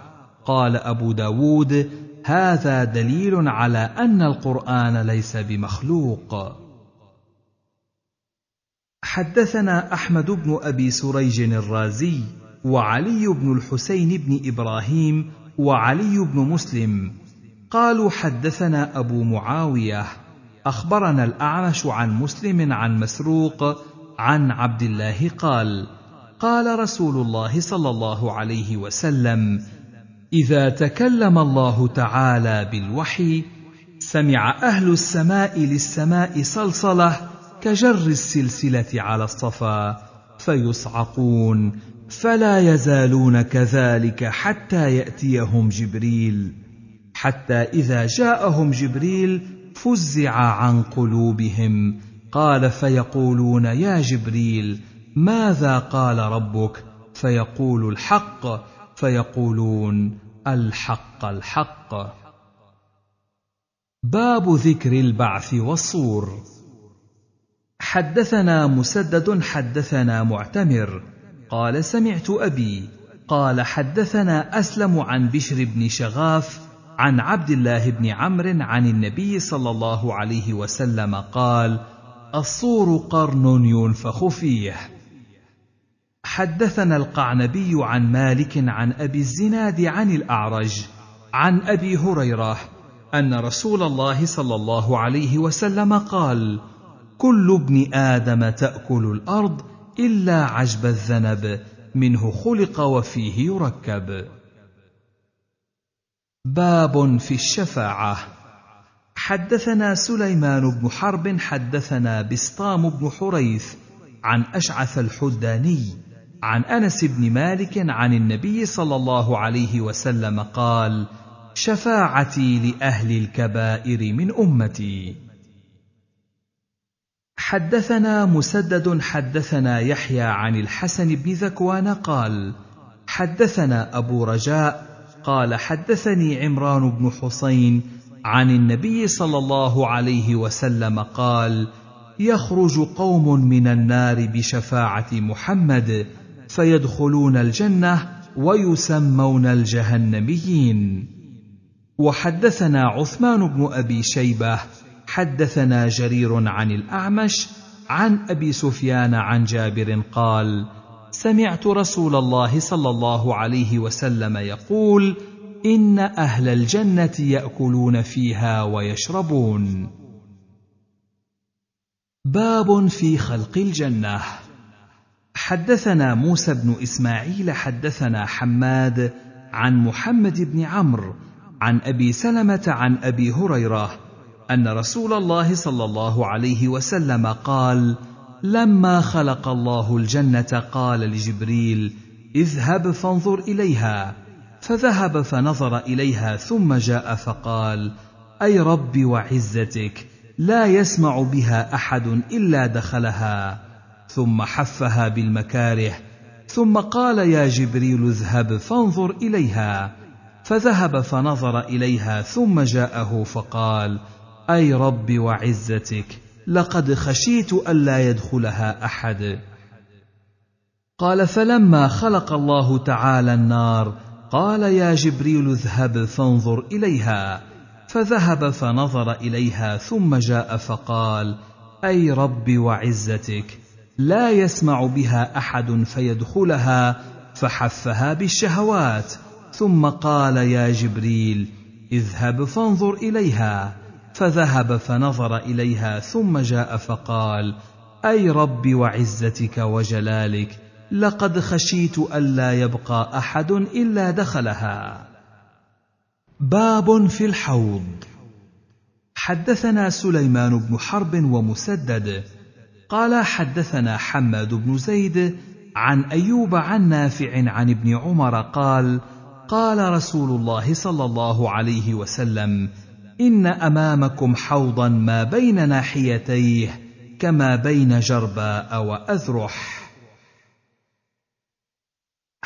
قال أبو داود هذا دليل على أن القرآن ليس بمخلوق حدثنا أحمد بن أبي سريج الرازي وعلي بن الحسين بن إبراهيم وعلي بن مسلم قالوا حدثنا أبو معاوية أخبرنا الأعمش عن مسلم عن مسروق عن عبد الله قال قال رسول الله صلى الله عليه وسلم اذا تكلم الله تعالى بالوحي سمع اهل السماء للسماء صلصله كجر السلسله على الصفا فيصعقون فلا يزالون كذلك حتى ياتيهم جبريل حتى اذا جاءهم جبريل فزع عن قلوبهم قال فيقولون يا جبريل ماذا قال ربك فيقول الحق فيقولون الحق الحق باب ذكر البعث والصور حدثنا مسدد حدثنا معتمر قال سمعت ابي قال حدثنا اسلم عن بشر بن شغاف عن عبد الله بن عمرو عن النبي صلى الله عليه وسلم قال الصور قرن ينفخ فيه حدثنا القعنبي عن مالك عن ابي الزناد عن الاعرج عن ابي هريره ان رسول الله صلى الله عليه وسلم قال كل ابن ادم تاكل الارض الا عجب الذنب منه خلق وفيه يركب باب في الشفاعه حدثنا سليمان بن حرب حدثنا بسطام بن حريث عن اشعث الحداني عن انس بن مالك عن النبي صلى الله عليه وسلم قال شفاعتي لاهل الكبائر من امتي حدثنا مسدد حدثنا يحيى عن الحسن بن ذكوان قال حدثنا ابو رجاء قال حدثني عمران بن حسين عن النبي صلى الله عليه وسلم قال يخرج قوم من النار بشفاعه محمد فيدخلون الجنه ويسمون الجهنميين وحدثنا عثمان بن ابي شيبه حدثنا جرير عن الاعمش عن ابي سفيان عن جابر قال سمعت رسول الله صلى الله عليه وسلم يقول ان اهل الجنه ياكلون فيها ويشربون باب في خلق الجنه حدثنا موسى بن اسماعيل حدثنا حماد عن محمد بن عمرو عن ابي سلمه عن ابي هريره ان رسول الله صلى الله عليه وسلم قال لما خلق الله الجنه قال لجبريل اذهب فانظر اليها فذهب فنظر اليها ثم جاء فقال اي رب وعزتك لا يسمع بها احد الا دخلها ثم حفها بالمكاره ثم قال يا جبريل اذهب فانظر اليها فذهب فنظر اليها ثم جاءه فقال اي رب وعزتك لقد خشيت الا يدخلها احد قال فلما خلق الله تعالى النار قال يا جبريل اذهب فانظر اليها فذهب فنظر اليها ثم جاء فقال اي رب وعزتك لا يسمع بها احد فيدخلها فحفها بالشهوات ثم قال يا جبريل اذهب فانظر اليها فذهب فنظر اليها ثم جاء فقال اي رب وعزتك وجلالك لقد خشيت الا يبقى احد الا دخلها باب في الحوض حدثنا سليمان بن حرب ومسدد قال حدثنا حماد بن زيد عن ايوب عن نافع عن ابن عمر قال قال رسول الله صلى الله عليه وسلم ان امامكم حوضا ما بين ناحيتيه كما بين جرباء واذرح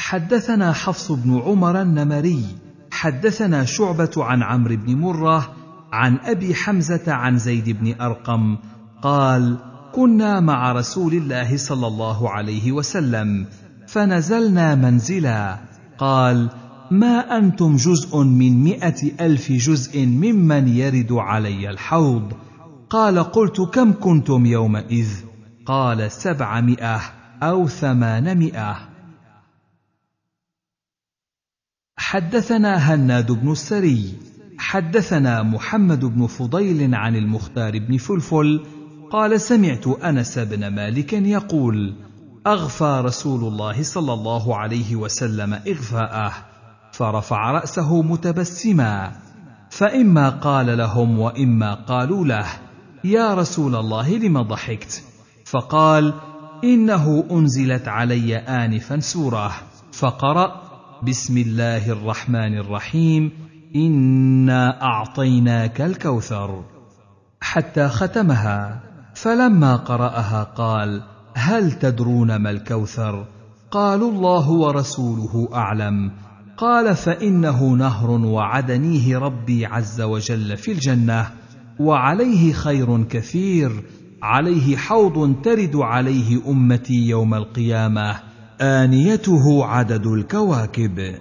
حدثنا حفص بن عمر النمري حدثنا شعبة عن عمرو بن مرة عن أبي حمزة عن زيد بن أرقم قال: كنا مع رسول الله صلى الله عليه وسلم فنزلنا منزلا قال ما أنتم جزء من مئة ألف جزء ممن يرد علي الحوض قال قلت كم كنتم يومئذ قال سبعمائة أو ثمانمائة حدثنا هناد بن السري حدثنا محمد بن فضيل عن المختار بن فلفل قال سمعت انس بن مالك يقول اغفى رسول الله صلى الله عليه وسلم اغفاءه فرفع راسه متبسما فاما قال لهم واما قالوا له يا رسول الله لم ضحكت فقال انه انزلت علي انفا سوره فقرأ بسم الله الرحمن الرحيم انا اعطيناك الكوثر حتى ختمها فلما قراها قال هل تدرون ما الكوثر قالوا الله ورسوله اعلم قال فانه نهر وعدنيه ربي عز وجل في الجنه وعليه خير كثير عليه حوض ترد عليه امتي يوم القيامه آنيته عدد الكواكب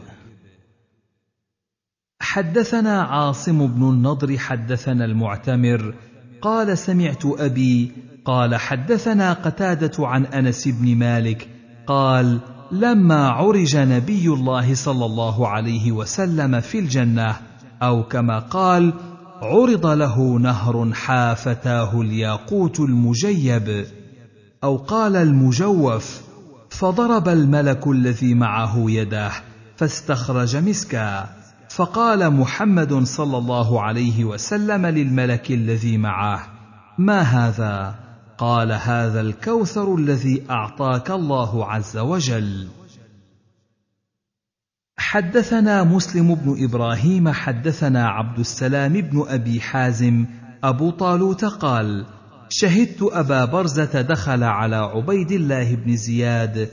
حدثنا عاصم بن النضر حدثنا المعتمر قال سمعت أبي قال حدثنا قتادة عن أنس بن مالك قال لما عرج نبي الله صلى الله عليه وسلم في الجنة أو كما قال عرض له نهر حافتاه الياقوت المجيب أو قال المجوف فضرب الملك الذي معه يداه فاستخرج مسكا فقال محمد صلى الله عليه وسلم للملك الذي معه ما هذا قال هذا الكوثر الذي اعطاك الله عز وجل حدثنا مسلم بن ابراهيم حدثنا عبد السلام بن ابي حازم ابو طالوت قال شهدت ابا برزه دخل على عبيد الله بن زياد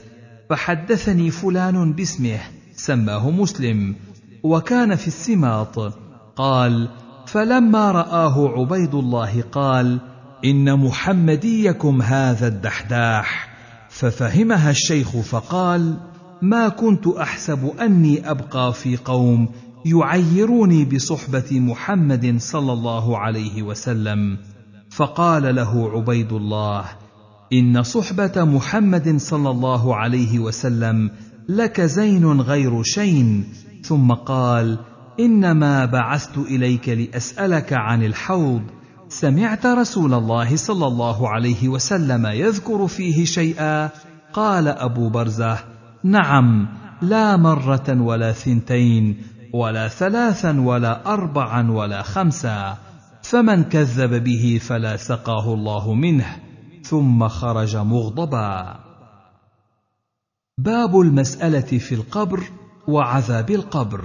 فحدثني فلان باسمه سماه مسلم وكان في السماط قال فلما راه عبيد الله قال ان محمديكم هذا الدحداح ففهمها الشيخ فقال ما كنت احسب اني ابقى في قوم يعيروني بصحبه محمد صلى الله عليه وسلم فقال له عبيد الله ان صحبه محمد صلى الله عليه وسلم لك زين غير شين ثم قال انما بعثت اليك لاسالك عن الحوض سمعت رسول الله صلى الله عليه وسلم يذكر فيه شيئا قال ابو برزه نعم لا مره ولا ثنتين ولا ثلاثا ولا اربعا ولا خمسا فمن كذب به فلا سقاه الله منه ثم خرج مغضبا باب المساله في القبر وعذاب القبر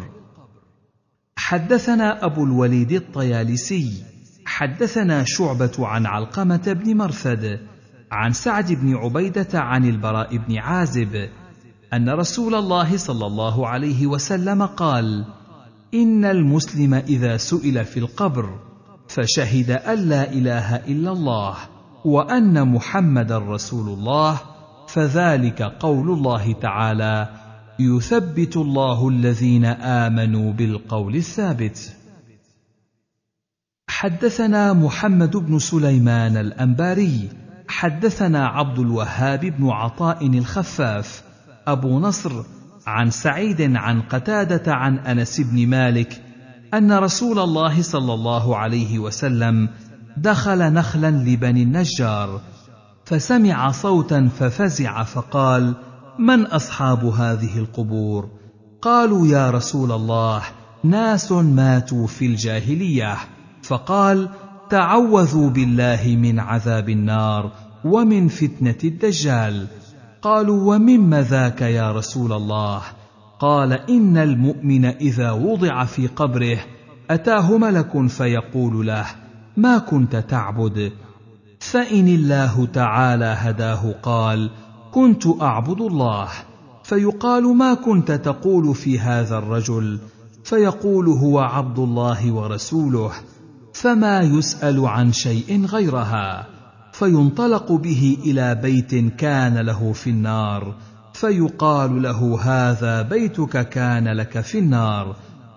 حدثنا ابو الوليد الطيالسي حدثنا شعبه عن علقمه بن مرثد عن سعد بن عبيده عن البراء بن عازب ان رسول الله صلى الله عليه وسلم قال ان المسلم اذا سئل في القبر فشهد ان لا اله الا الله وان محمدا رسول الله فذلك قول الله تعالى يثبت الله الذين امنوا بالقول الثابت حدثنا محمد بن سليمان الانباري حدثنا عبد الوهاب بن عطاء الخفاف ابو نصر عن سعيد عن قتاده عن انس بن مالك ان رسول الله صلى الله عليه وسلم دخل نخلا لبني النجار فسمع صوتا ففزع فقال من اصحاب هذه القبور قالوا يا رسول الله ناس ماتوا في الجاهليه فقال تعوذوا بالله من عذاب النار ومن فتنه الدجال قالوا ومم ذاك يا رسول الله قال ان المؤمن اذا وضع في قبره اتاه ملك فيقول له ما كنت تعبد فان الله تعالى هداه قال كنت اعبد الله فيقال ما كنت تقول في هذا الرجل فيقول هو عبد الله ورسوله فما يسال عن شيء غيرها فينطلق به الى بيت كان له في النار فيقال له هذا بيتك كان لك في النار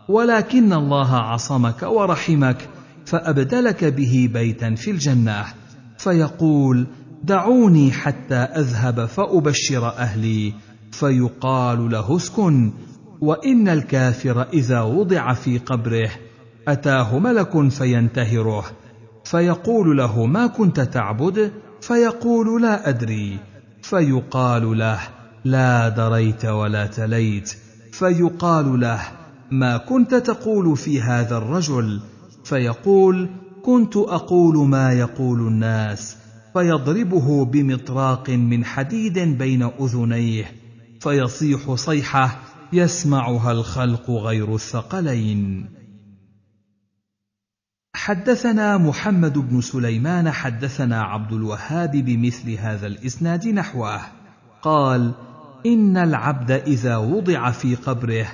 ولكن الله عصمك ورحمك فابدلك به بيتا في الجنه فيقول دعوني حتى اذهب فابشر اهلي فيقال له اسكن وان الكافر اذا وضع في قبره اتاه ملك فينتهره فيقول له ما كنت تعبد فيقول لا ادري فيقال له لا دريت ولا تليت فيقال له ما كنت تقول في هذا الرجل فيقول كنت اقول ما يقول الناس فيضربه بمطراق من حديد بين اذنيه فيصيح صيحه يسمعها الخلق غير الثقلين حدثنا محمد بن سليمان حدثنا عبد الوهاب بمثل هذا الاسناد نحوه قال ان العبد اذا وضع في قبره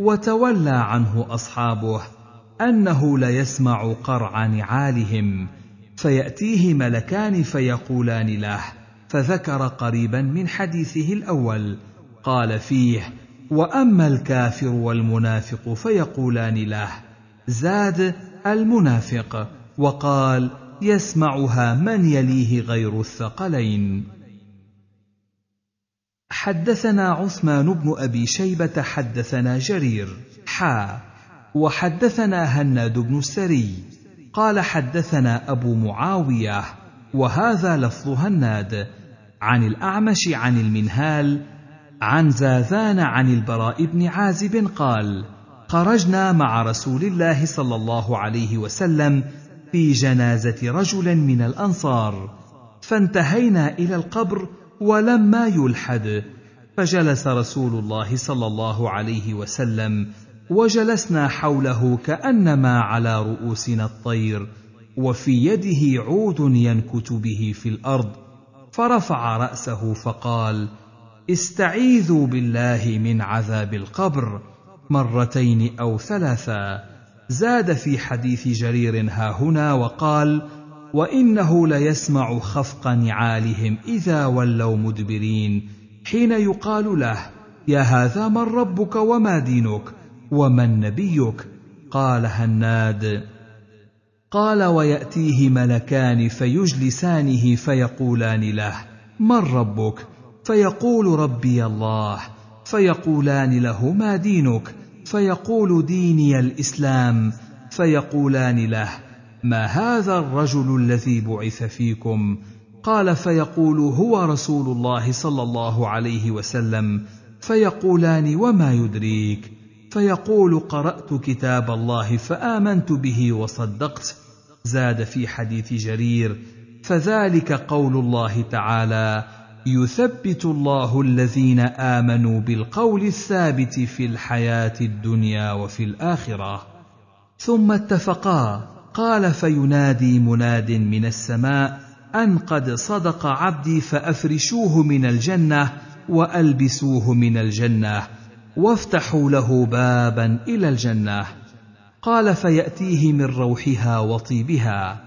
وتولى عنه اصحابه انه ليسمع قرع نعالهم فياتيه ملكان فيقولان له فذكر قريبا من حديثه الاول قال فيه واما الكافر والمنافق فيقولان له زاد المنافق وقال يسمعها من يليه غير الثقلين حدثنا عثمان بن ابي شيبه حدثنا جرير حا وحدثنا هناد بن السري قال حدثنا ابو معاويه وهذا لفظ هناد عن الاعمش عن المنهال عن زاذان عن البراء بن عازب قال خرجنا مع رسول الله صلى الله عليه وسلم في جنازه رجل من الانصار فانتهينا الى القبر ولما يلحد فجلس رسول الله صلى الله عليه وسلم وجلسنا حوله كانما على رؤوسنا الطير وفي يده عود ينكت به في الارض فرفع راسه فقال استعيذوا بالله من عذاب القبر مرتين او ثلاثا زاد في حديث جرير هنا وقال وانه ليسمع خفق نعالهم اذا ولوا مدبرين حين يقال له يا هذا من ربك وما دينك ومن نبيك قال هناد قال وياتيه ملكان فيجلسانه فيقولان له من ربك فيقول ربي الله فيقولان له ما دينك فيقول ديني الاسلام فيقولان له ما هذا الرجل الذي بعث فيكم قال فيقول هو رسول الله صلى الله عليه وسلم فيقولان وما يدريك فيقول قرات كتاب الله فامنت به وصدقت زاد في حديث جرير فذلك قول الله تعالى يثبت الله الذين امنوا بالقول الثابت في الحياه الدنيا وفي الاخره ثم اتفقا قال فينادي مناد من السماء ان قد صدق عبدي فافرشوه من الجنه والبسوه من الجنه وافتحوا له بابا الى الجنه قال فياتيه من روحها وطيبها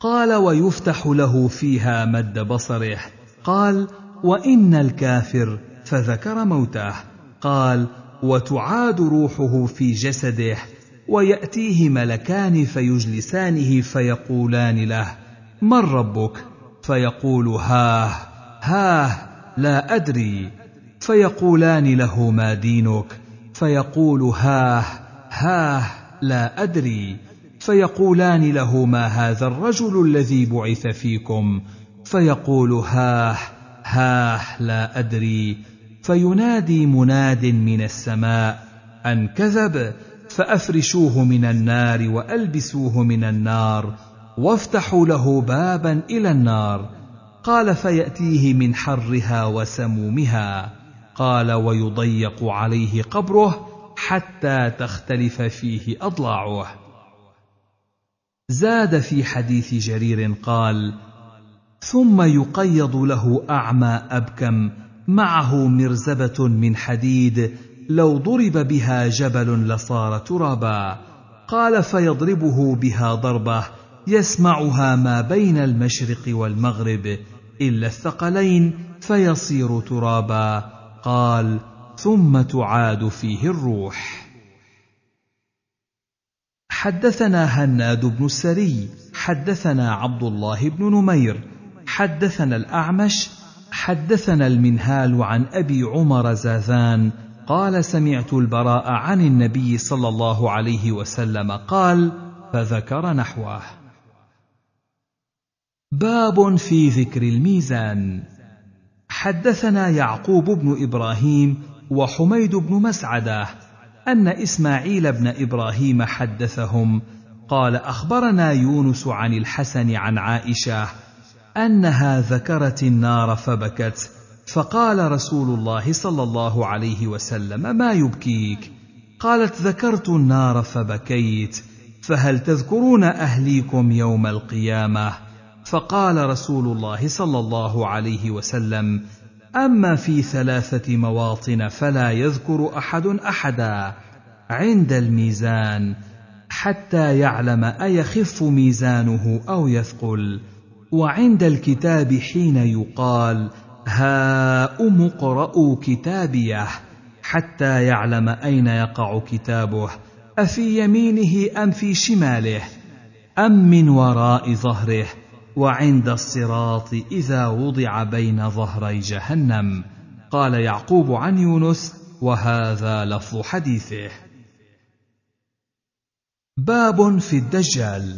قال ويفتح له فيها مد بصره قال وان الكافر فذكر موته قال وتعاد روحه في جسده وياتيه ملكان فيجلسانه فيقولان له من ربك فيقول هاه هاه لا ادري فيقولان له ما دينك فيقول هاه هاه لا ادري فيقولان له ما هذا الرجل الذي بعث فيكم فيقول هاه هاه لا ادري فينادي مناد من السماء ان كذب فافرشوه من النار والبسوه من النار وافتحوا له بابا الى النار قال فياتيه من حرها وسمومها قال ويضيق عليه قبره حتى تختلف فيه اضلاعه زاد في حديث جرير قال ثم يقيض له اعمى ابكم معه مرزبه من حديد لو ضرب بها جبل لصار ترابا قال فيضربه بها ضربه يسمعها ما بين المشرق والمغرب الا الثقلين فيصير ترابا قال ثم تعاد فيه الروح حدثنا هناد بن السري حدثنا عبد الله بن نمير حدثنا الاعمش حدثنا المنهال عن ابي عمر زاذان قال سمعت البراء عن النبي صلى الله عليه وسلم قال فذكر نحوه باب في ذكر الميزان حدثنا يعقوب بن ابراهيم وحميد بن مسعده ان اسماعيل بن ابراهيم حدثهم قال اخبرنا يونس عن الحسن عن عائشه انها ذكرت النار فبكت فقال رسول الله صلى الله عليه وسلم ما يبكيك قالت ذكرت النار فبكيت فهل تذكرون اهليكم يوم القيامه فقال رسول الله صلى الله عليه وسلم اما في ثلاثه مواطن فلا يذكر احد احدا عند الميزان حتى يعلم ايخف ميزانه او يثقل وعند الكتاب حين يقال هاؤم اقرأوا كتابيه حتى يعلم أين يقع كتابه أفي يمينه أم في شماله أم من وراء ظهره وعند الصراط إذا وضع بين ظهري جهنم قال يعقوب عن يونس وهذا لفظ حديثه باب في الدجال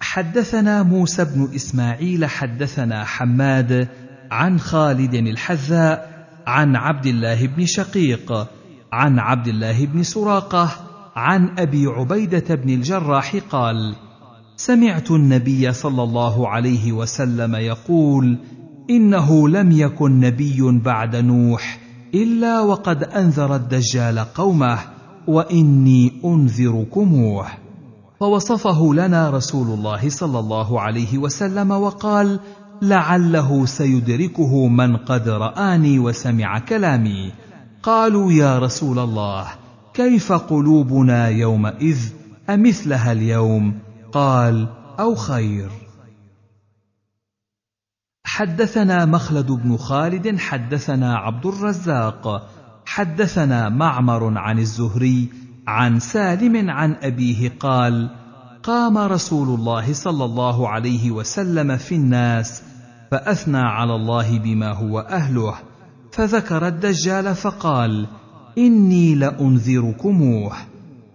حدثنا موسى بن اسماعيل حدثنا حماد عن خالد الحذاء عن عبد الله بن شقيق عن عبد الله بن سراقه عن ابي عبيده بن الجراح قال سمعت النبي صلى الله عليه وسلم يقول انه لم يكن نبي بعد نوح الا وقد انذر الدجال قومه واني انذركموه فوصفه لنا رسول الله صلى الله عليه وسلم وقال لعله سيدركه من قد رآني وسمع كلامي قالوا يا رسول الله كيف قلوبنا يومئذ أمثلها اليوم قال أو خير حدثنا مخلد بن خالد حدثنا عبد الرزاق حدثنا معمر عن الزهري عن سالم عن أبيه قال قام رسول الله صلى الله عليه وسلم في الناس فاثنى على الله بما هو اهله فذكر الدجال فقال اني لانذركموه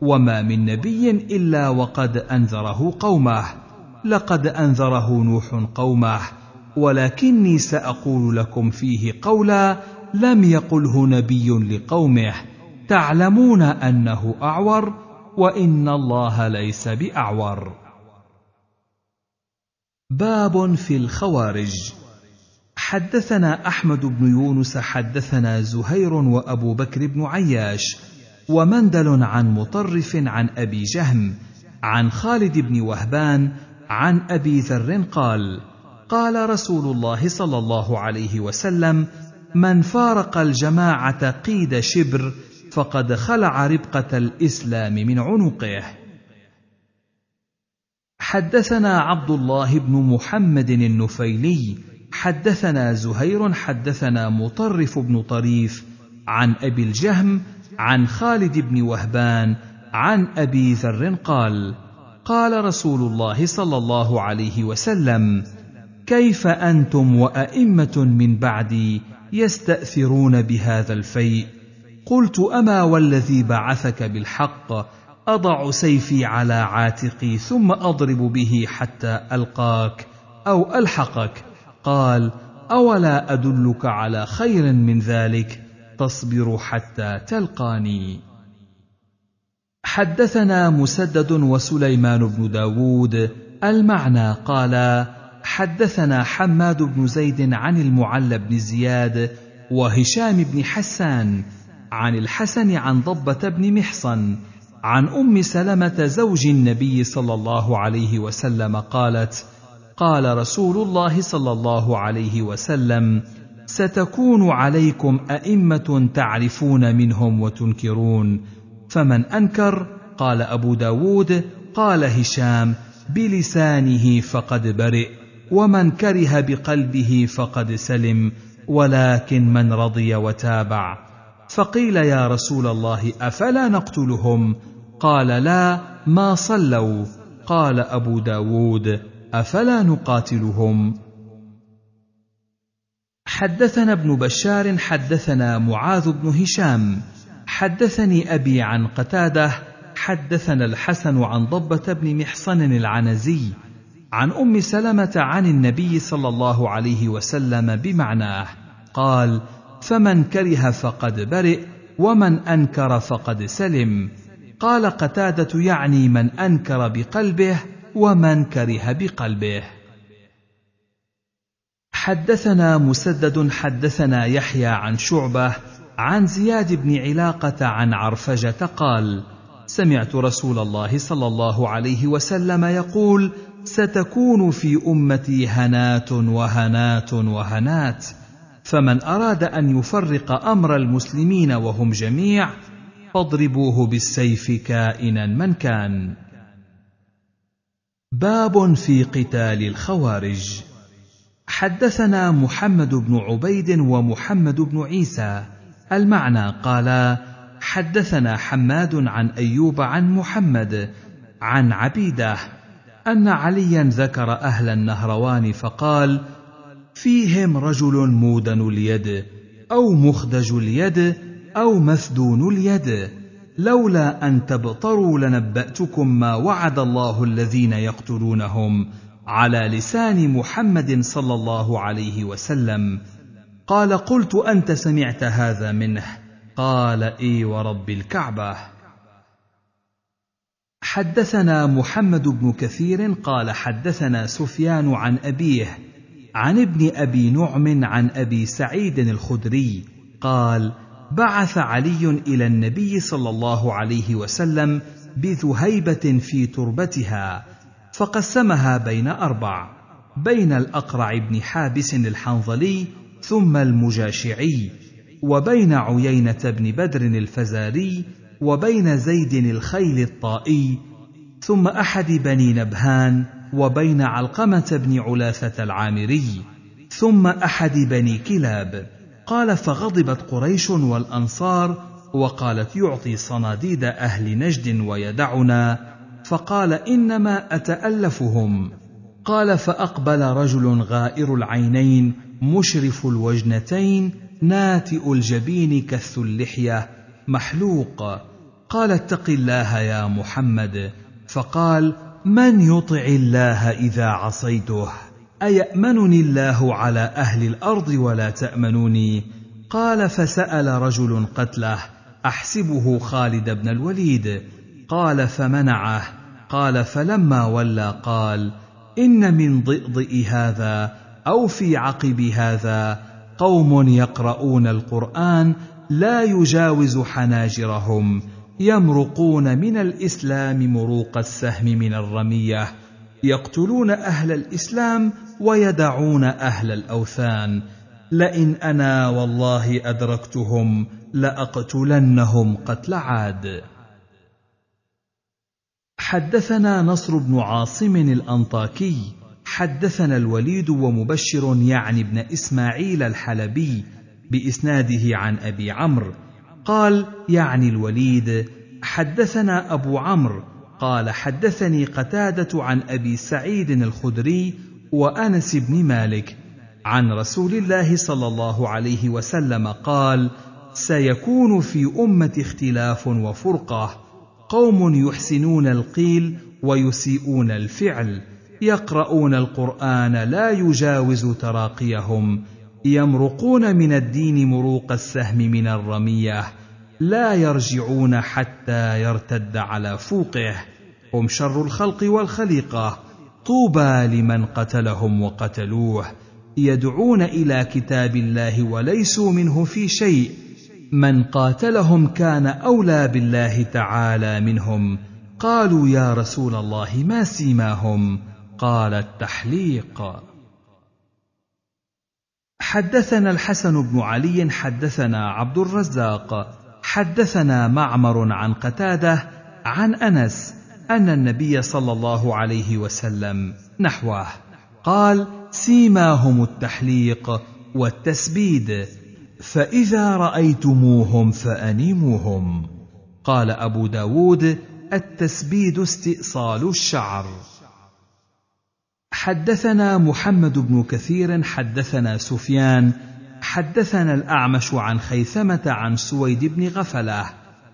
وما من نبي الا وقد انذره قومه لقد انذره نوح قومه ولكني ساقول لكم فيه قولا لم يقله نبي لقومه تعلمون انه اعور وان الله ليس باعور باب في الخوارج حدثنا احمد بن يونس حدثنا زهير وابو بكر بن عياش ومندل عن مطرف عن ابي جهم عن خالد بن وهبان عن ابي ذر قال قال رسول الله صلى الله عليه وسلم من فارق الجماعه قيد شبر فقد خلع ربقه الاسلام من عنقه حدثنا عبد الله بن محمد النفيلي حدثنا زهير حدثنا مطرف بن طريف عن ابي الجهم عن خالد بن وهبان عن ابي ذر قال قال رسول الله صلى الله عليه وسلم كيف انتم وائمه من بعدي يستاثرون بهذا الفيء قلت اما والذي بعثك بالحق اضع سيفي على عاتقي ثم اضرب به حتى القاك او الحقك قال اولا ادلك على خير من ذلك تصبر حتى تلقاني حدثنا مسدد وسليمان بن داود المعنى قال حدثنا حماد بن زيد عن المعلى بن زياد وهشام بن حسان عن الحسن عن ضبه بن محصن عن ام سلمه زوج النبي صلى الله عليه وسلم قالت قال رسول الله صلى الله عليه وسلم ستكون عليكم ائمه تعرفون منهم وتنكرون فمن انكر قال ابو داود قال هشام بلسانه فقد برئ ومن كره بقلبه فقد سلم ولكن من رضي وتابع فقيل يا رسول الله افلا نقتلهم قال لا ما صلوا قال ابو داود افلا نقاتلهم حدثنا ابن بشار حدثنا معاذ بن هشام حدثني ابي عن قتاده حدثنا الحسن عن ضبه بن محصن العنزي عن ام سلمه عن النبي صلى الله عليه وسلم بمعناه قال فمن كره فقد برئ ومن انكر فقد سلم قال قتاده يعني من انكر بقلبه ومن كره بقلبه حدثنا مسدد حدثنا يحيى عن شعبه عن زياد بن علاقه عن عرفجه قال سمعت رسول الله صلى الله عليه وسلم يقول ستكون في امتي هنات وهنات وهنات فمن أراد أن يفرق أمر المسلمين وهم جميع فاضربوه بالسيف كائنا من كان. باب في قتال الخوارج حدثنا محمد بن عبيد ومحمد بن عيسى المعنى قالا حدثنا حماد عن ايوب عن محمد عن عبيده ان عليا ذكر اهل النهروان فقال فيهم رجل مودن اليد او مخدج اليد او مفدون اليد لولا ان تبطروا لنباتكم ما وعد الله الذين يقتلونهم على لسان محمد صلى الله عليه وسلم قال قلت انت سمعت هذا منه قال اي ورب الكعبه حدثنا محمد بن كثير قال حدثنا سفيان عن ابيه عن ابن ابي نعم عن ابي سعيد الخدري قال بعث علي الى النبي صلى الله عليه وسلم بذهيبه في تربتها فقسمها بين اربع بين الاقرع بن حابس الحنظلي ثم المجاشعي وبين عيينه بن بدر الفزاري وبين زيد الخيل الطائي ثم احد بني نبهان وبين علقمة بن علاثة العامري ثم أحد بني كلاب قال فغضبت قريش والأنصار وقالت يعطي صناديد أهل نجد ويدعنا فقال إنما أتألفهم قال فأقبل رجل غائر العينين مشرف الوجنتين ناتئ الجبين كث اللحية محلوق قال اتق الله يا محمد فقال من يطع الله اذا عصيته ايامنني الله على اهل الارض ولا تامنوني قال فسال رجل قتله احسبه خالد بن الوليد قال فمنعه قال فلما ولى قال ان من ضئضئ هذا او في عقب هذا قوم يقرؤون القران لا يجاوز حناجرهم يمرقون من الاسلام مروق السهم من الرميه يقتلون اهل الاسلام ويدعون اهل الاوثان لئن انا والله ادركتهم لاقتلنهم قتل عاد حدثنا نصر بن عاصم الانطاكي حدثنا الوليد ومبشر يعني ابن اسماعيل الحلبي باسناده عن ابي عمرو قال يعني الوليد حدثنا ابو عمرو قال حدثني قتاده عن ابي سعيد الخدري وانس بن مالك عن رسول الله صلى الله عليه وسلم قال سيكون في امه اختلاف وفرقه قوم يحسنون القيل ويسيئون الفعل يقرؤون القران لا يجاوز تراقيهم يمرقون من الدين مروق السهم من الرميه لا يرجعون حتى يرتد على فوقه هم شر الخلق والخليقه طوبى لمن قتلهم وقتلوه يدعون الى كتاب الله وليسوا منه في شيء من قاتلهم كان اولى بالله تعالى منهم قالوا يا رسول الله ما سيماهم قال التحليق حدثنا الحسن بن علي حدثنا عبد الرزاق حدثنا معمر عن قتاده عن انس ان النبي صلى الله عليه وسلم نحوه قال سيماهم التحليق والتسبيد فاذا رايتموهم فانيموهم قال ابو داود التسبيد استئصال الشعر حدثنا محمد بن كثير حدثنا سفيان حدثنا الاعمش عن خيثمه عن سويد بن غفله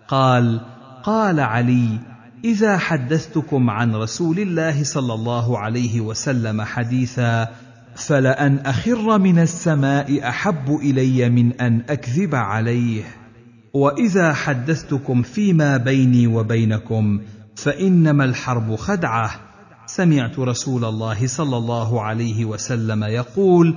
قال قال علي اذا حدثتكم عن رسول الله صلى الله عليه وسلم حديثا فلان اخر من السماء احب الي من ان اكذب عليه واذا حدثتكم فيما بيني وبينكم فانما الحرب خدعه سمعت رسول الله صلى الله عليه وسلم يقول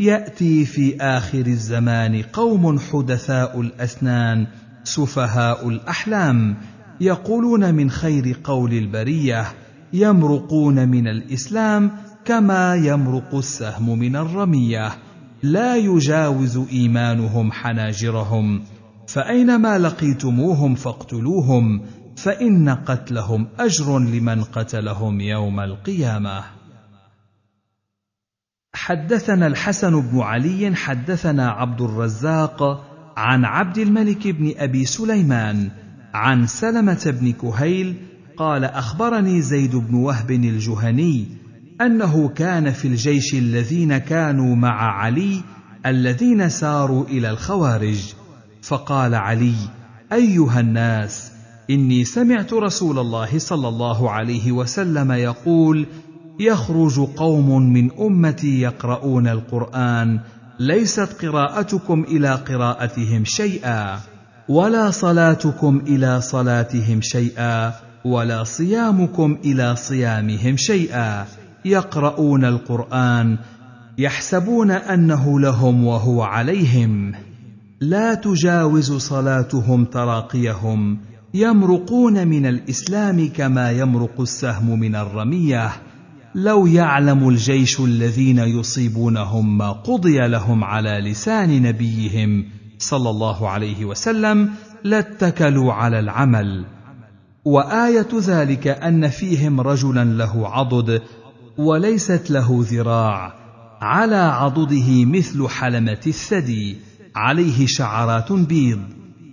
ياتي في اخر الزمان قوم حدثاء الاسنان سفهاء الاحلام يقولون من خير قول البريه يمرقون من الاسلام كما يمرق السهم من الرميه لا يجاوز ايمانهم حناجرهم فاينما لقيتموهم فاقتلوهم فان قتلهم اجر لمن قتلهم يوم القيامه حدثنا الحسن بن علي حدثنا عبد الرزاق عن عبد الملك بن ابي سليمان عن سلمه بن كهيل قال اخبرني زيد بن وهب الجهني انه كان في الجيش الذين كانوا مع علي الذين ساروا الى الخوارج فقال علي ايها الناس اني سمعت رسول الله صلى الله عليه وسلم يقول يخرج قوم من امتي يقرؤون القران ليست قراءتكم الى قراءتهم شيئا ولا صلاتكم الى صلاتهم شيئا ولا صيامكم الى صيامهم شيئا يقرؤون القران يحسبون انه لهم وهو عليهم لا تجاوز صلاتهم تراقيهم يمرقون من الاسلام كما يمرق السهم من الرميه لو يعلم الجيش الذين يصيبونهم ما قضي لهم على لسان نبيهم صلى الله عليه وسلم لاتكلوا على العمل وايه ذلك ان فيهم رجلا له عضد وليست له ذراع على عضده مثل حلمه الثدي عليه شعرات بيض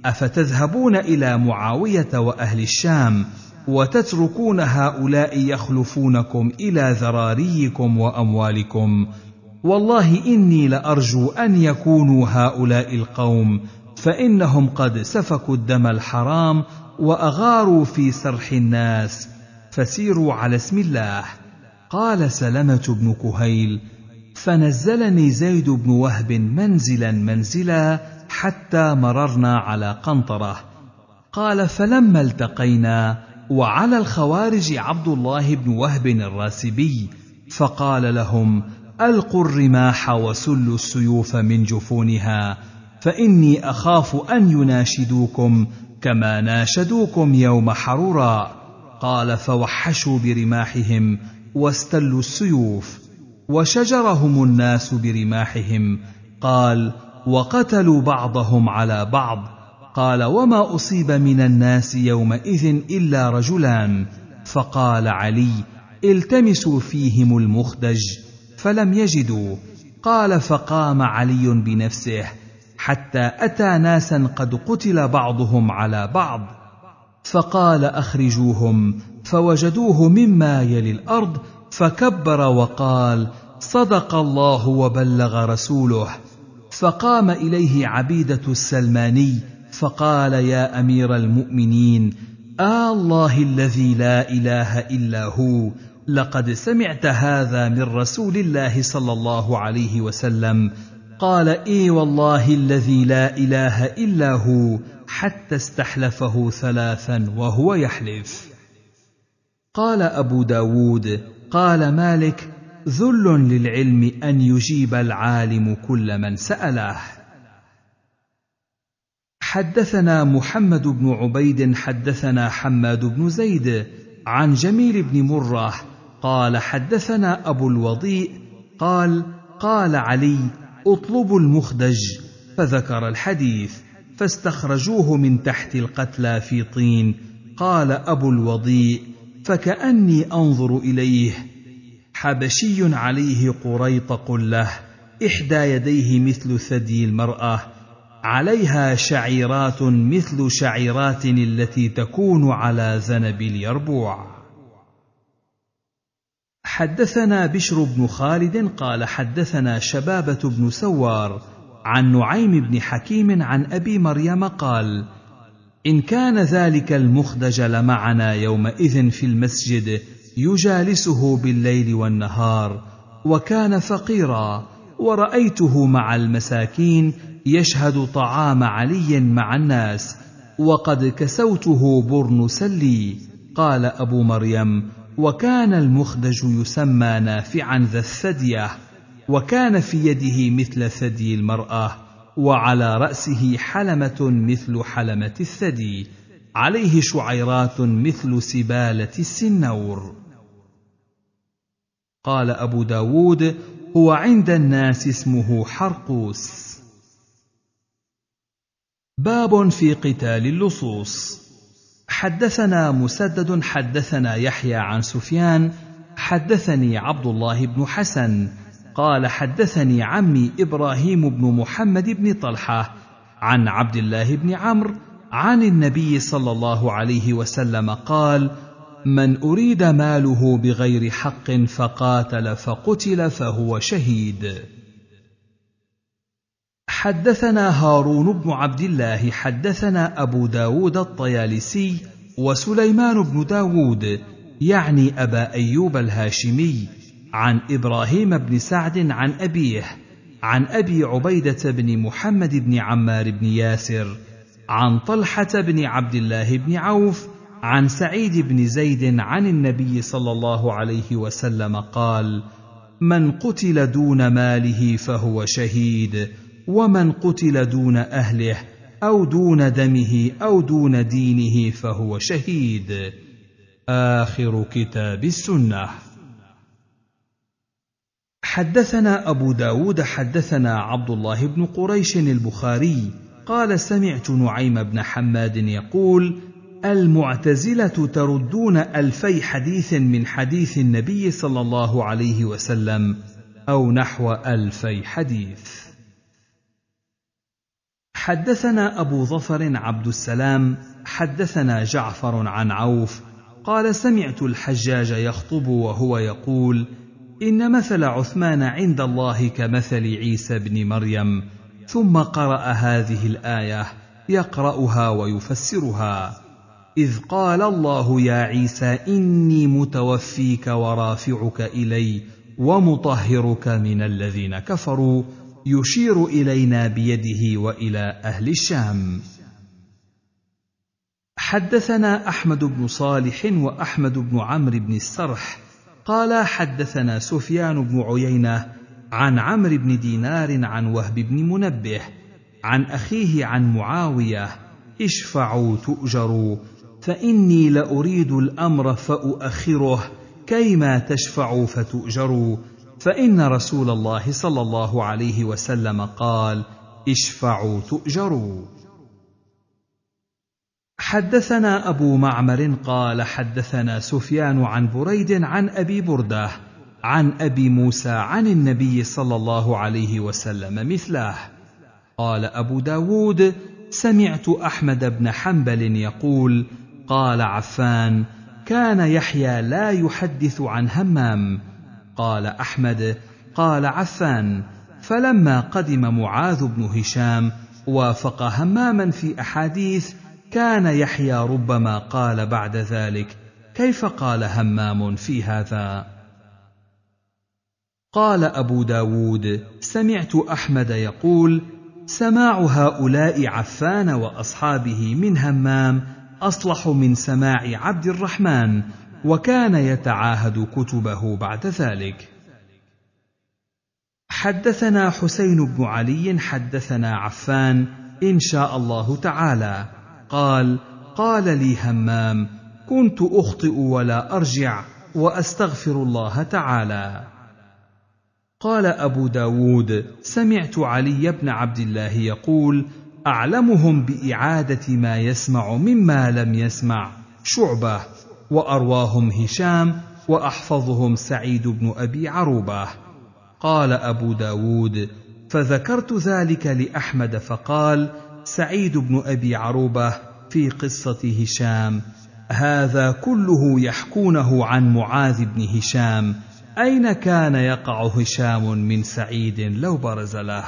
افتذهبون الى معاويه واهل الشام وتتركون هؤلاء يخلفونكم الى ذراريكم واموالكم والله اني لارجو ان يكونوا هؤلاء القوم فانهم قد سفكوا الدم الحرام واغاروا في سرح الناس فسيروا على اسم الله قال سلمه بن كهيل فنزلني زيد بن وهب منزلا منزلا حتى مررنا على قنطره قال فلما التقينا وعلى الخوارج عبد الله بن وهب الراسبي فقال لهم القوا الرماح وسلوا السيوف من جفونها فاني اخاف ان يناشدوكم كما ناشدوكم يوم حروراء قال فوحشوا برماحهم واستلوا السيوف وشجرهم الناس برماحهم قال وقتلوا بعضهم على بعض قال وما اصيب من الناس يومئذ الا رجلان فقال علي التمسوا فيهم المخدج فلم يجدوا قال فقام علي بنفسه حتى اتى ناسا قد قتل بعضهم على بعض فقال اخرجوهم فوجدوه مما يلي الارض فكبر وقال صدق الله وبلغ رسوله فقام اليه عبيده السلماني فقال يا امير المؤمنين آه الله الذي لا اله الا هو لقد سمعت هذا من رسول الله صلى الله عليه وسلم قال اي والله الذي لا اله الا هو حتى استحلفه ثلاثا وهو يحلف قال ابو داود قال مالك ذل للعلم ان يجيب العالم كل من ساله حدثنا محمد بن عبيد حدثنا حماد بن زيد عن جميل بن مره قال حدثنا ابو الوضيء قال قال علي اطلبوا المخدج فذكر الحديث فاستخرجوه من تحت القتلى في طين قال ابو الوضيء فكاني انظر اليه حبشي عليه قريط قله احدى يديه مثل ثدي المراه عليها شعيرات مثل شعيرات التي تكون على ذنب اليربوع حدثنا بشر بن خالد قال حدثنا شبابه بن سوار عن نعيم بن حكيم عن ابي مريم قال ان كان ذلك المخدج لمعنا يومئذ في المسجد يجالسه بالليل والنهار وكان فقيرا ورايته مع المساكين يشهد طعام علي مع الناس وقد كسوته برنس لي قال ابو مريم وكان المخدج يسمى نافعا ذا الثديه وكان في يده مثل ثدي المراه وعلى راسه حلمه مثل حلمه الثدي عليه شعيرات مثل سبالة السنور قال أبو داود هو عند الناس اسمه حرقوس باب في قتال اللصوص حدثنا مسدد حدثنا يحيى عن سفيان حدثني عبد الله بن حسن قال حدثني عمي ابراهيم بن محمد بن طلحه عن عبد الله بن عمرو عن النبي صلى الله عليه وسلم قال من اريد ماله بغير حق فقاتل فقتل فهو شهيد حدثنا هارون بن عبد الله حدثنا ابو داود الطيالسي وسليمان بن داود يعني ابا ايوب الهاشمي عن ابراهيم بن سعد عن ابيه عن ابي عبيده بن محمد بن عمار بن ياسر عن طلحه بن عبد الله بن عوف عن سعيد بن زيد عن النبي صلى الله عليه وسلم قال من قتل دون ماله فهو شهيد ومن قتل دون اهله او دون دمه او دون دينه فهو شهيد اخر كتاب السنه حدثنا ابو داود حدثنا عبد الله بن قريش البخاري قال سمعت نعيم بن حماد يقول المعتزله تردون الفي حديث من حديث النبي صلى الله عليه وسلم او نحو الفي حديث حدثنا ابو ظفر عبد السلام حدثنا جعفر عن عوف قال سمعت الحجاج يخطب وهو يقول ان مثل عثمان عند الله كمثل عيسى بن مريم ثم قرأ هذه الآية يقرأها ويفسرها إذ قال الله يا عيسى إني متوفيك ورافعك إلي ومطهرك من الذين كفروا يشير إلينا بيده وإلى أهل الشام حدثنا أحمد بن صالح وأحمد بن عمرو بن السرح قال حدثنا سفيان بن عيينة عن عمرو بن دينار عن وهب بن منبه عن اخيه عن معاويه اشفعوا تؤجروا فاني لاريد الامر فاؤخره كيما تشفعوا فتؤجروا فان رسول الله صلى الله عليه وسلم قال اشفعوا تؤجروا حدثنا ابو معمر قال حدثنا سفيان عن بريد عن ابي برده عن ابي موسى عن النبي صلى الله عليه وسلم مثله قال ابو داود سمعت احمد بن حنبل يقول قال عفان كان يحيى لا يحدث عن همام قال احمد قال عفان فلما قدم معاذ بن هشام وافق هماما في احاديث كان يحيى ربما قال بعد ذلك كيف قال همام في هذا قال أبو داود سمعت أحمد يقول سماع هؤلاء عفان وأصحابه من همام أصلح من سماع عبد الرحمن وكان يتعاهد كتبه بعد ذلك حدثنا حسين بن علي حدثنا عفان ان شاء الله تعالى قال قال لي همام كنت اخطئ ولا ارجع واستغفر الله تعالى قال أبو داود سمعت علي بن عبد الله يقول أعلمهم بإعادة ما يسمع مما لم يسمع شعبة وأرواهم هشام وأحفظهم سعيد بن أبي عروبة قال أبو داود فذكرت ذلك لأحمد فقال سعيد بن أبي عروبة في قصة هشام هذا كله يحكونه عن معاذ بن هشام أين كان يقع هشام من سعيد لو برز له؟